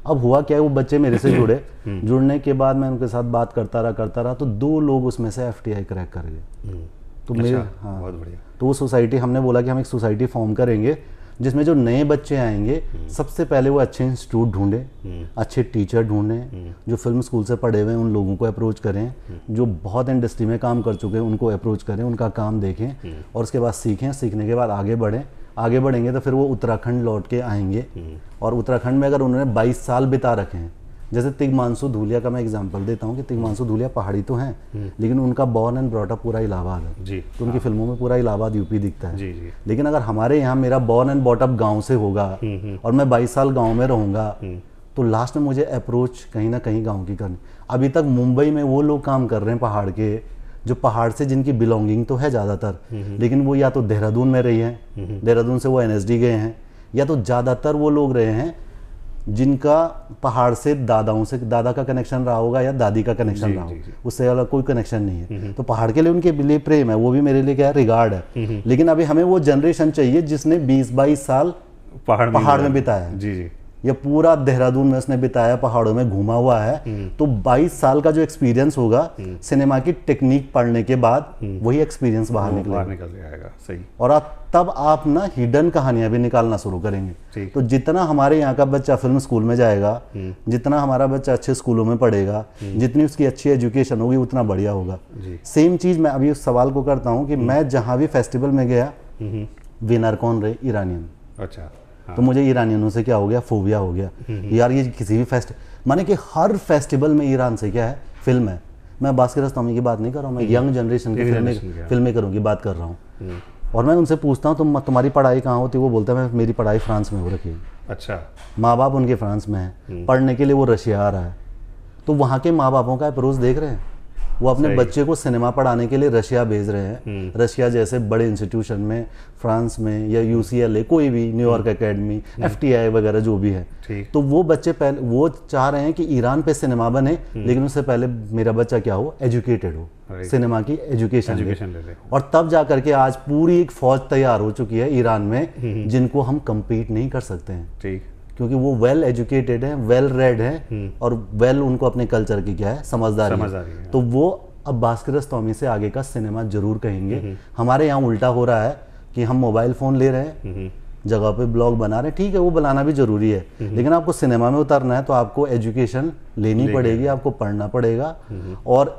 अब हुआ क्या है वो बच्चे मेरे से जुड़े हम्म। जुड़ने के बाद मैं उनके साथ बात करता रहा करता रहा तो दो लोग उसमें से एफ क्रैक कर गए हम्म। तो अच्छा, मेरे हाँ बहुत बढ़िया तो वो सोसाइटी हमने बोला कि हम एक सोसाइटी फॉर्म करेंगे जिसमें जो नए बच्चे आएंगे हम्म। सबसे पहले वो अच्छे इंस्टीट्यूट ढूंढें अच्छे टीचर ढूंढें जो फिल्म स्कूल से पढ़े हुए हैं उन लोगों को अप्रोच करें जो बहुत इंडस्ट्री में काम कर चुके हैं उनको अप्रोच करें उनका काम देखें और उसके बाद सीखें सीखने के बाद आगे बढ़ें आगे बढ़ेंगे तो फिर वो उत्तराखंड लौट के आएंगे और उत्तराखंड में अगर उन्होंने 22 साल बिता रखे हैं जैसे तिगमांसू धूलिया का मैं एग्जांपल देता हूँ कि तिगमांसू धूलिया पहाड़ी तो हैं हम्म। लेकिन उनका बॉर्न एंड ब्रॉटअप पूरा इलाहाबाद है जी, तो उनकी हाँ। फिल्मों में पूरा इलाहाबाद यूपी दिखता है जी, जी. लेकिन अगर हमारे यहाँ मेरा बॉर्न एंड ब्रॉटअप गाँव से होगा हम्म, हम्म। और मैं बाईस साल गाँव में रहूंगा तो लास्ट में मुझे अप्रोच कहीं ना कहीं गाँव की करनी अभी तक मुंबई में वो लोग काम कर रहे हैं पहाड़ के जो पहाड़ से जिनकी बिलोंगिंग तो है ज़्यादातर लेकिन वो या तो देहरादून में रही हैं देहरादून से वो एन गए हैं या तो ज़्यादातर वो लोग रहे हैं जिनका पहाड़ से दादाओं से दादा का कनेक्शन रहा होगा या दादी का कनेक्शन रहा होगा उससे अलग कोई कनेक्शन नहीं है नहीं। हम्म। तो पहाड़ के लिए उनके लिए प्रेम है वो भी मेरे लिए क्या है रिगार्ड है हम्म। लेकिन अभी हमें वो जनरेशन चाहिए जिसने बीस बाईस साल पहाड़ पहाड़ में बिताया जी जी या पूरा देहरादून में उसने बिताया पहाड़ों में घूमा हुआ है हम्म। तो 22 साल का जो एक्सपीरियंस होगा सिनेमा हम्म। की टेक्निक पढ़ने के बाद हम्म। वही एक्सपीरियंस बाहर निकल जाएगा सही और आप तब आप ना हिडन कहानियां भी निकालना शुरू करेंगे तो जितना हमारे यहाँ का बच्चा फिल्म स्कूल में जाएगा जितना हमारा बच्चा अच्छे स्कूलों में पढ़ेगा जितनी उसकी अच्छी एजुकेशन होगी उतना बढ़िया होगा सेम चीज़ मैं अभी उस सवाल को करता हूँ कि मैं जहाँ भी फेस्टिवल में गया विनर कौन रहे ईरानियन अच्छा हाँ। तो मुझे ईरानियनों से क्या हो गया फोबिया हो गया हम्म। यार ये किसी भी फेस्ट माने कि हर फेस्टिवल में ईरान से क्या है फिल्म है मैं बास्कर रस्तानी की बात नहीं कर रहा हूँ मैं हम्म। यंग जनरेशन की फिल्म फिल्म मेकरों की बात कर रहा हूँ हम्म। और मैं उनसे पूछता हूँ तुम तुम्हारी पढ़ाई कहाँ होती है वो बोलता है मेरी पढ़ाई फ्रांस में हो रखी है अच्छा माँ बाप उनके फ्रांस में है पढ़ने के लिए वो रशिया आ रहा है तो वहाँ के माँ बापों का अप्रोच देख रहे हैं वो अपने बच्चे को सिनेमा पढ़ाने के लिए रशिया भेज रहे हैं हम्म। रशिया जैसे बड़े इंस्टीट्यूशन में फ्रांस में या यूसीएलए कोई भी न्यूयॉर्क अकेडमी एफटीआई वगैरह जो भी है तो वो बच्चे पहले वो चाह रहे हैं कि ईरान पे सिनेमा बने हम्म। लेकिन उससे पहले मेरा बच्चा क्या हो एजुकेटेड हो सिनेमा की एजुकेशन, एजुकेशन ले, और तब जा करके आज पूरी एक फौज तैयार हो चुकी है ईरान में हम्म। जिनको हम कम्पीट नहीं कर सकते हैं ठीक क्योंकि वो वेल एजुकेटेड हैं वेल रेड हैं और वेल well उनको अपने कल्चर की क्या है समझदारी है। तो वो अब भास्कर स्वामी से आगे का सिनेमा जरूर कहेंगे हम्म। हमारे यहाँ उल्टा हो रहा है कि हम मोबाइल फ़ोन ले रहे हैं हम्म। जगह पे ब्लॉग बना रहे हैं ठीक है वो बनाना भी जरूरी है हम्म। लेकिन आपको सिनेमा में उतरना है तो आपको एजुकेशन लेनी पड़ेगी आपको पढ़ना पड़ेगा और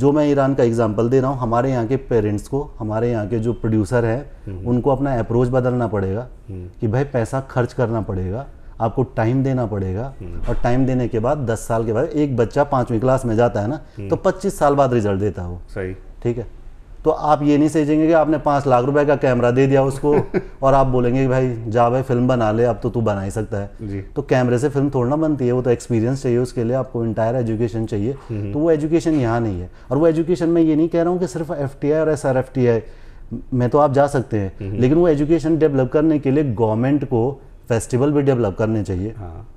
जो मैं ईरान का एग्जाम्पल दे रहा हूँ हमारे यहाँ के पेरेंट्स को हमारे यहाँ के जो प्रोड्यूसर हैं उनको अपना अप्रोच बदलना पड़ेगा कि भाई पैसा खर्च करना पड़ेगा आपको टाइम देना पड़ेगा और टाइम देने के बाद दस साल के बाद एक बच्चा पांचवी क्लास में जाता है ना तो हम्म। पच्चीस साल बाद रिजल्ट देता हो सही ठीक है तो आप ये नहीं सोचेंगे कि आपने पांच लाख रुपए का कैमरा दे दिया उसको और आप बोलेंगे कि भाई जा भाई फिल्म बना ले अब तो तू बना ही सकता है जी। तो कैमरे से फिल्म थोड़ा ना बनती है वो तो एक्सपीरियंस चाहिए उसके लिए आपको इंटायर एजुकेशन चाहिए हम्म। तो वो एजुकेशन यहाँ नहीं है और वो एजुकेशन मैं ये नहीं कह रहा हूँ कि सिर्फ एफ और एस में तो आप जा सकते हैं हम्म। लेकिन वो एजुकेशन डेवलप करने के लिए गवर्नमेंट को फेस्टिवल भी डेवलप करने चाहिए हाँ।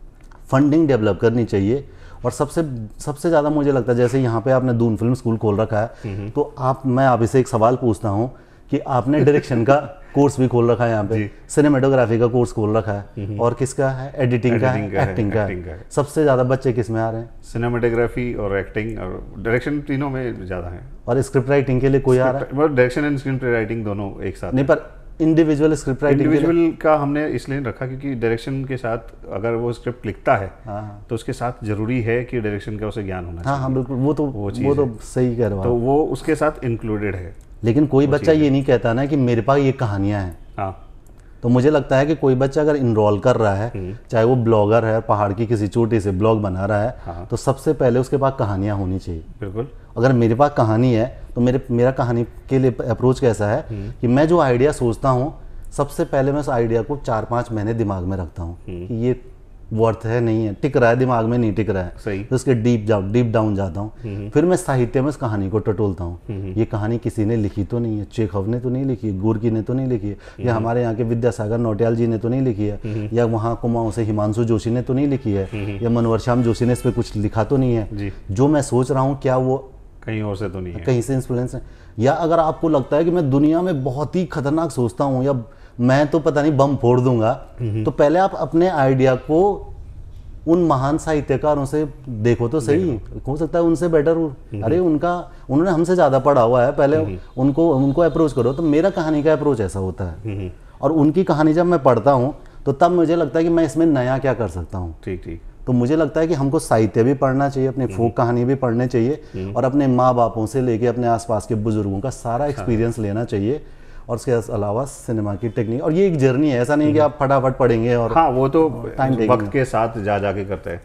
फंडिंग डेवलप करनी चाहिए और सबसे सबसे ज़्यादा मुझे लगता है जैसे यहाँ पे आपने दून फिल्म स्कूल खोल रखा है हम्म, हम्म। तो आप मैं आप इसे एक सवाल पूछता हूँ कि आपने डायरेक्शन का कोर्स भी खोल रखा है यहाँ पे सिनेमाटोग्राफी का कोर्स खोल रखा है हम्म, और किसका है एडिटिंग का है एक्टिंग का है सबसे ज़्यादा बच्चे किस में आ रहे हैं सिनेमाटोग्राफी और एक्टिंग और डायरेक्शन तीनों में ज़्यादा है और स्क्रिप्ट राइटिंग के लिए कोई आ रहा है मतलब direction and screenplay writing दोनों एक साथ नहीं पर इंडिविजुअल स्क्रिप्ट राइटिंग इंडिविजुअल का हमने इसलिए रखा क्योंकि डायरेक्शन के साथ अगर वो स्क्रिप्ट लिखता है हाँ, हाँ। तो उसके साथ जरूरी है कि डायरेक्शन का उसे ज्ञान होना हाँ हाँ बिल्कुल वो तो वो, वो तो सही कह कर तो वो उसके साथ इंक्लूडेड है लेकिन कोई बच्चा ये नहीं कहता ना कि मेरे पास ये कहानियां हैं हाँ। तो मुझे लगता है कि कोई बच्चा अगर इनरोल कर रहा है हम्म। चाहे वो ब्लॉगर है पहाड़ की किसी चोटी से ब्लॉग बना रहा है हाँ। तो सबसे पहले उसके पास कहानियां होनी चाहिए बिल्कुल अगर मेरे पास कहानी है तो मेरे मेरा कहानी के लिए अप्रोच कैसा है हम्म। कि मैं जो आइडिया सोचता हूँ सबसे पहले मैं उस आइडिया को चार पाँच महीने दिमाग में रखता हूँ हम्म। कि ये वर्थ है नहीं है टिक रहा है दिमाग में नहीं टिक रहा है सही तो उसके डीप जाऊँ डीप डाउन जाता हूँ हम्म। फिर मैं साहित्य में उस कहानी को टटोलता हूँ ये कहानी किसी ने लिखी तो नहीं है चेखव ने तो नहीं लिखी है गोरकी ने तो नहीं लिखी है या हमारे यहाँ के विद्यासागर नौटियाल जी ने तो नहीं लिखी है या वहाँ कुमाऊँ से हिमांशु जोशी ने तो नहीं लिखी है या मनोहर श्याम जोशी ने इस पर कुछ लिखा तो नहीं है जो मैं सोच रहा हूँ क्या वो कहीं और से तो नहीं है कहीं से इंफ्लुएंस है या अगर आपको लगता है कि मैं दुनिया में बहुत ही खतरनाक सोचता हूँ या मैं तो पता नहीं बम फोड़ दूंगा तो पहले आप अपने आइडिया को उन महान साहित्यकारों से देखो तो सही हो सकता है उनसे बेटर अरे उनका उन्होंने हमसे ज़्यादा पढ़ा हुआ है पहले उनको उनको अप्रोच करो तो मेरा कहानी का अप्रोच ऐसा होता है और उनकी कहानी जब मैं पढ़ता हूँ तो तब मुझे लगता है कि मैं इसमें नया क्या कर सकता हूँ ठीक ठीक तो मुझे लगता है कि हमको साहित्य भी पढ़ना चाहिए अपने हम्म। फोक कहानी भी पढ़ने चाहिए हम्म। और अपने माँ बापों से लेके अपने आसपास के बुजुर्गों का सारा एक्सपीरियंस हाँ। लेना चाहिए और उसके अलावा सिनेमा की टेक्निक और ये एक जर्नी है ऐसा नहीं कि हम्म। आप फटाफट पढ़ेंगे और हाँ वो तो टाइम वक्त के साथ जा जा के करते हैं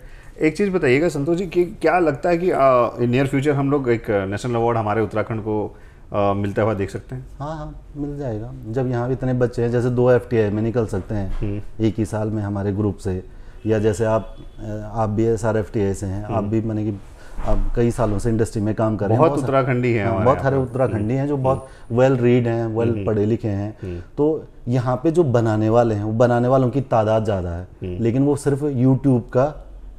एक चीज़ बताइएगा संतोष जी कि क्या लगता है कि नियर फ्यूचर हम लोग एक नेशनल अवार्ड हमारे उत्तराखंड को आ, मिलता हुआ देख सकते हैं हाँ हाँ मिल जाएगा जब यहाँ इतने बच्चे हैं जैसे दो एफ में निकल सकते हैं एक ही साल में हमारे ग्रुप से या जैसे आप आप भी एस आर एफ टी से हैं आप हम्म। भी मैंने कि आप कई सालों से इंडस्ट्री में काम कर रहे हैं बहुत उत्तराखंडी हैं हमारे बहुत सारे उत्तराखंडी हैं हाँ, हम्म। जो बहुत वेल रीड हैं वेल हम्म। पढ़े लिखे हैं तो यहाँ पे जो बनाने वाले हैं वो बनाने वालों की तादाद ज़्यादा है लेकिन वो सिर्फ यूट्यूब का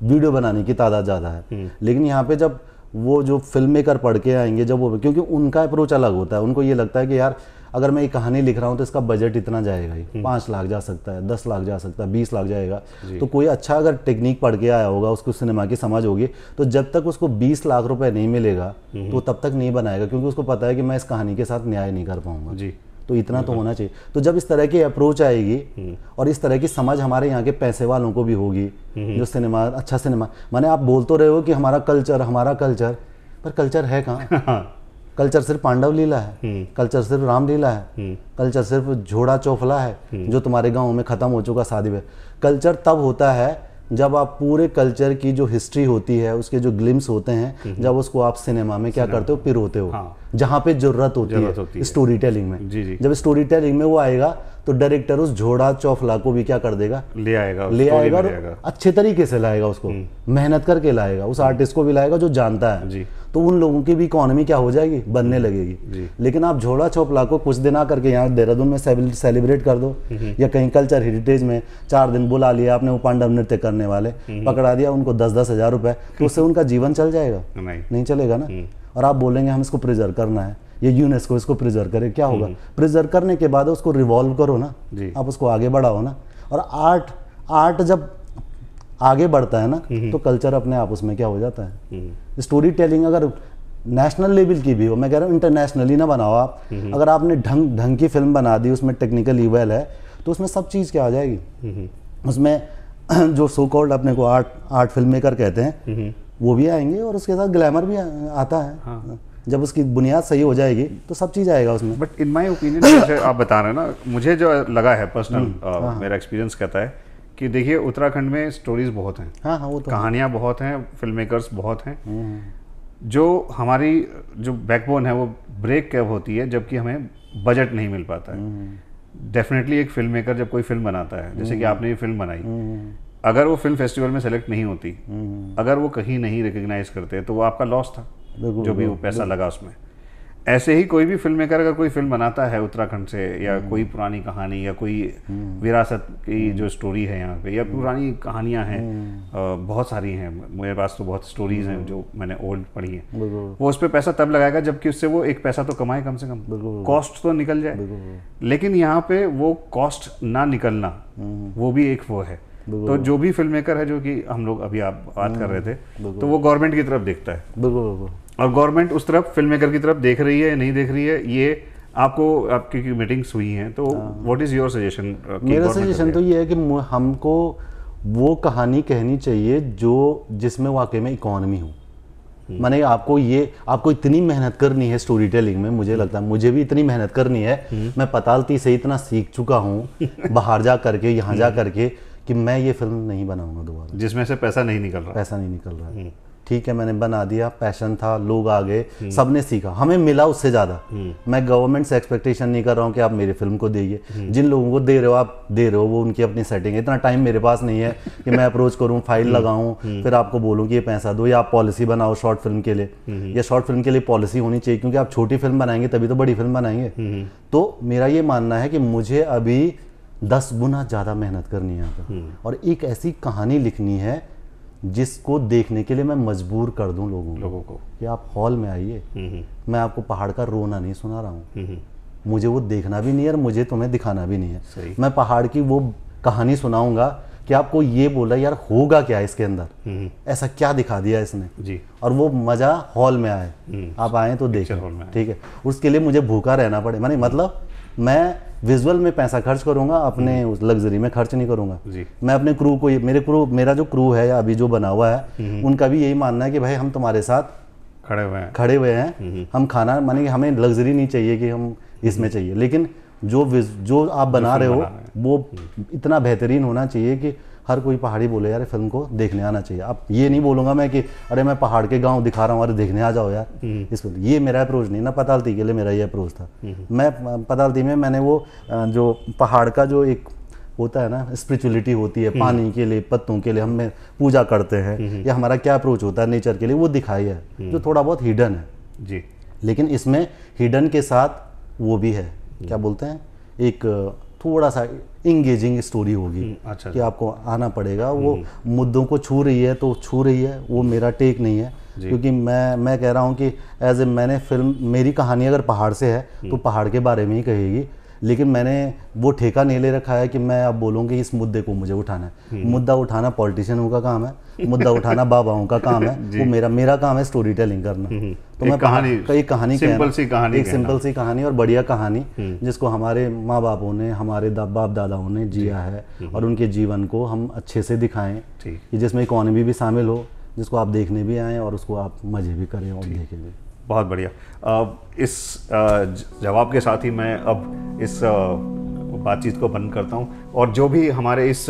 वीडियो बनाने की तादाद ज़्यादा है लेकिन यहाँ पे जब वो जो फिल्म मेकर पढ़ के आएंगे जब वो क्योंकि उनका अप्रोच अलग होता है उनको ये लगता है कि यार अगर मैं ये कहानी लिख रहा हूँ तो इसका बजट इतना जाएगा ही हम्म। पाँच लाख जा सकता है दस लाख जा सकता है बीस लाख जाएगा तो कोई अच्छा अगर टेक्निक पढ़ के आया होगा उसको सिनेमा की समझ होगी तो जब तक उसको बीस लाख रुपये नहीं मिलेगा हम्म। तो तब तक नहीं बनाएगा क्योंकि उसको पता है कि मैं इस कहानी के साथ न्याय नहीं कर पाऊंगा जी तो इतना तो हम्म। होना चाहिए तो जब इस तरह की अप्रोच आएगी और इस तरह की समझ हमारे यहाँ के पैसे वालों को भी होगी जो सिनेमा अच्छा सिनेमा माने आप बोल तो रहे हो कि हमारा कल्चर हमारा कल्चर पर कल्चर है कहाँ हाँ। कल्चर सिर्फ पांडव लीला है हम्म। कल्चर सिर्फ रामलीला है हम्म। कल्चर सिर्फ झोड़ा चौफला है हम्म। जो तुम्हारे गाँव में ख़त्म हो चुका शादी में कल्चर तब होता है जब आप पूरे कल्चर की जो हिस्ट्री होती है उसके जो ग्लिम्स होते हैं जब उसको आप सिनेमा में क्या करते हो होते हो हाँ। जहाँ पे जरूरत होती, होती है स्टोरी टेलिंग में जी जी। जब स्टोरी टेलिंग में वो आएगा तो डायरेक्टर उस झोड़ा चौफला को भी क्या कर देगा ले आएगा ले आएगा अच्छे तरीके से लाएगा उसको मेहनत करके लाएगा उस आर्टिस्ट को भी लाएगा जो जानता है तो उन लोगों की भी इकोनॉमी क्या हो जाएगी बनने लगेगी लेकिन आप झोड़ा छोपला को कुछ दिन आकर के यहाँ देहरादून में सेलिब्रेट कर दो या कहीं कल्चर हेरिटेज में चार दिन बुला लिया आपने वो पांडव नृत्य करने वाले पकड़ा दिया उनको दस दस हजार रुपए तो उससे उनका जीवन चल जाएगा नहीं, नहीं चलेगा ना हम्म। और आप बोलेंगे हम इसको प्रिजर्व करना है ये यूनेस्को इसको प्रिजर्व करे क्या होगा प्रिजर्व करने के बाद उसको रिवॉल्व करो ना आप उसको आगे बढ़ाओ ना और आर्ट आर्ट जब आगे बढ़ता है ना हम्म, हम्म। तो कल्चर अपने आप उसमें क्या हो जाता है स्टोरी हम्म, टेलिंग अगर नेशनल लेवल की भी हो मैं कह रहा हूँ इंटरनेशनली ना बनाओ आप अगर आपने ढंग ढंग की फिल्म बना दी उसमें टेक्निकल इवेल है तो उसमें सब चीज़ क्या आ जाएगी उसमें जो सो कॉल्ड अपने को आर्ट आर्ट फिल्म मेकर कहते हैं वो भी आएंगे और उसके साथ ग्लैमर भी आता है हाँ। जब उसकी बुनियाद सही हो जाएगी तो सब चीज़ आएगा उसमें बट इन माई ओपिनियन आप बता रहे हैं ना मुझे जो लगा है पर्सनल हाँ। मेरा एक्सपीरियंस कहता है कि देखिए उत्तराखंड में स्टोरीज बहुत हैं हाँ हाँ वो तो कहानियां है। बहुत हैं फिल्म मेकर्स बहुत हैं हम्म, हम्म। जो हमारी जो बैकबोन है वो ब्रेक कैब होती है जबकि हमें बजट नहीं मिल पाता है डेफिनेटली हम्म, एक फिल्म मेकर जब कोई फिल्म बनाता है जैसे कि आपने ये फिल्म बनाई अगर वो फिल्म फेस्टिवल में सेलेक्ट नहीं होती अगर वो कहीं नहीं रिकग्नाइज करते तो वो आपका लॉस था जो भी वो पैसा लगा उसमें ऐसे ही कोई भी फिल्म मेकर अगर कोई फिल्म बनाता है उत्तराखंड से या हम्म। कोई पुरानी कहानी या कोई हम्म। विरासत की हम्म। जो स्टोरी है यहाँ पे या पुरानी कहानियां हैं बहुत सारी हैं मेरे पास तो बहुत स्टोरीज हैं जो मैंने ओल्ड पढ़ी है वो उस पर पैसा तब लगाएगा जबकि उससे वो एक पैसा तो कमाए कम से कम कॉस्ट तो निकल जाए लेकिन यहाँ पे वो कॉस्ट ना निकलना वो भी एक वो है तो जो भी फिल्म मेकर है जो कि हम लोग अभी आप बात कर रहे थे तो वो गवर्नमेंट की तरफ देखता है बिल्कुल बिल्कुल और गवर्नमेंट उस तरफ फिल्म मेकर की तरफ देख रही है या नहीं देख रही है ये आपको आपकी मीटिंग्स हुई हैं तो व्हाट इज़ योर सजेशन मेरा सजेशन तो ये है कि हमको वो कहानी कहनी चाहिए जो जिसमें वाकई में इकोनमी हो मैंने हम्म। आपको ये आपको इतनी मेहनत करनी है स्टोरी टेलिंग में मुझे हम्म। लगता है मुझे भी इतनी मेहनत करनी है हम्म। मैं पतालती से इतना सीख चुका हूँ बाहर जा करके यहाँ जा करके कि मैं ये फिल्म नहीं बनाऊंगा दोबारा जिसमें से पैसा नहीं निकल रहा पैसा नहीं निकल रहा ठीक है मैंने बना दिया पैशन था लोग आ गए हम्म। सबने सीखा हमें मिला उससे ज़्यादा हम्म। मैं गवर्नमेंट से एक्सपेक्टेशन नहीं कर रहा हूँ कि आप मेरी फिल्म को दीजिए हम्म। जिन लोगों को दे रहे हो आप दे रहे हो वो उनकी अपनी सेटिंग है इतना टाइम मेरे पास नहीं है कि मैं अप्रोच करूँ फाइल लगाऊँ फिर आपको बोलूँ कि ये पैसा दो या आप पॉलिसी बनाओ शॉर्ट फिल्म के लिए या शॉर्ट फिल्म के लिए पॉलिसी होनी चाहिए क्योंकि आप छोटी फिल्म बनाएंगे तभी तो बड़ी फिल्म बनाएंगे तो मेरा ये मानना है कि मुझे अभी दस गुना ज़्यादा मेहनत करनी है और एक ऐसी कहानी लिखनी है जिसको देखने के लिए मैं मजबूर कर दूं लोगों लोगों को कि आप हॉल में आइए मैं आपको पहाड़ का रोना नहीं सुना रहा हूँ मुझे वो देखना भी नहीं है और मुझे तुम्हें दिखाना भी नहीं है मैं पहाड़ की वो कहानी सुनाऊंगा कि आपको ये बोला यार होगा क्या इसके अंदर ऐसा क्या दिखा दिया इसने जी और वो मजा हॉल में आए हम्म। आप आए तो देखें ठीक है उसके लिए मुझे भूखा रहना पड़े मानी मतलब मैं विजुअल में पैसा खर्च करूंगा अपने हम्म। उस लग्जरी में खर्च नहीं करूंगा मैं अपने क्रू को मेरे क्रू मेरा जो क्रू है या अभी जो बना हुआ है हम्म। उनका भी यही मानना है कि भाई हम तुम्हारे साथ खड़े हुए हैं खड़े हुए हैं हम्म। हम खाना माने कि हमें लग्जरी नहीं चाहिए कि हम इसमें चाहिए लेकिन जो जो आप बना रहे हो वो इतना बेहतरीन होना चाहिए कि हर कोई पहाड़ी बोले यार फिल्म को देखने आना चाहिए अब ये नहीं बोलूंगा मैं कि अरे मैं पहाड़ के गाँव दिखा रहा हूँ अरे देखने आ जाओ यार हम्म। इस फिल्म ये मेरा अप्रोच नहीं ना पतालती के लिए मेरा ये अप्रोच था हम्म। मैं पतालती में मैंने वो जो पहाड़ का जो एक होता है ना स्पिरिचुअलिटी होती है हम्म। पानी के लिए पत्तों के लिए हम पूजा करते हैं या हमारा क्या अप्रोच होता है नेचर के लिए वो दिखाई है जो थोड़ा बहुत हिडन है जी लेकिन इसमें हिडन के साथ वो भी है क्या बोलते हैं एक थोड़ा सा इंगेजिंग स्टोरी होगी हम्म, अच्छा, अच्छा कि आपको आना पड़ेगा वो हम्म। मुद्दों को छू रही है तो छू रही है वो मेरा टेक नहीं है क्योंकि मैं मैं कह रहा हूँ कि एज ए मैंने फिल्म मेरी कहानी अगर पहाड़ से है हम्म। तो पहाड़ के बारे में ही कहेगी लेकिन मैंने वो ठेका नहीं ले रखा है कि मैं अब बोलूँगी इस मुद्दे को मुझे उठाना है हम्म। मुद्दा उठाना पॉलिटिशियनों का काम है मुद्दा उठाना बाबाओं का काम है वो मेरा मेरा काम है स्टोरी टेलिंग करना हम्म। तो मैं कहानी एक कहानी सिंपल सी कहानी एक सिंपल सी कहानी और बढ़िया कहानी हम्म। जिसको हमारे माँ बापों ने हमारे बाप दादाओं ने जिया है और उनके जीवन को हम अच्छे से दिखाएं जिसमें इकोनॉमी भी शामिल हो जिसको आप देखने भी आए और उसको आप मज़े भी करें और देखें भी बहुत बढ़िया इस जवाब के साथ ही मैं अब इस बातचीत को बंद करता हूँ और जो भी हमारे इस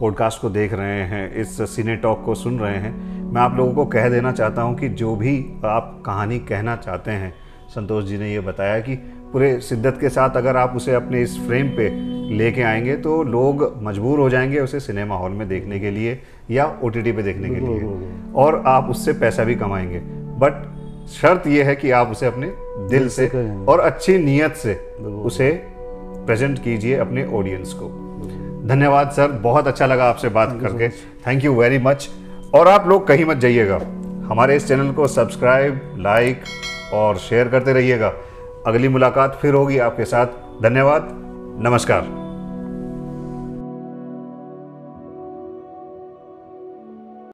पॉडकास्ट को देख रहे हैं इस सीने टॉक को सुन रहे हैं मैं आप लोगों को कह देना चाहता हूँ कि जो भी आप कहानी कहना चाहते हैं संतोष जी ने ये बताया कि पूरे शिद्दत के साथ अगर आप उसे अपने इस फ्रेम पे लेके आएंगे तो लोग मजबूर हो जाएंगे उसे सिनेमा हॉल में देखने के लिए या ओ पे देखने के लिए और आप उससे पैसा भी कमाएंगे बट शर्त यह है कि आप उसे अपने दिल, दिल से और अच्छी नीयत से उसे प्रेजेंट कीजिए अपने ऑडियंस को धन्यवाद सर बहुत अच्छा लगा आपसे बात करके थैंक यू वेरी मच और आप लोग कहीं मत जाइएगा हमारे इस चैनल को सब्सक्राइब लाइक और शेयर करते रहिएगा अगली मुलाकात फिर होगी आपके साथ धन्यवाद नमस्कार